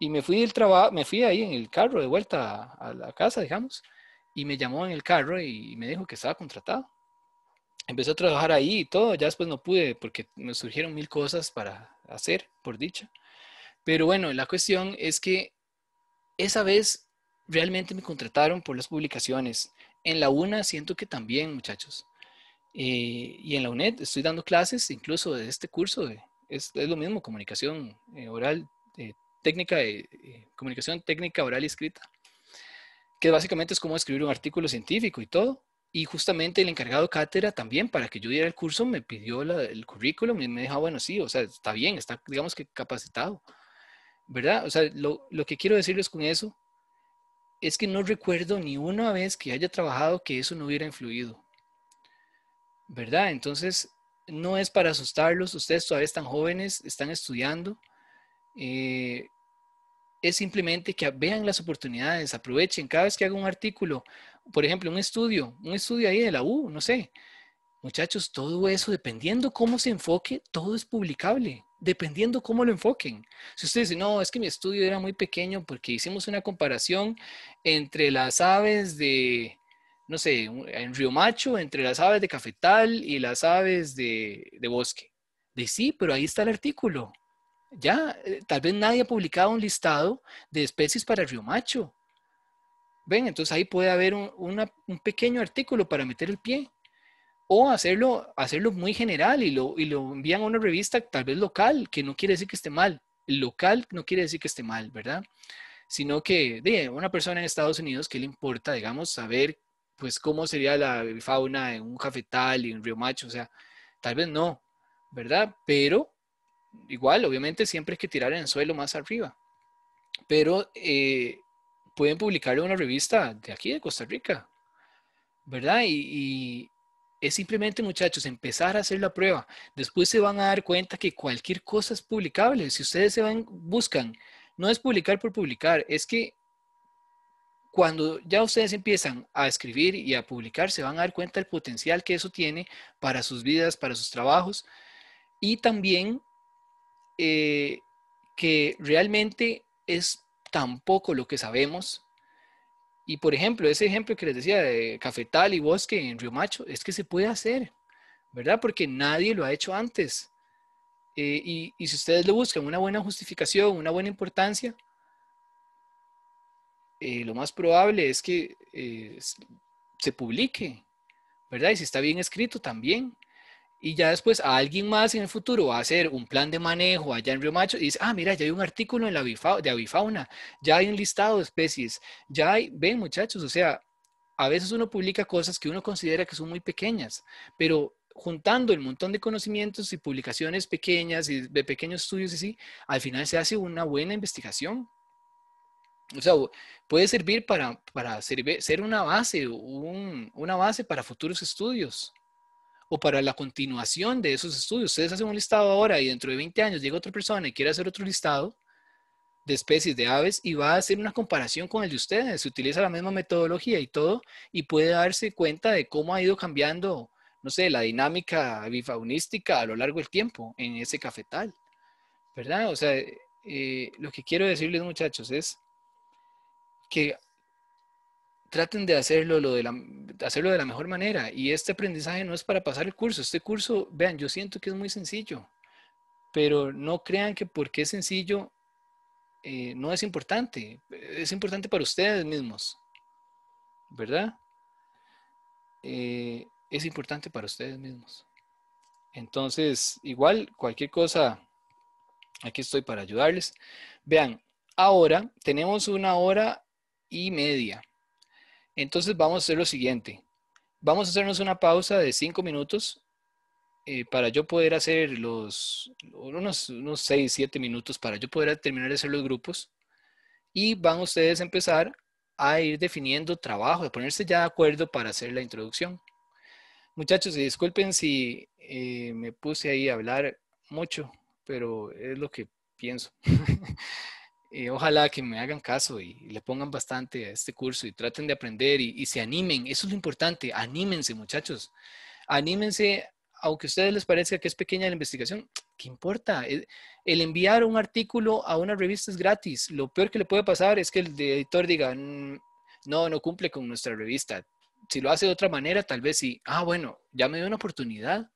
Y me fui del trabajo, me fui ahí en el carro de vuelta a, a la casa, digamos y me llamó en el carro y me dijo que estaba contratado. Empecé a trabajar ahí y todo, ya después no pude porque me surgieron mil cosas para hacer, por dicha. Pero bueno, la cuestión es que esa vez realmente me contrataron por las publicaciones. En la UNA siento que también, muchachos. Eh, y en la UNED estoy dando clases incluso de este curso, de, es, lo mismo, comunicación eh, oral, eh, técnica, comunicación técnica oral y escrita que básicamente es cómo escribir un artículo científico y todo. Y justamente el encargado cátedra también, para que yo diera el curso, me pidió el currículum y me dijo, ah, bueno, sí, o sea, está bien, está, digamos que capacitado. ¿Verdad? O sea, lo, lo que quiero decirles con eso es que no recuerdo ni una vez que haya trabajado que eso no hubiera influido. ¿Verdad? Entonces, no es para asustarlos, ustedes todavía están jóvenes, están estudiando. Eh, es simplemente que vean las oportunidades, aprovechen. Cada vez que hago un artículo, por ejemplo, un estudio, un estudio ahí de la U, no sé. Muchachos, todo eso, dependiendo cómo se enfoque, todo es publicable, dependiendo cómo lo enfoquen. Si ustedes dicen, no, es que mi estudio era muy pequeño porque hicimos una comparación entre las aves de, no sé, en Río Macho, entre las aves de cafetal y las aves de, de bosque. De sí, pero ahí está el artículo. Ya, eh, tal vez nadie ha publicado un listado de especies para el río macho. ¿Ven? Entonces ahí puede haber un, pequeño artículo para meter el pie. O hacerlo, hacerlo muy general y lo, y lo envían a una revista tal vez local, que no quiere decir que esté mal. local no quiere decir que esté mal, ¿verdad? Sino que de una persona en Estados Unidos, ¿qué le importa, digamos, saber pues cómo sería la fauna en un cafetal y en Río Macho? O sea, tal vez no, ¿verdad? Pero igual, obviamente siempre hay que tirar en el suelo más arriba, pero eh, pueden publicar en una revista de aquí, de Costa Rica, ¿verdad? Y, y, es simplemente, muchachos, empezar a hacer la prueba. Después se van a dar cuenta que cualquier cosa es publicable. Si ustedes se van, buscan, no es publicar por publicar, es que cuando ya ustedes empiezan a escribir y a publicar, se van a dar cuenta del potencial que eso tiene para sus vidas, para sus trabajos y también eh, que realmente es tan poco lo que sabemos. Y por ejemplo, ese ejemplo que les decía de Cafetal y Bosque en Río Macho, es que se puede hacer, ¿verdad? Porque nadie lo ha hecho antes. Eh, y, si ustedes lo buscan, una buena justificación, una buena importancia, eh, lo más probable es que se publique, ¿verdad? Y si está bien escrito también y ya después a alguien más en el futuro va a hacer un plan de manejo allá en Río Macho y dice, ah, mira, ya hay un artículo en la de avifauna, ya hay un listado de especies, ya hay, ven muchachos, o sea, a veces uno publica cosas que uno considera que son muy pequeñas, pero juntando el montón de conocimientos y publicaciones pequeñas y de pequeños estudios y así, al final se hace una buena investigación. O sea, puede servir para, ser una base, una base para futuros estudios o para la continuación de esos estudios. Ustedes hacen un listado ahora y dentro de 20 años llega otra persona y quiere hacer otro listado de especies de aves y va a hacer una comparación con el de ustedes. Se utiliza la misma metodología y todo y puede darse cuenta de cómo ha ido cambiando, no sé, la dinámica bifaunística a lo largo del tiempo en ese cafetal. ¿Verdad? O sea, eh, lo que quiero decirles muchachos es que traten de hacerlo, de la, hacerlo de la mejor manera. Y este aprendizaje no es para pasar el curso. Este curso, vean, yo siento que es muy sencillo, pero no crean que porque es sencillo eh, no es importante. Es importante para ustedes mismos, ¿verdad? Eh, es importante para ustedes mismos. Entonces, igual, cualquier cosa, aquí estoy para ayudarles. Vean, ahora tenemos una hora y media entonces vamos a hacer lo siguiente. Vamos a hacernos una pausa de cinco minutos eh, para yo poder hacer los, unos, unos seis, siete minutos para yo poder terminar de hacer los grupos. Y van ustedes a empezar a ir definiendo trabajo, a ponerse ya de acuerdo para hacer la introducción. Muchachos, disculpen si eh, me puse ahí a hablar mucho, pero es lo que pienso. <laughs> Eh, ojalá que me hagan caso y, le pongan bastante a este curso y traten de aprender y, se animen. Eso es lo importante. Anímense, muchachos. Anímense, aunque a ustedes les parezca que es pequeña la investigación. ¿Qué importa? Eh, el enviar un artículo a una revista es gratis. Lo peor que le puede pasar es que el editor diga, mm, no, no cumple con nuestra revista. Si lo hace de otra manera, tal vez sí. Ah, bueno, ya me dio una oportunidad.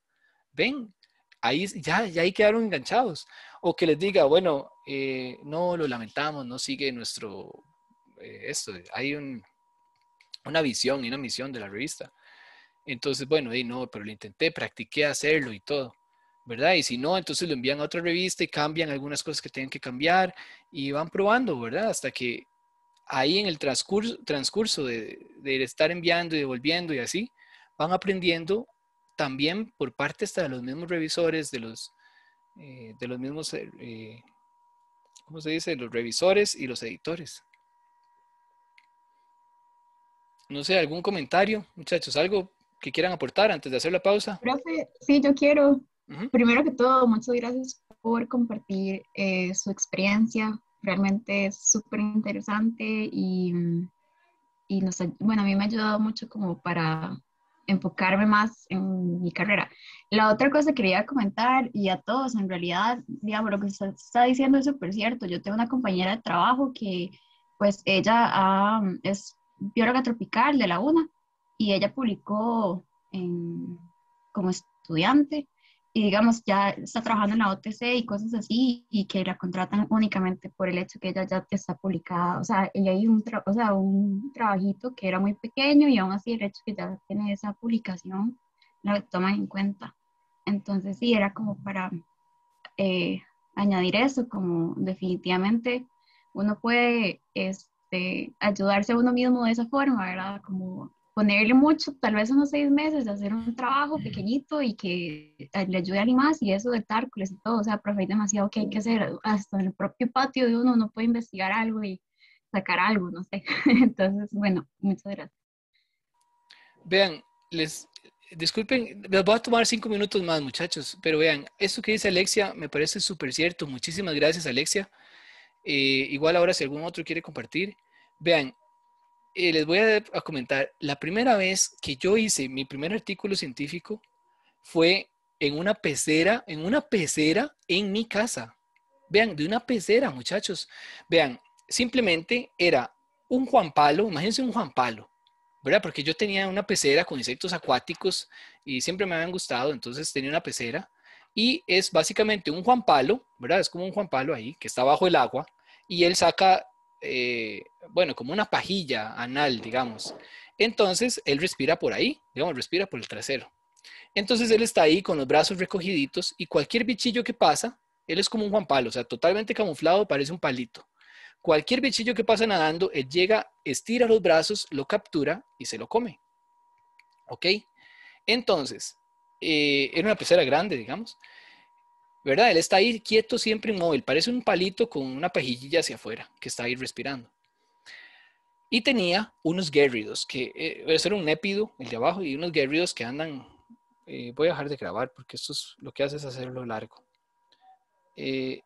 Ven, ahí ya, ya ahí quedaron enganchados. O que les diga, bueno, eh, no, lo lamentamos, no sigue nuestro, eh, esto, hay una visión y una misión de la revista. Entonces, bueno, y no, pero lo intenté, practiqué hacerlo y todo, ¿verdad? Y si no, entonces lo envían a otra revista y cambian algunas cosas que tienen que cambiar y van probando, ¿verdad? Hasta que ahí en el transcurso, transcurso de, de estar enviando y devolviendo y así, van aprendiendo también por parte hasta de los mismos revisores, de los, eh, de los mismos, eh, eh, ¿cómo se dice? Los revisores y los editores. No sé, algún comentario, muchachos, algo que quieran aportar antes de hacer la pausa. Profe, sí, yo quiero. Primero que todo, muchas gracias por compartir su experiencia. Realmente es súper interesante y, bueno, a mí me ha ayudado mucho como para enfocarme más en mi carrera. La otra cosa que quería comentar, y a todos, en realidad, digamos, lo que se está diciendo es súper cierto. Yo tengo una compañera de trabajo que, pues, ella es bióloga tropical de la UNA y ella publicó como estudiante y digamos ya está trabajando en la OTC y cosas así y que la contratan únicamente por el hecho que ella ya está publicada, o sea, ella hay un, sea, un trabajito que era muy pequeño y aún así el hecho que ya tiene esa publicación la toman en cuenta. Entonces sí, era como para eh, añadir eso, como definitivamente uno puede este, ayudarse a uno mismo de esa forma, ¿verdad? Como ponerle mucho, tal vez unos seis meses, hacer un trabajo pequeñito y que le ayude a más y eso de tárcoles y todo, o sea, profe, hay demasiado que hay que hacer, hasta en el propio patio de uno uno puede investigar algo y sacar algo, no sé. <laughs> Entonces, bueno, muchas gracias. Vean, les, disculpen, les voy a tomar cinco minutos más, muchachos, pero vean, eso que dice Alexia me parece súper cierto. Muchísimas gracias, Alexia. Eh, igual ahora si algún otro quiere compartir. Vean, eh, les voy a, comentar, la primera vez que yo hice mi primer artículo científico fue en una pecera, en una pecera en mi casa. Vean, de una pecera, muchachos. Vean, simplemente era un Juan Palo, imagínense un Juan Palo, ¿verdad? Porque yo tenía una pecera con insectos acuáticos y siempre me habían gustado, entonces tenía una pecera. Y es básicamente un Juan Palo, ¿verdad? Es como un Juan Palo ahí, que está bajo el agua, y él saca eh, bueno, como una pajilla anal, digamos. Entonces, él respira por ahí, digamos, respira por el trasero. Entonces, él está ahí con los brazos recogiditos y cualquier bichillo que pasa, él es como un Juan Palo, o sea, totalmente camuflado, parece un palito. Cualquier bichillo que pasa nadando, él llega, estira los brazos, lo captura y se lo come. ¿Ok? Entonces, eh, era una pecera grande, digamos. ¿verdad? Él está ahí quieto, siempre inmóvil, parece un palito con una pajillilla hacia afuera que está ahí respirando. Y tenía unos guerridos, que eh, era un épido, el de abajo, y unos guerridos que andan. Eh, voy a dejar de grabar porque esto es lo que hace es hacerlo largo. Eh,